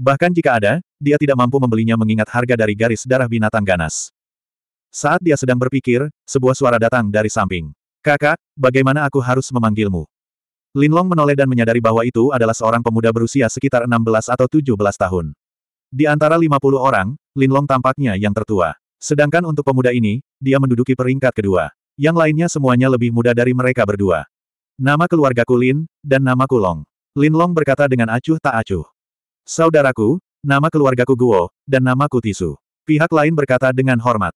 Bahkan jika ada, dia tidak mampu membelinya mengingat harga dari garis darah binatang ganas. Saat dia sedang berpikir, sebuah suara datang dari samping. Kakak, bagaimana aku harus memanggilmu? Linlong menoleh dan menyadari bahwa itu adalah seorang pemuda berusia sekitar 16 atau 17 tahun. Di antara 50 orang, Linlong tampaknya yang tertua. Sedangkan untuk pemuda ini, dia menduduki peringkat kedua. Yang lainnya semuanya lebih muda dari mereka berdua. Nama keluargaku Lin, dan namaku Long. Linlong berkata dengan acuh tak acuh. Saudaraku, nama keluargaku Guo, dan namaku Tisu. Pihak lain berkata dengan hormat.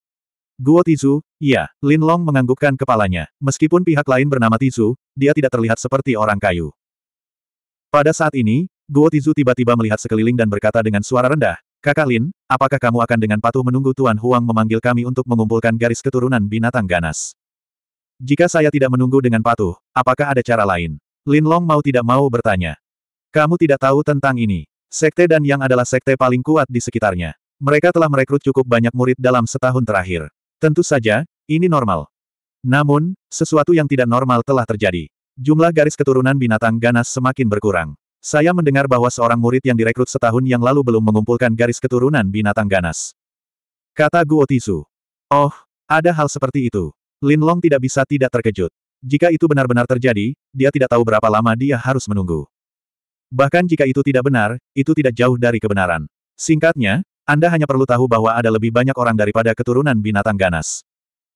Guo Tizu, iya, Lin Long menganggukkan kepalanya. Meskipun pihak lain bernama Tizu, dia tidak terlihat seperti orang kayu. Pada saat ini, Guo Tizu tiba-tiba melihat sekeliling dan berkata dengan suara rendah, Kakak Lin, apakah kamu akan dengan patuh menunggu Tuan Huang memanggil kami untuk mengumpulkan garis keturunan binatang ganas? Jika saya tidak menunggu dengan patuh, apakah ada cara lain? Lin Long mau tidak mau bertanya. Kamu tidak tahu tentang ini. Sekte dan Yang adalah sekte paling kuat di sekitarnya. Mereka telah merekrut cukup banyak murid dalam setahun terakhir. Tentu saja, ini normal. Namun, sesuatu yang tidak normal telah terjadi. Jumlah garis keturunan binatang ganas semakin berkurang. Saya mendengar bahwa seorang murid yang direkrut setahun yang lalu belum mengumpulkan garis keturunan binatang ganas. Kata Guo Tisu. Oh, ada hal seperti itu. Lin Long tidak bisa tidak terkejut. Jika itu benar-benar terjadi, dia tidak tahu berapa lama dia harus menunggu. Bahkan jika itu tidak benar, itu tidak jauh dari kebenaran. Singkatnya, anda hanya perlu tahu bahwa ada lebih banyak orang daripada keturunan binatang ganas.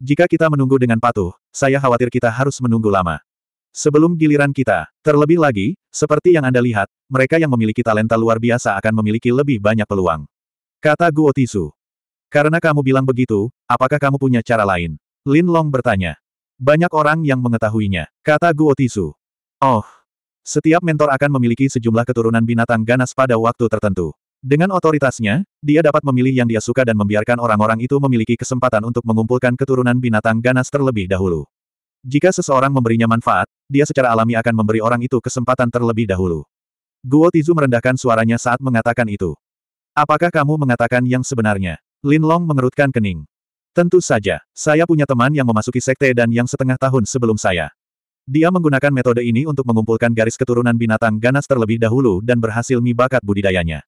Jika kita menunggu dengan patuh, saya khawatir kita harus menunggu lama. Sebelum giliran kita, terlebih lagi, seperti yang Anda lihat, mereka yang memiliki talenta luar biasa akan memiliki lebih banyak peluang. Kata Guo Tisu. Karena kamu bilang begitu, apakah kamu punya cara lain? Lin Long bertanya. Banyak orang yang mengetahuinya, kata Guo Tisu. Oh, setiap mentor akan memiliki sejumlah keturunan binatang ganas pada waktu tertentu. Dengan otoritasnya, dia dapat memilih yang dia suka dan membiarkan orang-orang itu memiliki kesempatan untuk mengumpulkan keturunan binatang ganas terlebih dahulu. Jika seseorang memberinya manfaat, dia secara alami akan memberi orang itu kesempatan terlebih dahulu. Guo Tizu merendahkan suaranya saat mengatakan itu. Apakah kamu mengatakan yang sebenarnya? Lin Long mengerutkan kening. Tentu saja, saya punya teman yang memasuki sekte dan yang setengah tahun sebelum saya. Dia menggunakan metode ini untuk mengumpulkan garis keturunan binatang ganas terlebih dahulu dan berhasil mi bakat budidayanya.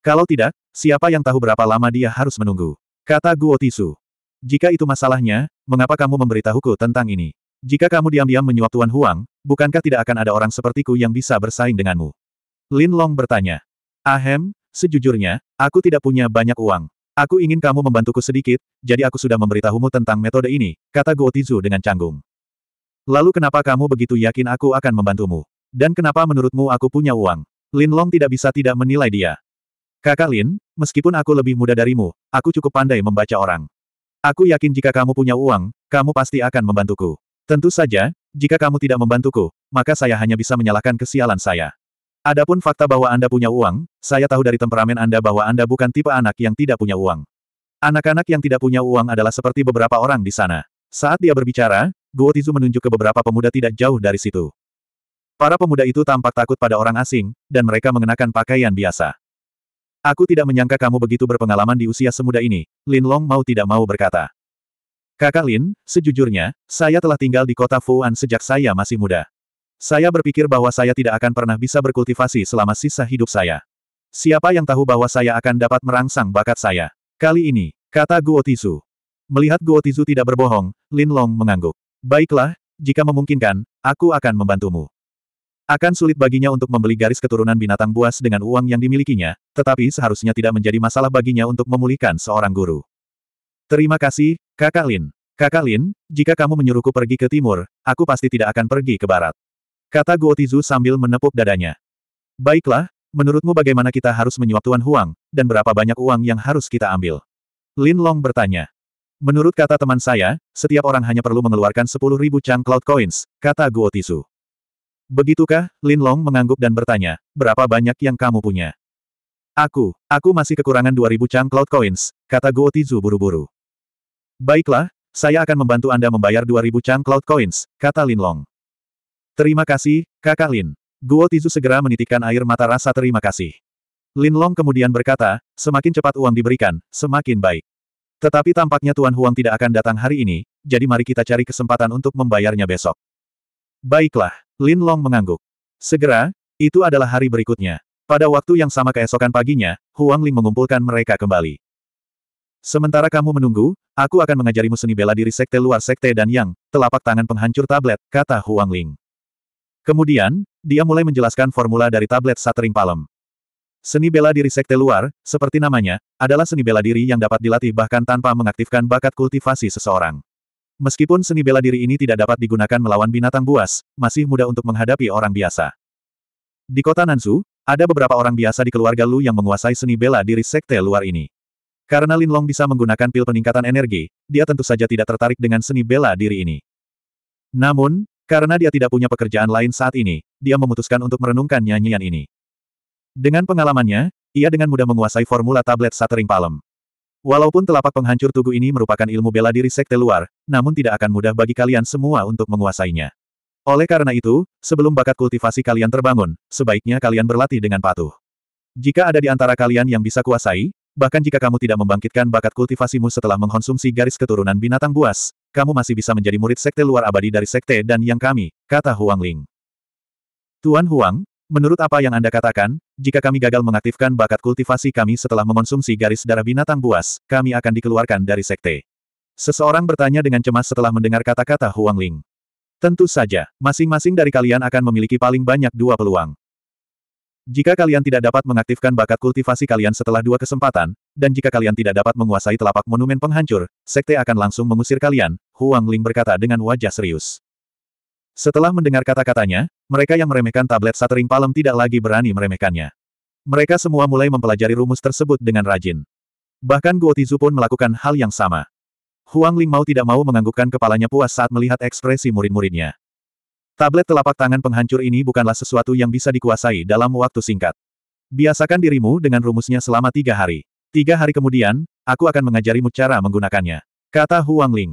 Kalau tidak, siapa yang tahu berapa lama dia harus menunggu? Kata Guo Tisu. Jika itu masalahnya, mengapa kamu memberitahuku tentang ini? Jika kamu diam-diam menyuap Tuan Huang, bukankah tidak akan ada orang sepertiku yang bisa bersaing denganmu? Lin Long bertanya. Ahem, sejujurnya, aku tidak punya banyak uang. Aku ingin kamu membantuku sedikit, jadi aku sudah memberitahumu tentang metode ini, kata Guo Tizu dengan canggung. Lalu kenapa kamu begitu yakin aku akan membantumu? Dan kenapa menurutmu aku punya uang? Lin Long tidak bisa tidak menilai dia. Kakak Lin, meskipun aku lebih muda darimu, aku cukup pandai membaca orang. Aku yakin jika kamu punya uang, kamu pasti akan membantuku. Tentu saja, jika kamu tidak membantuku, maka saya hanya bisa menyalahkan kesialan saya. Adapun fakta bahwa Anda punya uang, saya tahu dari temperamen Anda bahwa Anda bukan tipe anak yang tidak punya uang. Anak-anak yang tidak punya uang adalah seperti beberapa orang di sana. Saat dia berbicara, Guo Tizu menunjuk ke beberapa pemuda tidak jauh dari situ. Para pemuda itu tampak takut pada orang asing, dan mereka mengenakan pakaian biasa. Aku tidak menyangka kamu begitu berpengalaman di usia semuda ini, Lin Long mau tidak mau berkata. Kakak Lin, sejujurnya, saya telah tinggal di kota Fuan sejak saya masih muda. Saya berpikir bahwa saya tidak akan pernah bisa berkultivasi selama sisa hidup saya. Siapa yang tahu bahwa saya akan dapat merangsang bakat saya? Kali ini, kata Guo Tizu. Melihat Guo Tizu tidak berbohong, Lin Long mengangguk. Baiklah, jika memungkinkan, aku akan membantumu. Akan sulit baginya untuk membeli garis keturunan binatang buas dengan uang yang dimilikinya, tetapi seharusnya tidak menjadi masalah baginya untuk memulihkan seorang guru. Terima kasih, Kakak Lin. Kakak Lin, jika kamu menyuruhku pergi ke timur, aku pasti tidak akan pergi ke barat. Kata Guotizu sambil menepuk dadanya. Baiklah, menurutmu bagaimana kita harus menyuap Tuan Huang, dan berapa banyak uang yang harus kita ambil? Lin Long bertanya. Menurut kata teman saya, setiap orang hanya perlu mengeluarkan 10.000 Chang Cloud Coins, kata Guotizu. Begitukah, Lin Long mengangguk dan bertanya, berapa banyak yang kamu punya? Aku, aku masih kekurangan 2000 Cloud coins, kata Guo Tizu buru-buru. Baiklah, saya akan membantu Anda membayar 2000 Cloud coins, kata Lin Long. Terima kasih, kakak Lin. Guo Tizu segera menitikkan air mata rasa terima kasih. Lin Long kemudian berkata, semakin cepat uang diberikan, semakin baik. Tetapi tampaknya Tuan Huang tidak akan datang hari ini, jadi mari kita cari kesempatan untuk membayarnya besok. Baiklah, Lin Long mengangguk. Segera, itu adalah hari berikutnya. Pada waktu yang sama keesokan paginya, Huang Ling mengumpulkan mereka kembali. Sementara kamu menunggu, aku akan mengajarimu seni bela diri sekte luar sekte dan yang, telapak tangan penghancur tablet, kata Huang Ling. Kemudian, dia mulai menjelaskan formula dari tablet Satering Palem. Seni bela diri sekte luar, seperti namanya, adalah seni bela diri yang dapat dilatih bahkan tanpa mengaktifkan bakat kultivasi seseorang. Meskipun seni bela diri ini tidak dapat digunakan melawan binatang buas, masih mudah untuk menghadapi orang biasa. Di kota Nanzu, ada beberapa orang biasa di keluarga Lu yang menguasai seni bela diri sekte luar ini. Karena Lin Long bisa menggunakan pil peningkatan energi, dia tentu saja tidak tertarik dengan seni bela diri ini. Namun, karena dia tidak punya pekerjaan lain saat ini, dia memutuskan untuk merenungkan nyanyian ini. Dengan pengalamannya, ia dengan mudah menguasai formula tablet Satering Palem. Walaupun telapak penghancur tugu ini merupakan ilmu bela diri sekte luar, namun tidak akan mudah bagi kalian semua untuk menguasainya. Oleh karena itu, sebelum bakat kultivasi kalian terbangun, sebaiknya kalian berlatih dengan patuh. Jika ada di antara kalian yang bisa kuasai, bahkan jika kamu tidak membangkitkan bakat kultivasimu setelah mengkonsumsi garis keturunan binatang buas, kamu masih bisa menjadi murid sekte luar abadi dari sekte dan yang kami, kata Huang Ling. Tuan Huang, Menurut apa yang Anda katakan, jika kami gagal mengaktifkan bakat kultivasi kami setelah mengonsumsi garis darah binatang buas, kami akan dikeluarkan dari sekte. Seseorang bertanya dengan cemas setelah mendengar kata-kata Huang Ling. Tentu saja, masing-masing dari kalian akan memiliki paling banyak dua peluang. Jika kalian tidak dapat mengaktifkan bakat kultivasi kalian setelah dua kesempatan, dan jika kalian tidak dapat menguasai telapak monumen penghancur, sekte akan langsung mengusir kalian, Huang Ling berkata dengan wajah serius. Setelah mendengar kata-katanya, mereka yang meremehkan tablet Satering Palem tidak lagi berani meremehkannya. Mereka semua mulai mempelajari rumus tersebut dengan rajin. Bahkan Guo Tizu pun melakukan hal yang sama. Huang Ling mau tidak mau menganggukkan kepalanya puas saat melihat ekspresi murid-muridnya. Tablet telapak tangan penghancur ini bukanlah sesuatu yang bisa dikuasai dalam waktu singkat. Biasakan dirimu dengan rumusnya selama tiga hari. Tiga hari kemudian, aku akan mengajarimu cara menggunakannya. Kata Huang Ling.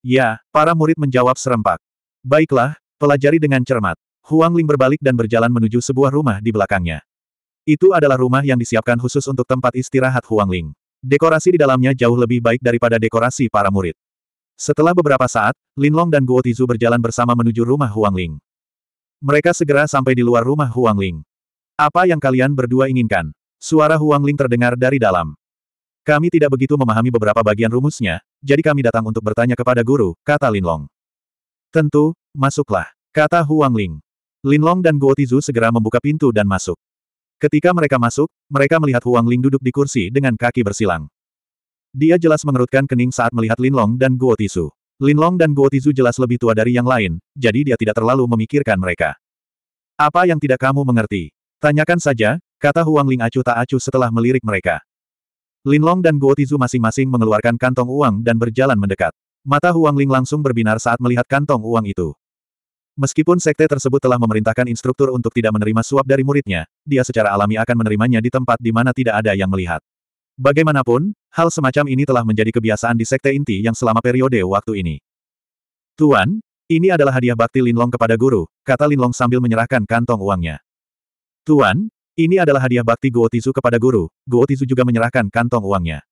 Ya, para murid menjawab serempak. Baiklah, pelajari dengan cermat. Huang Ling berbalik dan berjalan menuju sebuah rumah di belakangnya. Itu adalah rumah yang disiapkan khusus untuk tempat istirahat Huang Ling. Dekorasi di dalamnya jauh lebih baik daripada dekorasi para murid. Setelah beberapa saat, Lin Long dan Guo Tizu berjalan bersama menuju rumah Huang Ling. Mereka segera sampai di luar rumah Huang Ling. Apa yang kalian berdua inginkan? Suara Huang Ling terdengar dari dalam. Kami tidak begitu memahami beberapa bagian rumusnya, jadi kami datang untuk bertanya kepada guru, kata Lin Long. Tentu, masuklah, kata Huang Ling. Linlong dan Guo Tizu segera membuka pintu dan masuk. Ketika mereka masuk, mereka melihat Huang Ling duduk di kursi dengan kaki bersilang. Dia jelas mengerutkan kening saat melihat Linlong dan Guo Guotizu. Linlong dan Guo Tizu jelas lebih tua dari yang lain, jadi dia tidak terlalu memikirkan mereka. Apa yang tidak kamu mengerti? Tanyakan saja, kata Huang Ling acuh tak acuh setelah melirik mereka. Linlong dan Guo Tizu masing-masing mengeluarkan kantong uang dan berjalan mendekat. Mata Huang Ling langsung berbinar saat melihat kantong uang itu. Meskipun sekte tersebut telah memerintahkan instruktur untuk tidak menerima suap dari muridnya, dia secara alami akan menerimanya di tempat di mana tidak ada yang melihat. Bagaimanapun, hal semacam ini telah menjadi kebiasaan di sekte inti yang selama periode waktu ini. Tuan, ini adalah hadiah bakti Linlong kepada guru, kata Linlong sambil menyerahkan kantong uangnya. Tuan, ini adalah hadiah bakti Tizu kepada guru, Tizu juga menyerahkan kantong uangnya.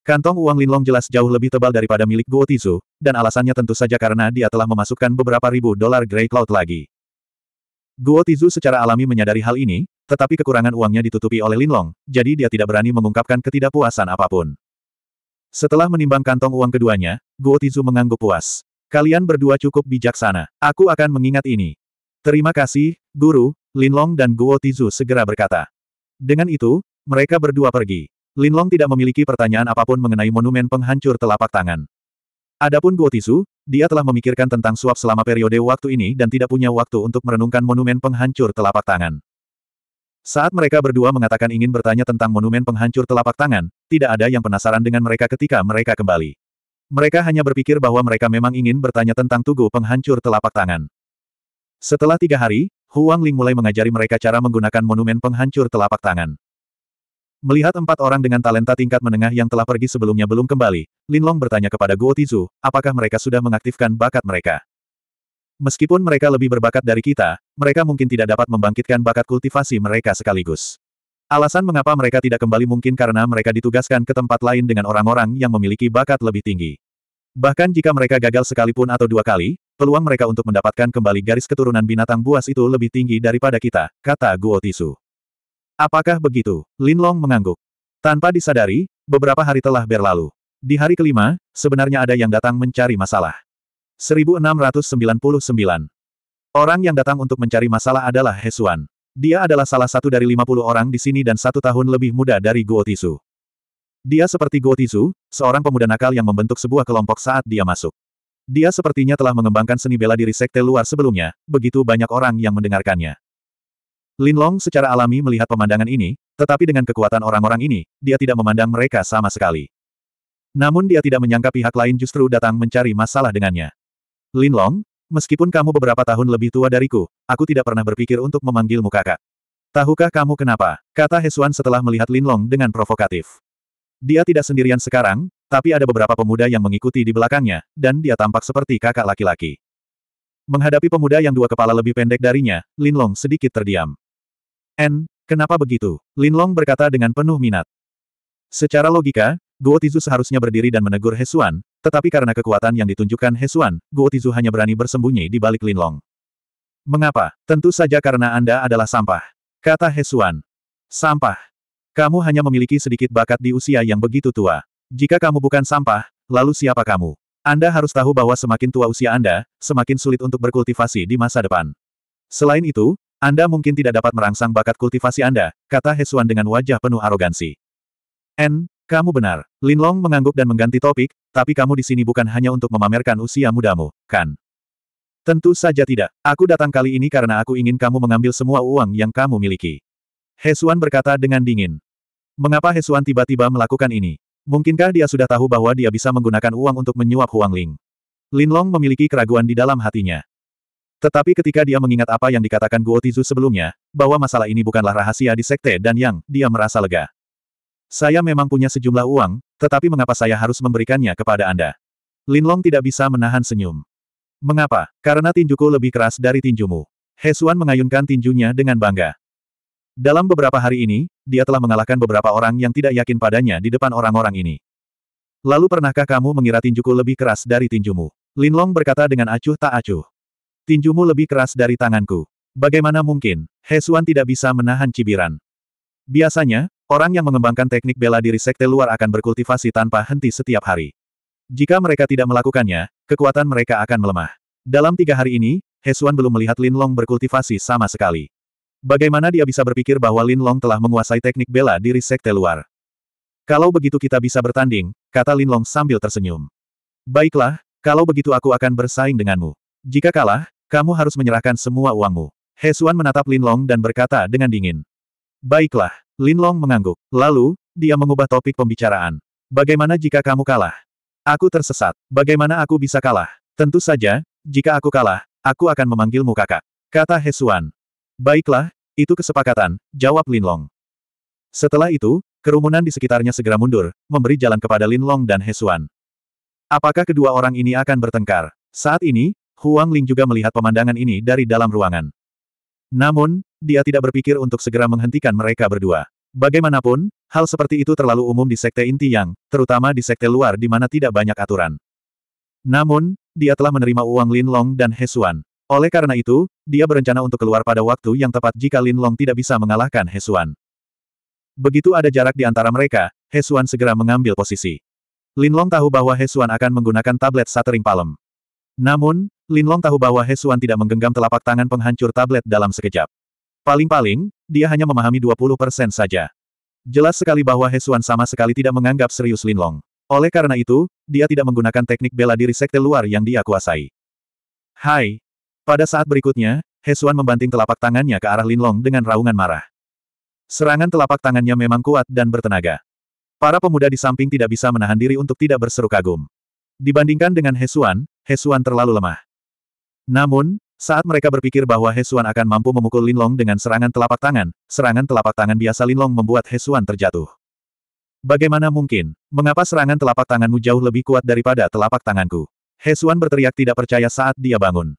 Kantong uang Linlong jelas jauh lebih tebal daripada milik Guo Tizu, dan alasannya tentu saja karena dia telah memasukkan beberapa ribu dolar Grey Cloud lagi. Guo Tizu secara alami menyadari hal ini, tetapi kekurangan uangnya ditutupi oleh Linlong, jadi dia tidak berani mengungkapkan ketidakpuasan apapun. Setelah menimbang kantong uang keduanya, Guo Tizu mengangguk puas. Kalian berdua cukup bijaksana. Aku akan mengingat ini. Terima kasih, Guru, Linlong dan Guo Tizu segera berkata. Dengan itu, mereka berdua pergi. Linlong tidak memiliki pertanyaan apapun mengenai monumen penghancur telapak tangan. Adapun Guo Tisu, dia telah memikirkan tentang suap selama periode waktu ini dan tidak punya waktu untuk merenungkan monumen penghancur telapak tangan. Saat mereka berdua mengatakan ingin bertanya tentang monumen penghancur telapak tangan, tidak ada yang penasaran dengan mereka ketika mereka kembali. Mereka hanya berpikir bahwa mereka memang ingin bertanya tentang tugu penghancur telapak tangan. Setelah tiga hari, Huang Ling mulai mengajari mereka cara menggunakan monumen penghancur telapak tangan. Melihat empat orang dengan talenta tingkat menengah yang telah pergi sebelumnya belum kembali, Linlong bertanya kepada Guo Tizu, apakah mereka sudah mengaktifkan bakat mereka. Meskipun mereka lebih berbakat dari kita, mereka mungkin tidak dapat membangkitkan bakat kultivasi mereka sekaligus. Alasan mengapa mereka tidak kembali mungkin karena mereka ditugaskan ke tempat lain dengan orang-orang yang memiliki bakat lebih tinggi. Bahkan jika mereka gagal sekalipun atau dua kali, peluang mereka untuk mendapatkan kembali garis keturunan binatang buas itu lebih tinggi daripada kita, kata Guo Tisu. Apakah begitu? Lin Long mengangguk. Tanpa disadari, beberapa hari telah berlalu. Di hari kelima, sebenarnya ada yang datang mencari masalah. 1699. Orang yang datang untuk mencari masalah adalah Hesuan. Dia adalah salah satu dari 50 orang di sini dan satu tahun lebih muda dari Guo Tisu. Dia seperti Guo Tisu, seorang pemuda nakal yang membentuk sebuah kelompok saat dia masuk. Dia sepertinya telah mengembangkan seni bela diri sekte luar sebelumnya, begitu banyak orang yang mendengarkannya. Lin Long secara alami melihat pemandangan ini, tetapi dengan kekuatan orang-orang ini, dia tidak memandang mereka sama sekali. Namun dia tidak menyangka pihak lain justru datang mencari masalah dengannya. Lin Long, meskipun kamu beberapa tahun lebih tua dariku, aku tidak pernah berpikir untuk memanggilmu kakak. Tahukah kamu kenapa? Kata Hesuan setelah melihat Lin Long dengan provokatif. Dia tidak sendirian sekarang, tapi ada beberapa pemuda yang mengikuti di belakangnya, dan dia tampak seperti kakak laki-laki. Menghadapi pemuda yang dua kepala lebih pendek darinya, Lin Long sedikit terdiam. N, kenapa begitu? Linlong berkata dengan penuh minat. Secara logika, Guo Tizu seharusnya berdiri dan menegur Hesuan, tetapi karena kekuatan yang ditunjukkan Hesuan, Guo Tizu hanya berani bersembunyi di balik Linlong. Mengapa? Tentu saja karena Anda adalah sampah. Kata Hesuan. Sampah. Kamu hanya memiliki sedikit bakat di usia yang begitu tua. Jika kamu bukan sampah, lalu siapa kamu? Anda harus tahu bahwa semakin tua usia Anda, semakin sulit untuk berkultivasi di masa depan. Selain itu, anda mungkin tidak dapat merangsang bakat kultivasi Anda, kata Hesuan dengan wajah penuh arogansi. N, kamu benar. Linlong mengangguk dan mengganti topik, tapi kamu di sini bukan hanya untuk memamerkan usia mudamu, kan? Tentu saja tidak. Aku datang kali ini karena aku ingin kamu mengambil semua uang yang kamu miliki. Hesuan berkata dengan dingin. Mengapa Hesuan tiba-tiba melakukan ini? Mungkinkah dia sudah tahu bahwa dia bisa menggunakan uang untuk menyuap Huang Ling? Linlong memiliki keraguan di dalam hatinya. Tetapi ketika dia mengingat apa yang dikatakan Guo Tizu sebelumnya, bahwa masalah ini bukanlah rahasia di sekte dan yang, dia merasa lega. Saya memang punya sejumlah uang, tetapi mengapa saya harus memberikannya kepada Anda? Linlong tidak bisa menahan senyum. Mengapa? Karena tinjuku lebih keras dari tinjumu. Hesuan mengayunkan tinjunya dengan bangga. Dalam beberapa hari ini, dia telah mengalahkan beberapa orang yang tidak yakin padanya di depan orang-orang ini. Lalu pernahkah kamu mengira tinjuku lebih keras dari tinjumu? Linlong berkata dengan acuh tak acuh. Tinjumu lebih keras dari tanganku. Bagaimana mungkin, Hesuan tidak bisa menahan cibiran. Biasanya, orang yang mengembangkan teknik bela diri sekte luar akan berkultivasi tanpa henti setiap hari. Jika mereka tidak melakukannya, kekuatan mereka akan melemah. Dalam tiga hari ini, Hesuan belum melihat Lin Long berkultivasi sama sekali. Bagaimana dia bisa berpikir bahwa Lin Long telah menguasai teknik bela diri sekte luar? Kalau begitu kita bisa bertanding, kata Lin Long sambil tersenyum. Baiklah, kalau begitu aku akan bersaing denganmu. Jika kalah, kamu harus menyerahkan semua uangmu. Hesuan menatap Lin Long dan berkata dengan dingin. Baiklah, Lin Long mengangguk. Lalu, dia mengubah topik pembicaraan. Bagaimana jika kamu kalah? Aku tersesat. Bagaimana aku bisa kalah? Tentu saja, jika aku kalah, aku akan memanggilmu kakak. Kata Hesuan. Baiklah, itu kesepakatan, jawab Lin Long. Setelah itu, kerumunan di sekitarnya segera mundur, memberi jalan kepada Lin Long dan Hesuan. Apakah kedua orang ini akan bertengkar? Saat ini, Huang Ling juga melihat pemandangan ini dari dalam ruangan. Namun, dia tidak berpikir untuk segera menghentikan mereka berdua. Bagaimanapun, hal seperti itu terlalu umum di sekte inti yang, terutama di sekte luar di mana tidak banyak aturan. Namun, dia telah menerima uang Lin Long dan He Xuan. Oleh karena itu, dia berencana untuk keluar pada waktu yang tepat jika Lin Long tidak bisa mengalahkan He Xuan. Begitu ada jarak di antara mereka, He Xuan segera mengambil posisi. Lin Long tahu bahwa He Xuan akan menggunakan tablet Satering Palem. Namun, Linlong tahu bahwa He Xuan tidak menggenggam telapak tangan penghancur tablet dalam sekejap. Paling-paling, dia hanya memahami 20% saja. Jelas sekali bahwa He Xuan sama sekali tidak menganggap serius Linlong. Oleh karena itu, dia tidak menggunakan teknik bela diri sekte luar yang dia kuasai. Hai. Pada saat berikutnya, He Xuan membanting telapak tangannya ke arah Linlong dengan raungan marah. Serangan telapak tangannya memang kuat dan bertenaga. Para pemuda di samping tidak bisa menahan diri untuk tidak berseru kagum. Dibandingkan dengan Hesuan, Hesuan terlalu lemah. Namun, saat mereka berpikir bahwa Hesuan akan mampu memukul Linlong dengan serangan telapak tangan, serangan telapak tangan biasa Linlong membuat Hesuan terjatuh. Bagaimana mungkin? Mengapa serangan telapak tanganmu jauh lebih kuat daripada telapak tanganku? Hesuan berteriak tidak percaya saat dia bangun.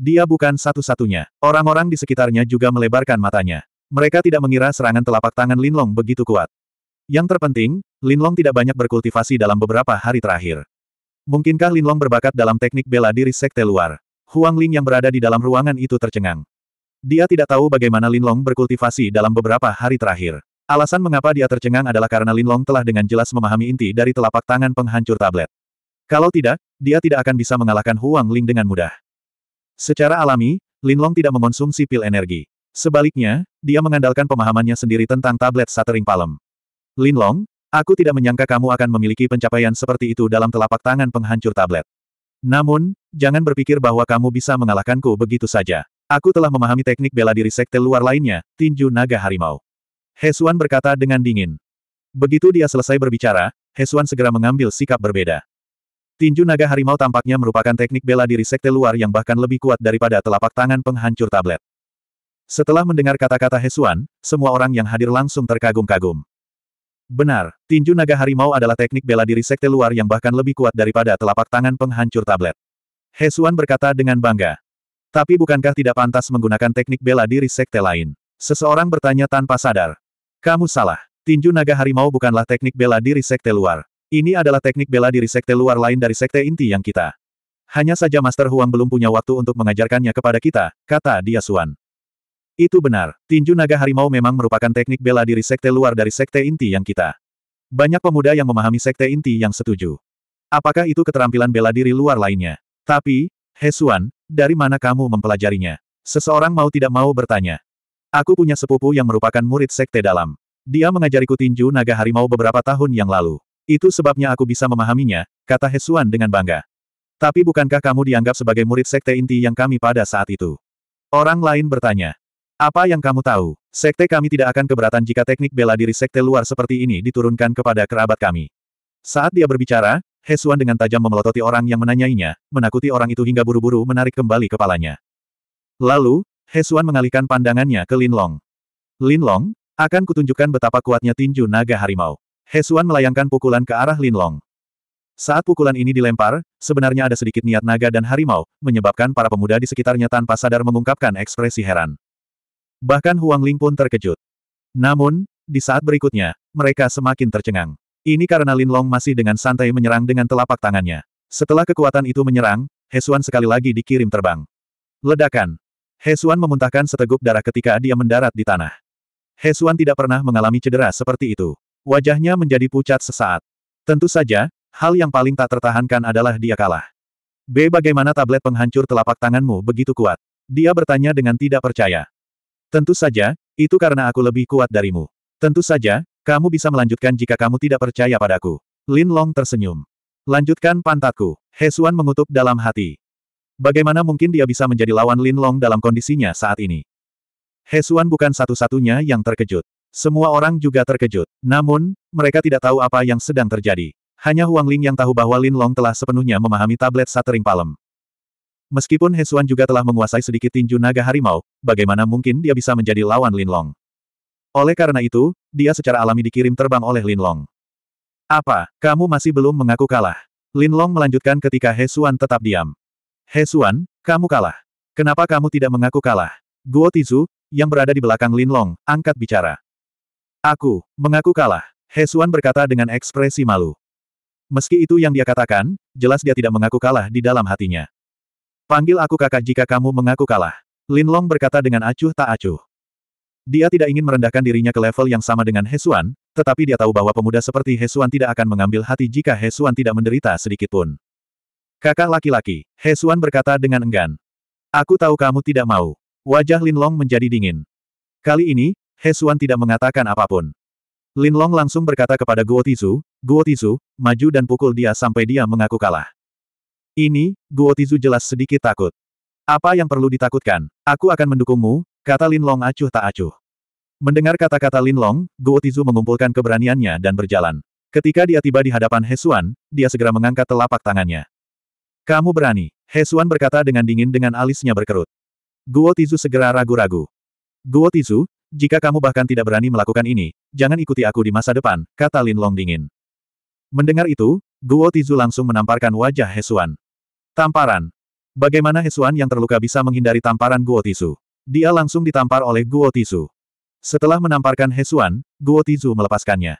Dia bukan satu-satunya. Orang-orang di sekitarnya juga melebarkan matanya. Mereka tidak mengira serangan telapak tangan Linlong begitu kuat. Yang terpenting, Linlong tidak banyak berkultivasi dalam beberapa hari terakhir. Mungkinkah Linlong berbakat dalam teknik bela diri sekte luar? Huang Ling yang berada di dalam ruangan itu tercengang. Dia tidak tahu bagaimana Lin Long berkultivasi dalam beberapa hari terakhir. Alasan mengapa dia tercengang adalah karena Lin Long telah dengan jelas memahami inti dari telapak tangan penghancur tablet. Kalau tidak, dia tidak akan bisa mengalahkan Huang Ling dengan mudah. Secara alami, Lin Long tidak mengonsumsi pil energi. Sebaliknya, dia mengandalkan pemahamannya sendiri tentang tablet Palem. Lin Long, aku tidak menyangka kamu akan memiliki pencapaian seperti itu dalam telapak tangan penghancur tablet. Namun, jangan berpikir bahwa kamu bisa mengalahkanku begitu saja. Aku telah memahami teknik bela diri sekte luar lainnya, tinju naga harimau. Hesuan berkata dengan dingin. Begitu dia selesai berbicara, Hesuan segera mengambil sikap berbeda. Tinju naga harimau tampaknya merupakan teknik bela diri sekte luar yang bahkan lebih kuat daripada telapak tangan penghancur tablet. Setelah mendengar kata-kata Hesuan, semua orang yang hadir langsung terkagum-kagum. Benar, tinju naga harimau adalah teknik bela diri sekte luar yang bahkan lebih kuat daripada telapak tangan penghancur tablet. Hesuan berkata dengan bangga. Tapi bukankah tidak pantas menggunakan teknik bela diri sekte lain? Seseorang bertanya tanpa sadar. Kamu salah. Tinju naga harimau bukanlah teknik bela diri sekte luar. Ini adalah teknik bela diri sekte luar lain dari sekte inti yang kita. Hanya saja Master Huang belum punya waktu untuk mengajarkannya kepada kita, kata dia Suan. Itu benar, tinju naga harimau memang merupakan teknik bela diri sekte luar dari sekte inti yang kita. Banyak pemuda yang memahami sekte inti yang setuju. Apakah itu keterampilan bela diri luar lainnya? Tapi, Hesuan, dari mana kamu mempelajarinya? Seseorang mau tidak mau bertanya. Aku punya sepupu yang merupakan murid sekte dalam. Dia mengajariku tinju naga harimau beberapa tahun yang lalu. Itu sebabnya aku bisa memahaminya, kata Hesuan dengan bangga. Tapi bukankah kamu dianggap sebagai murid sekte inti yang kami pada saat itu? Orang lain bertanya. Apa yang kamu tahu? Sekte kami tidak akan keberatan jika teknik bela diri sekte luar seperti ini diturunkan kepada kerabat kami. Saat dia berbicara, Hesuan dengan tajam memelototi orang yang menanyainya, menakuti orang itu hingga buru-buru menarik kembali kepalanya. Lalu, Hesuan mengalihkan pandangannya ke Linlong. Linlong, akan kutunjukkan betapa kuatnya tinju naga harimau. Hesuan melayangkan pukulan ke arah Linlong. Saat pukulan ini dilempar, sebenarnya ada sedikit niat naga dan harimau, menyebabkan para pemuda di sekitarnya tanpa sadar mengungkapkan ekspresi heran. Bahkan Huang Ling pun terkejut. Namun, di saat berikutnya, mereka semakin tercengang. Ini karena Lin Long masih dengan santai menyerang dengan telapak tangannya. Setelah kekuatan itu menyerang, Hesuan sekali lagi dikirim terbang. Ledakan. Hesuan memuntahkan seteguk darah ketika dia mendarat di tanah. Hesuan tidak pernah mengalami cedera seperti itu. Wajahnya menjadi pucat sesaat. Tentu saja, hal yang paling tak tertahankan adalah dia kalah. B. Bagaimana tablet penghancur telapak tanganmu begitu kuat? Dia bertanya dengan tidak percaya. Tentu saja, itu karena aku lebih kuat darimu. Tentu saja, kamu bisa melanjutkan jika kamu tidak percaya padaku. Lin Long tersenyum. Lanjutkan pantatku. Hesuan mengutuk dalam hati. Bagaimana mungkin dia bisa menjadi lawan Lin Long dalam kondisinya saat ini? Hesuan bukan satu-satunya yang terkejut. Semua orang juga terkejut. Namun, mereka tidak tahu apa yang sedang terjadi. Hanya Huang Ling yang tahu bahwa Lin Long telah sepenuhnya memahami tablet Satering Palem. Meskipun Hesuan juga telah menguasai sedikit tinju naga harimau, bagaimana mungkin dia bisa menjadi lawan Lin Long? Oleh karena itu, dia secara alami dikirim terbang oleh Lin Long. Apa, kamu masih belum mengaku kalah? Lin Long melanjutkan ketika Hesuan tetap diam. Hesuan, kamu kalah. Kenapa kamu tidak mengaku kalah? Guo Tizu, yang berada di belakang Lin Long angkat bicara. Aku, mengaku kalah. Hesuan berkata dengan ekspresi malu. Meski itu yang dia katakan, jelas dia tidak mengaku kalah di dalam hatinya. Panggil aku kakak jika kamu mengaku kalah. Lin Long berkata dengan acuh tak acuh. Dia tidak ingin merendahkan dirinya ke level yang sama dengan He Xuan, tetapi dia tahu bahwa pemuda seperti He Xuan tidak akan mengambil hati jika He Xuan tidak menderita sedikitpun. Kakak laki-laki, He Xuan berkata dengan enggan. Aku tahu kamu tidak mau. Wajah Lin Long menjadi dingin. Kali ini, He Xuan tidak mengatakan apapun. Lin Long langsung berkata kepada Guo Tizu, Guo Tizu, maju dan pukul dia sampai dia mengaku kalah. Ini, Guo Tizu jelas sedikit takut. Apa yang perlu ditakutkan? Aku akan mendukungmu, kata Lin Long acuh tak acuh. Mendengar kata-kata Lin Long, Guo Tizu mengumpulkan keberaniannya dan berjalan. Ketika dia tiba di hadapan Hesuan, dia segera mengangkat telapak tangannya. Kamu berani, Hesuan berkata dengan dingin dengan alisnya berkerut. Guo Tizu segera ragu-ragu. Guo Tizu, jika kamu bahkan tidak berani melakukan ini, jangan ikuti aku di masa depan, kata Lin Long dingin. Mendengar itu, Guo Tizu langsung menamparkan wajah Hesuan. Tamparan. Bagaimana Hesuan yang terluka bisa menghindari tamparan Guo Tisu? Dia langsung ditampar oleh Guo Tisu. Setelah menamparkan Hesuan, Guo Tisu melepaskannya.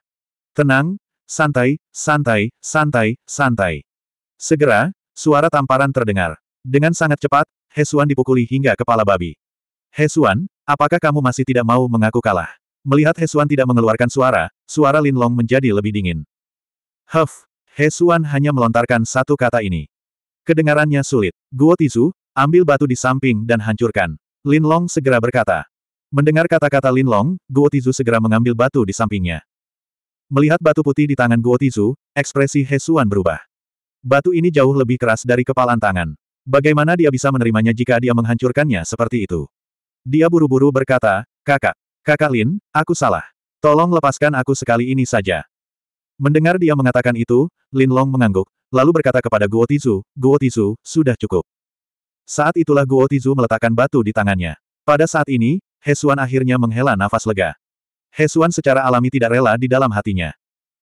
Tenang, santai, santai, santai, santai. Segera, suara tamparan terdengar. Dengan sangat cepat, Hesuan dipukuli hingga kepala babi. Hesuan, apakah kamu masih tidak mau mengaku kalah? Melihat Hesuan tidak mengeluarkan suara, suara Linlong menjadi lebih dingin. Huff, Hesuan hanya melontarkan satu kata ini. Kedengarannya sulit. Guo Tizu, ambil batu di samping dan hancurkan. Lin Long segera berkata. Mendengar kata-kata Lin Long, Guo Tizu segera mengambil batu di sampingnya. Melihat batu putih di tangan Guo Tizu, ekspresi Hesuan berubah. Batu ini jauh lebih keras dari kepalan tangan. Bagaimana dia bisa menerimanya jika dia menghancurkannya seperti itu? Dia buru-buru berkata, kakak, kakak Lin, aku salah. Tolong lepaskan aku sekali ini saja. Mendengar dia mengatakan itu, Lin Long mengangguk, lalu berkata kepada Guo Tizu, Guo Tizu, sudah cukup. Saat itulah Guo Tizu meletakkan batu di tangannya. Pada saat ini, Hesuan akhirnya menghela nafas lega. Hesuan secara alami tidak rela di dalam hatinya.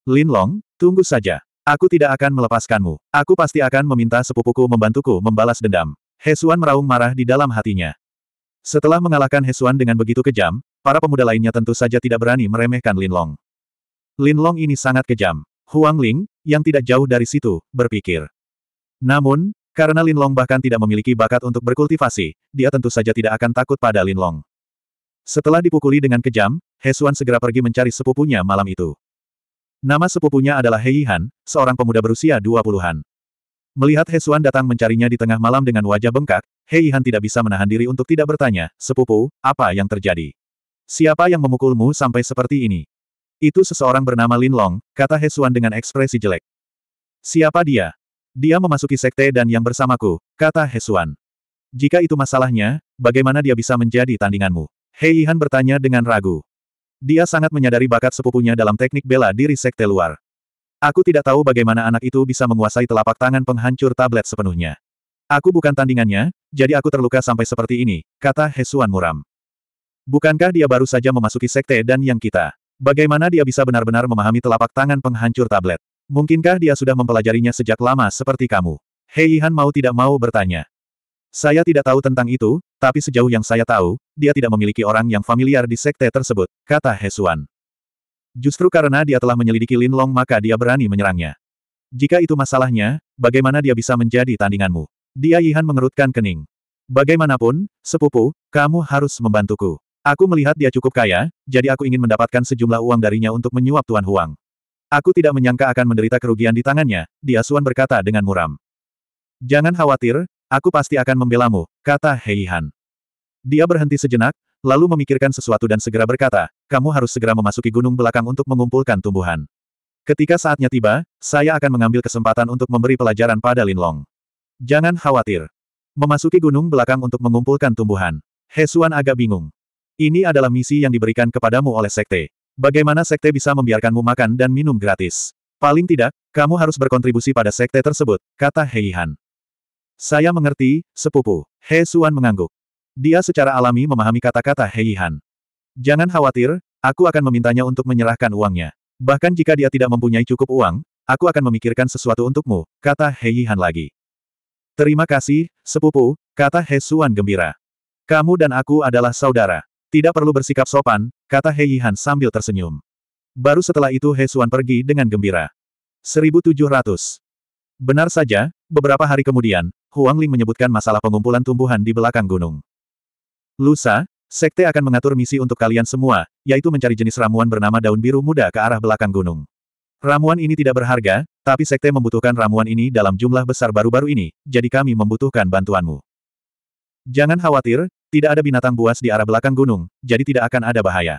Lin Long, tunggu saja. Aku tidak akan melepaskanmu. Aku pasti akan meminta sepupuku membantuku membalas dendam. Hesuan meraung marah di dalam hatinya. Setelah mengalahkan Hesuan dengan begitu kejam, para pemuda lainnya tentu saja tidak berani meremehkan Lin Long. Lin Long ini sangat kejam. Huang Ling, yang tidak jauh dari situ, berpikir. Namun, karena Lin Long bahkan tidak memiliki bakat untuk berkultivasi, dia tentu saja tidak akan takut pada Lin Long. Setelah dipukuli dengan kejam, Hesuan segera pergi mencari sepupunya malam itu. Nama sepupunya adalah Hei Han, seorang pemuda berusia 20-an. Melihat Hesuan datang mencarinya di tengah malam dengan wajah bengkak, Hei Han tidak bisa menahan diri untuk tidak bertanya, sepupu, apa yang terjadi? Siapa yang memukulmu sampai seperti ini? Itu seseorang bernama Lin Long, kata He Xuan dengan ekspresi jelek. Siapa dia? Dia memasuki sekte dan yang bersamaku, kata He Xuan. Jika itu masalahnya, bagaimana dia bisa menjadi tandinganmu? Hei Han bertanya dengan ragu. Dia sangat menyadari bakat sepupunya dalam teknik bela diri sekte luar. Aku tidak tahu bagaimana anak itu bisa menguasai telapak tangan penghancur tablet sepenuhnya. Aku bukan tandingannya, jadi aku terluka sampai seperti ini, kata Hesuan muram. Bukankah dia baru saja memasuki sekte dan yang kita? Bagaimana dia bisa benar-benar memahami telapak tangan penghancur tablet? Mungkinkah dia sudah mempelajarinya sejak lama seperti kamu? Hei Yihan mau tidak mau bertanya. Saya tidak tahu tentang itu, tapi sejauh yang saya tahu, dia tidak memiliki orang yang familiar di sekte tersebut, kata Hesuan. Justru karena dia telah menyelidiki Lin Long maka dia berani menyerangnya. Jika itu masalahnya, bagaimana dia bisa menjadi tandinganmu? Dia Yihan mengerutkan kening. Bagaimanapun, sepupu, kamu harus membantuku. Aku melihat dia cukup kaya, jadi aku ingin mendapatkan sejumlah uang darinya untuk menyuap Tuan Huang. Aku tidak menyangka akan menderita kerugian di tangannya, dia Suan berkata dengan muram. Jangan khawatir, aku pasti akan membelamu, kata Hei Han. Dia berhenti sejenak, lalu memikirkan sesuatu dan segera berkata, kamu harus segera memasuki gunung belakang untuk mengumpulkan tumbuhan. Ketika saatnya tiba, saya akan mengambil kesempatan untuk memberi pelajaran pada Lin Long. Jangan khawatir. Memasuki gunung belakang untuk mengumpulkan tumbuhan. Hesuan agak bingung. Ini adalah misi yang diberikan kepadamu oleh sekte. Bagaimana sekte bisa membiarkanmu makan dan minum gratis? Paling tidak, kamu harus berkontribusi pada sekte tersebut, kata Hei Han. Saya mengerti, sepupu. He Suan mengangguk. Dia secara alami memahami kata-kata Hei Han. Jangan khawatir, aku akan memintanya untuk menyerahkan uangnya. Bahkan jika dia tidak mempunyai cukup uang, aku akan memikirkan sesuatu untukmu, kata Hei Han lagi. Terima kasih, sepupu, kata He Suan gembira. Kamu dan aku adalah saudara. Tidak perlu bersikap sopan, kata Hei Yihan sambil tersenyum. Baru setelah itu He Xuan pergi dengan gembira. 1700. Benar saja, beberapa hari kemudian, Huang Ling menyebutkan masalah pengumpulan tumbuhan di belakang gunung. Lusa, sekte akan mengatur misi untuk kalian semua, yaitu mencari jenis ramuan bernama daun biru muda ke arah belakang gunung. Ramuan ini tidak berharga, tapi sekte membutuhkan ramuan ini dalam jumlah besar baru-baru ini, jadi kami membutuhkan bantuanmu. Jangan khawatir, tidak ada binatang buas di arah belakang gunung, jadi tidak akan ada bahaya.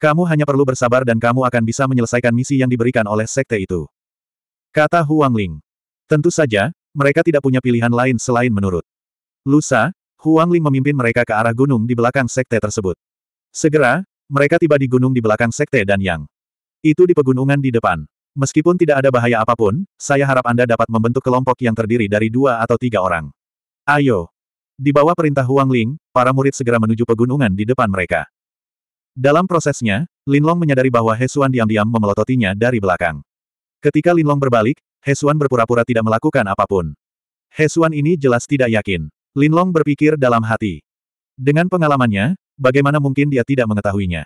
Kamu hanya perlu bersabar dan kamu akan bisa menyelesaikan misi yang diberikan oleh sekte itu. Kata Huang Ling. Tentu saja, mereka tidak punya pilihan lain selain menurut. Lusa, Huang Ling memimpin mereka ke arah gunung di belakang sekte tersebut. Segera, mereka tiba di gunung di belakang sekte dan Yang. Itu di pegunungan di depan. Meskipun tidak ada bahaya apapun, saya harap Anda dapat membentuk kelompok yang terdiri dari dua atau tiga orang. Ayo, di bawah perintah Huang Ling, para murid segera menuju pegunungan di depan mereka. Dalam prosesnya, Linlong menyadari bahwa Hesuan diam-diam memelototinya dari belakang. Ketika Linlong berbalik, Hesuan berpura-pura tidak melakukan apapun. Hesuan ini jelas tidak yakin. Linlong berpikir dalam hati. Dengan pengalamannya, bagaimana mungkin dia tidak mengetahuinya?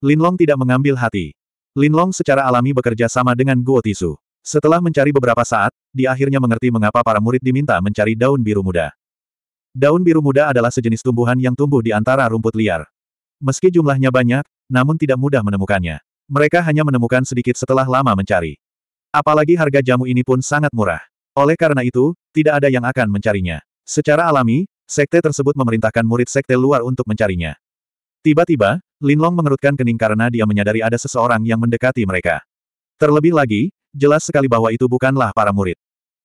Linlong tidak mengambil hati. Linlong secara alami bekerja sama dengan Guo Tisu. Setelah mencari beberapa saat, dia akhirnya mengerti mengapa para murid diminta mencari daun biru muda. Daun biru muda adalah sejenis tumbuhan yang tumbuh di antara rumput liar. Meski jumlahnya banyak, namun tidak mudah menemukannya. Mereka hanya menemukan sedikit setelah lama mencari. Apalagi harga jamu ini pun sangat murah. Oleh karena itu, tidak ada yang akan mencarinya. Secara alami, sekte tersebut memerintahkan murid sekte luar untuk mencarinya. Tiba-tiba, Linlong mengerutkan kening karena dia menyadari ada seseorang yang mendekati mereka. Terlebih lagi, jelas sekali bahwa itu bukanlah para murid.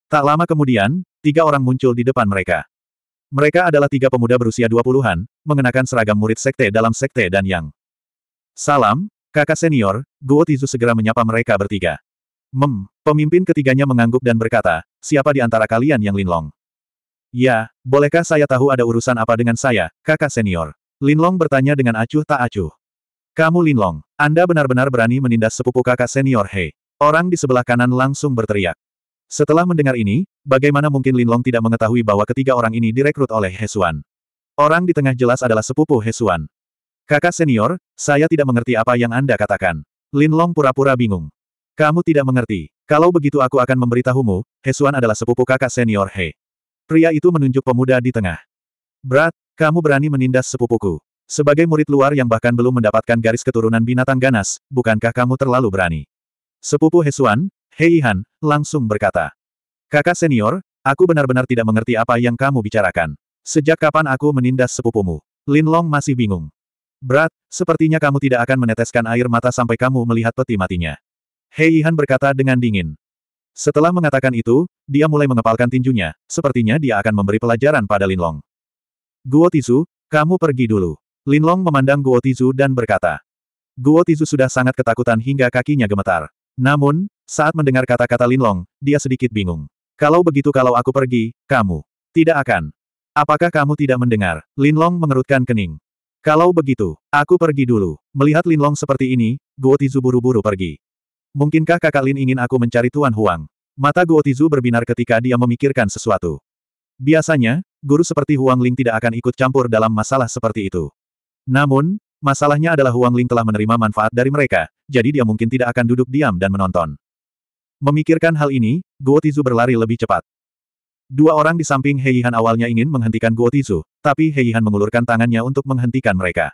Tak lama kemudian, tiga orang muncul di depan mereka. Mereka adalah tiga pemuda berusia 20-an, mengenakan seragam murid sekte dalam sekte dan yang. Salam, kakak senior, Guo Tizu segera menyapa mereka bertiga. Mem, pemimpin ketiganya mengangguk dan berkata, siapa di antara kalian yang linlong? Ya, bolehkah saya tahu ada urusan apa dengan saya, kakak senior? Linlong bertanya dengan acuh tak acuh. Kamu Linlong, Anda benar-benar berani menindas sepupu kakak senior Hei. Orang di sebelah kanan langsung berteriak. Setelah mendengar ini, bagaimana mungkin Lin Long tidak mengetahui bahwa ketiga orang ini direkrut oleh Hesuan? Orang di tengah jelas adalah sepupu Hesuan. Kakak senior, saya tidak mengerti apa yang Anda katakan. Lin Long pura-pura bingung. Kamu tidak mengerti. Kalau begitu aku akan memberitahumu, Hesuan adalah sepupu kakak senior He. Pria itu menunjuk pemuda di tengah. Brat, kamu berani menindas sepupuku. Sebagai murid luar yang bahkan belum mendapatkan garis keturunan binatang ganas, bukankah kamu terlalu berani? Sepupu Hesuan, Hei Han, langsung berkata. Kakak senior, aku benar-benar tidak mengerti apa yang kamu bicarakan. Sejak kapan aku menindas sepupumu? Lin Long masih bingung. Berat, sepertinya kamu tidak akan meneteskan air mata sampai kamu melihat peti matinya. Hei Han berkata dengan dingin. Setelah mengatakan itu, dia mulai mengepalkan tinjunya, sepertinya dia akan memberi pelajaran pada Lin Long. Guo Tizu, kamu pergi dulu. Lin Long memandang Guo Tizu dan berkata. Guo Tizu sudah sangat ketakutan hingga kakinya gemetar. Namun, saat mendengar kata-kata Linlong, dia sedikit bingung. Kalau begitu kalau aku pergi, kamu tidak akan. Apakah kamu tidak mendengar? Linlong mengerutkan kening. Kalau begitu, aku pergi dulu. Melihat Linlong seperti ini, Guo Tizu buru-buru pergi. Mungkinkah kakak Lin ingin aku mencari Tuan Huang? Mata Guo Tizu berbinar ketika dia memikirkan sesuatu. Biasanya, guru seperti Huang Ling tidak akan ikut campur dalam masalah seperti itu. Namun, Masalahnya adalah Huang Ling telah menerima manfaat dari mereka, jadi dia mungkin tidak akan duduk diam dan menonton. Memikirkan hal ini, Guo Tizu berlari lebih cepat. Dua orang di samping Heihan awalnya ingin menghentikan Guo Tizu, tapi Heihan mengulurkan tangannya untuk menghentikan mereka.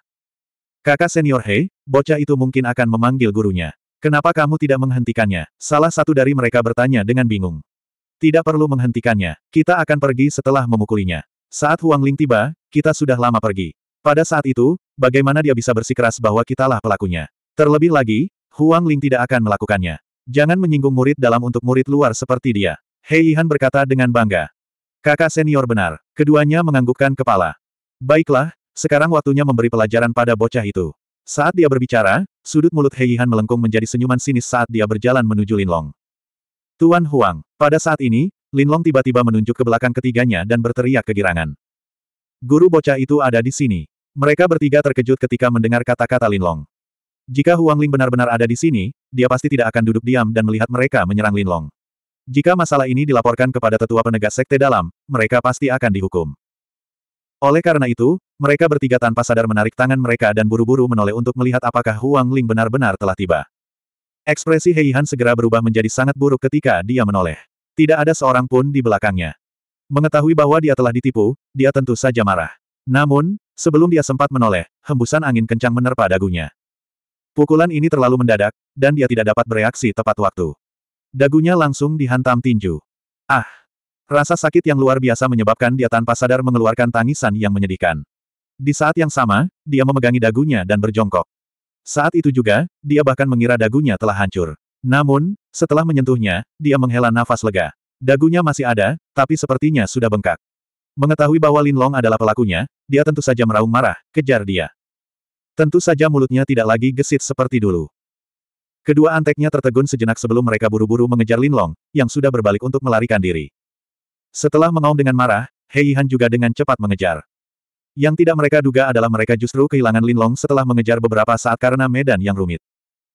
Kakak senior Hei, bocah itu mungkin akan memanggil gurunya. Kenapa kamu tidak menghentikannya? Salah satu dari mereka bertanya dengan bingung. Tidak perlu menghentikannya, kita akan pergi setelah memukulinya. Saat Huang Ling tiba, kita sudah lama pergi. Pada saat itu, bagaimana dia bisa bersikeras bahwa kitalah pelakunya? Terlebih lagi, Huang Ling tidak akan melakukannya. Jangan menyinggung murid dalam untuk murid luar seperti dia. Hei Han berkata dengan bangga. Kakak senior benar. Keduanya menganggukkan kepala. Baiklah, sekarang waktunya memberi pelajaran pada bocah itu. Saat dia berbicara, sudut mulut Hei Han melengkung menjadi senyuman sinis saat dia berjalan menuju Linlong. Tuan Huang, pada saat ini, Linlong tiba-tiba menunjuk ke belakang ketiganya dan berteriak kegirangan. Guru bocah itu ada di sini. Mereka bertiga terkejut ketika mendengar kata-kata Linlong. Jika Huang Ling benar-benar ada di sini, dia pasti tidak akan duduk diam dan melihat mereka menyerang Linlong. Jika masalah ini dilaporkan kepada tetua penegak sekte dalam, mereka pasti akan dihukum. Oleh karena itu, mereka bertiga tanpa sadar menarik tangan mereka dan buru-buru menoleh untuk melihat apakah Huang Ling benar-benar telah tiba. Ekspresi Heihan segera berubah menjadi sangat buruk ketika dia menoleh. Tidak ada seorang pun di belakangnya. Mengetahui bahwa dia telah ditipu, dia tentu saja marah. Namun, sebelum dia sempat menoleh, hembusan angin kencang menerpa dagunya. Pukulan ini terlalu mendadak, dan dia tidak dapat bereaksi tepat waktu. Dagunya langsung dihantam tinju. Ah! Rasa sakit yang luar biasa menyebabkan dia tanpa sadar mengeluarkan tangisan yang menyedihkan. Di saat yang sama, dia memegangi dagunya dan berjongkok. Saat itu juga, dia bahkan mengira dagunya telah hancur. Namun, setelah menyentuhnya, dia menghela nafas lega. Dagunya masih ada, tapi sepertinya sudah bengkak. Mengetahui bahwa Linlong adalah pelakunya, dia tentu saja meraung marah, kejar dia. Tentu saja mulutnya tidak lagi gesit seperti dulu. Kedua anteknya tertegun sejenak sebelum mereka buru-buru mengejar Linlong, yang sudah berbalik untuk melarikan diri. Setelah mengaum dengan marah, Hei Han juga dengan cepat mengejar. Yang tidak mereka duga adalah mereka justru kehilangan Linlong setelah mengejar beberapa saat karena medan yang rumit.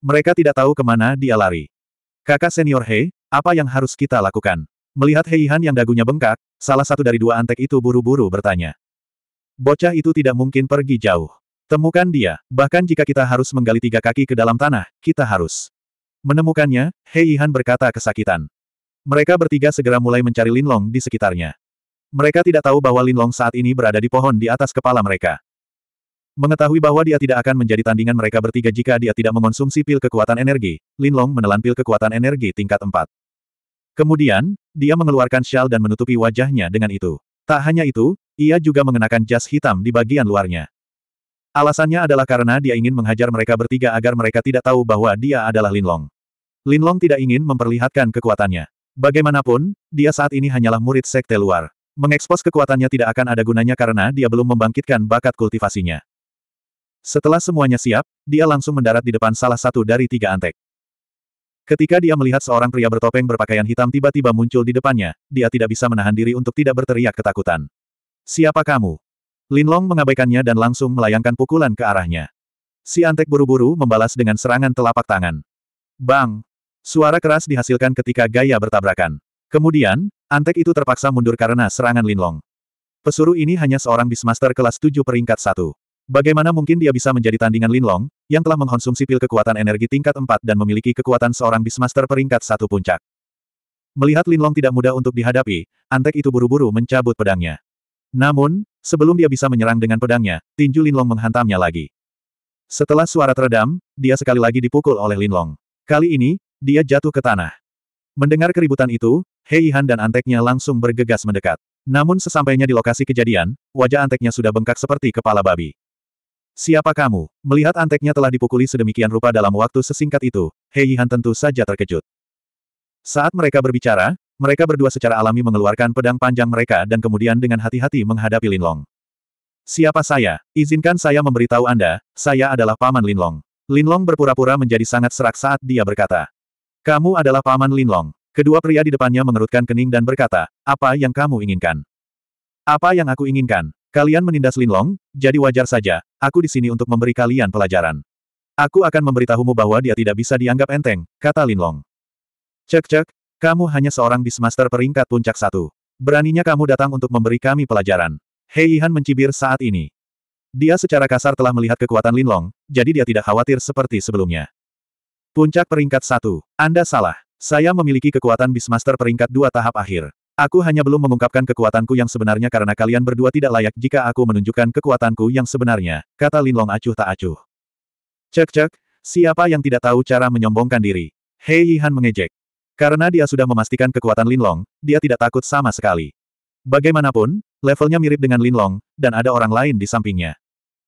Mereka tidak tahu kemana dia lari. Kakak senior Hei, apa yang harus kita lakukan? Melihat Heihan yang dagunya bengkak, salah satu dari dua antek itu buru-buru bertanya. Bocah itu tidak mungkin pergi jauh. Temukan dia, bahkan jika kita harus menggali tiga kaki ke dalam tanah, kita harus. Menemukannya, Heihan berkata kesakitan. Mereka bertiga segera mulai mencari Linlong di sekitarnya. Mereka tidak tahu bahwa Linlong saat ini berada di pohon di atas kepala mereka. Mengetahui bahwa dia tidak akan menjadi tandingan mereka bertiga jika dia tidak mengonsumsi pil kekuatan energi, Linlong menelan pil kekuatan energi tingkat 4. Kemudian, dia mengeluarkan shawl dan menutupi wajahnya dengan itu. Tak hanya itu, ia juga mengenakan jas hitam di bagian luarnya. Alasannya adalah karena dia ingin menghajar mereka bertiga agar mereka tidak tahu bahwa dia adalah Linlong. Linlong tidak ingin memperlihatkan kekuatannya. Bagaimanapun, dia saat ini hanyalah murid sekte luar. Mengekspos kekuatannya tidak akan ada gunanya karena dia belum membangkitkan bakat kultivasinya. Setelah semuanya siap, dia langsung mendarat di depan salah satu dari tiga antek. Ketika dia melihat seorang pria bertopeng berpakaian hitam tiba-tiba muncul di depannya, dia tidak bisa menahan diri untuk tidak berteriak ketakutan. Siapa kamu? Lin Long mengabaikannya dan langsung melayangkan pukulan ke arahnya. Si antek buru-buru membalas dengan serangan telapak tangan. Bang! Suara keras dihasilkan ketika gaya bertabrakan. Kemudian, antek itu terpaksa mundur karena serangan Lin Long. Pesuruh ini hanya seorang bismaster kelas 7 peringkat 1. Bagaimana mungkin dia bisa menjadi tandingan Lin Long? yang telah mengkonsumsi pil kekuatan energi tingkat 4 dan memiliki kekuatan seorang Beastmaster peringkat satu puncak. Melihat Linlong tidak mudah untuk dihadapi, Antek itu buru-buru mencabut pedangnya. Namun, sebelum dia bisa menyerang dengan pedangnya, tinju Linlong menghantamnya lagi. Setelah suara teredam, dia sekali lagi dipukul oleh Linlong. Kali ini, dia jatuh ke tanah. Mendengar keributan itu, Hei Han dan anteknya langsung bergegas mendekat. Namun sesampainya di lokasi kejadian, wajah anteknya sudah bengkak seperti kepala babi. Siapa kamu? Melihat anteknya telah dipukuli sedemikian rupa dalam waktu sesingkat itu, Hei Yihan tentu saja terkejut. Saat mereka berbicara, mereka berdua secara alami mengeluarkan pedang panjang mereka dan kemudian dengan hati-hati menghadapi Linlong. Siapa saya? Izinkan saya memberitahu Anda, saya adalah Paman Linlong. Linlong berpura-pura menjadi sangat serak saat dia berkata. Kamu adalah Paman Linlong. Kedua pria di depannya mengerutkan kening dan berkata, apa yang kamu inginkan? Apa yang aku inginkan? Kalian menindas Linlong, jadi wajar saja, Aku di sini untuk memberi kalian pelajaran. Aku akan memberitahumu bahwa dia tidak bisa dianggap enteng, kata Linlong. Cek-cek, kamu hanya seorang bismaster peringkat puncak satu. Beraninya kamu datang untuk memberi kami pelajaran. Hei Ihan mencibir saat ini. Dia secara kasar telah melihat kekuatan Linlong, jadi dia tidak khawatir seperti sebelumnya. Puncak peringkat satu, Anda salah. Saya memiliki kekuatan bismaster peringkat dua tahap akhir. Aku hanya belum mengungkapkan kekuatanku yang sebenarnya karena kalian berdua tidak layak jika aku menunjukkan kekuatanku yang sebenarnya, kata Linlong acuh tak acuh. Cek-cek, siapa yang tidak tahu cara menyombongkan diri? Hei Yihan mengejek. Karena dia sudah memastikan kekuatan Linlong, dia tidak takut sama sekali. Bagaimanapun, levelnya mirip dengan Linlong, dan ada orang lain di sampingnya.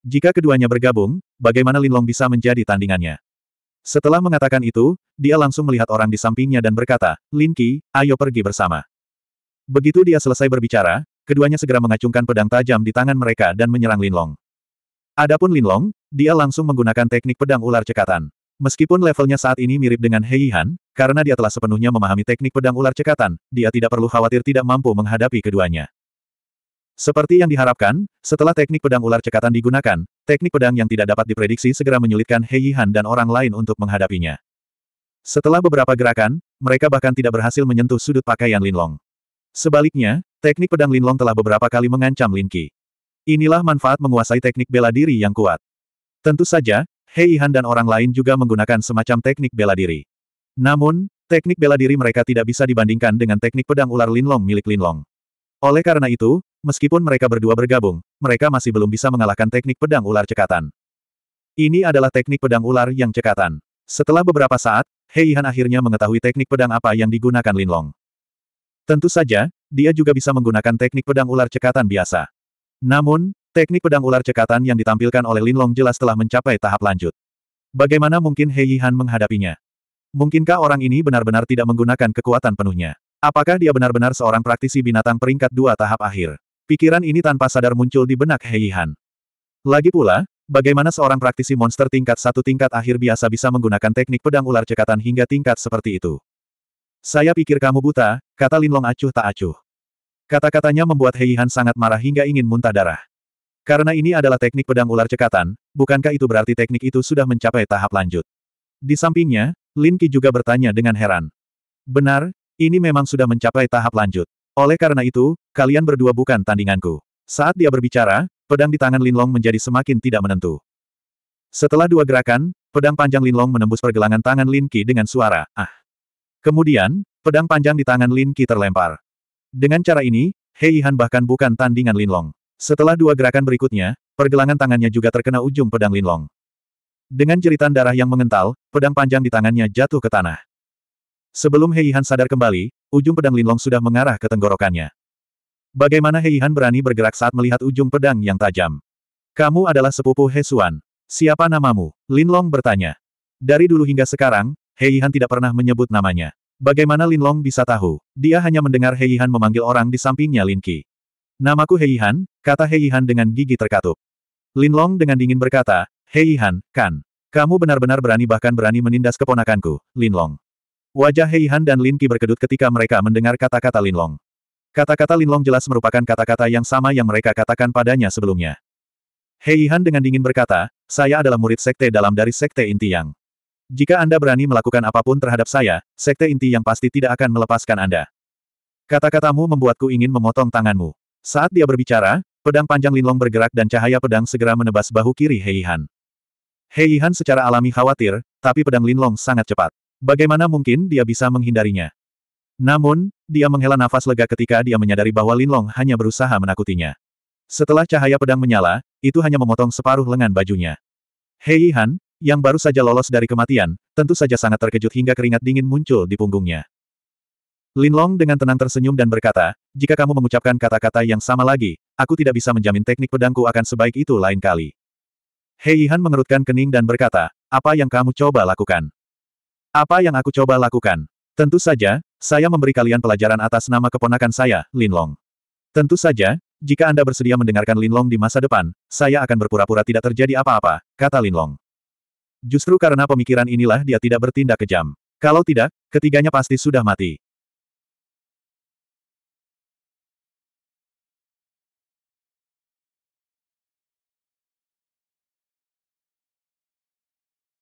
Jika keduanya bergabung, bagaimana Linlong bisa menjadi tandingannya? Setelah mengatakan itu, dia langsung melihat orang di sampingnya dan berkata, Linki, ayo pergi bersama. Begitu dia selesai berbicara, keduanya segera mengacungkan pedang tajam di tangan mereka dan menyerang Linlong. Adapun Linlong, dia langsung menggunakan teknik pedang ular cekatan. Meskipun levelnya saat ini mirip dengan Hei Han, karena dia telah sepenuhnya memahami teknik pedang ular cekatan, dia tidak perlu khawatir tidak mampu menghadapi keduanya. Seperti yang diharapkan, setelah teknik pedang ular cekatan digunakan, teknik pedang yang tidak dapat diprediksi segera menyulitkan Hei Han dan orang lain untuk menghadapinya. Setelah beberapa gerakan, mereka bahkan tidak berhasil menyentuh sudut pakaian Linlong. Sebaliknya, teknik pedang Linlong telah beberapa kali mengancam Lin Qi. Inilah manfaat menguasai teknik bela diri yang kuat. Tentu saja, Hei Han dan orang lain juga menggunakan semacam teknik bela diri. Namun, teknik bela diri mereka tidak bisa dibandingkan dengan teknik pedang ular Linlong milik Linlong. Oleh karena itu, meskipun mereka berdua bergabung, mereka masih belum bisa mengalahkan teknik pedang ular cekatan. Ini adalah teknik pedang ular yang cekatan. Setelah beberapa saat, Hei Han akhirnya mengetahui teknik pedang apa yang digunakan Linlong. Tentu saja, dia juga bisa menggunakan teknik pedang ular cekatan biasa. Namun, teknik pedang ular cekatan yang ditampilkan oleh Linlong jelas telah mencapai tahap lanjut. Bagaimana mungkin Hei Han menghadapinya? Mungkinkah orang ini benar-benar tidak menggunakan kekuatan penuhnya? Apakah dia benar-benar seorang praktisi binatang peringkat dua tahap akhir? Pikiran ini tanpa sadar muncul di benak Hei Han. Lagi pula, bagaimana seorang praktisi monster tingkat satu tingkat akhir biasa bisa menggunakan teknik pedang ular cekatan hingga tingkat seperti itu? Saya pikir kamu buta, kata Linlong acuh tak acuh. Kata-katanya membuat Heihan sangat marah hingga ingin muntah darah. Karena ini adalah teknik pedang ular cekatan, bukankah itu berarti teknik itu sudah mencapai tahap lanjut? Di sampingnya, Lin Qi juga bertanya dengan heran. Benar, ini memang sudah mencapai tahap lanjut. Oleh karena itu, kalian berdua bukan tandinganku. Saat dia berbicara, pedang di tangan Linlong menjadi semakin tidak menentu. Setelah dua gerakan, pedang panjang Linlong menembus pergelangan tangan Lin Qi dengan suara, ah. Kemudian, pedang panjang di tangan Lin Qi terlempar. Dengan cara ini, Hei Han bahkan bukan tandingan Lin Long. Setelah dua gerakan berikutnya, pergelangan tangannya juga terkena ujung pedang Lin Long. Dengan jeritan darah yang mengental, pedang panjang di tangannya jatuh ke tanah. Sebelum Hei Han sadar kembali, ujung pedang Lin Long sudah mengarah ke tenggorokannya. Bagaimana Hei Han berani bergerak saat melihat ujung pedang yang tajam? Kamu adalah sepupu He Xuan. Siapa namamu? Lin Long bertanya. Dari dulu hingga sekarang, Hei Han tidak pernah menyebut namanya. Bagaimana Lin Long bisa tahu? Dia hanya mendengar Hei Han memanggil orang di sampingnya Lin Qi. Namaku Hei Han, kata Hei Han dengan gigi terkatup. Lin Long dengan dingin berkata, Hei Han, kan. Kamu benar-benar berani bahkan berani menindas keponakanku, Lin Long. Wajah Hei Han dan Lin Qi berkedut ketika mereka mendengar kata-kata Lin Long. Kata-kata Lin Long jelas merupakan kata-kata yang sama yang mereka katakan padanya sebelumnya. Hei Han dengan dingin berkata, saya adalah murid sekte dalam dari sekte inti yang. Jika Anda berani melakukan apapun terhadap saya, sekte inti yang pasti tidak akan melepaskan Anda. Kata-katamu membuatku ingin memotong tanganmu. Saat dia berbicara, pedang panjang Linlong bergerak dan cahaya pedang segera menebas bahu kiri Heihan. Heihan secara alami khawatir, tapi pedang Linlong sangat cepat. Bagaimana mungkin dia bisa menghindarinya? Namun, dia menghela nafas lega ketika dia menyadari bahwa Linlong hanya berusaha menakutinya. Setelah cahaya pedang menyala, itu hanya memotong separuh lengan bajunya. Hei Han yang baru saja lolos dari kematian, tentu saja sangat terkejut hingga keringat dingin muncul di punggungnya. Linlong dengan tenang tersenyum dan berkata, jika kamu mengucapkan kata-kata yang sama lagi, aku tidak bisa menjamin teknik pedangku akan sebaik itu lain kali. Hei Yihan mengerutkan kening dan berkata, apa yang kamu coba lakukan? Apa yang aku coba lakukan? Tentu saja, saya memberi kalian pelajaran atas nama keponakan saya, Linlong. Tentu saja, jika Anda bersedia mendengarkan Linlong di masa depan, saya akan berpura-pura tidak terjadi apa-apa, kata Linlong. Justru karena pemikiran inilah dia tidak bertindak kejam. Kalau tidak, ketiganya pasti sudah mati.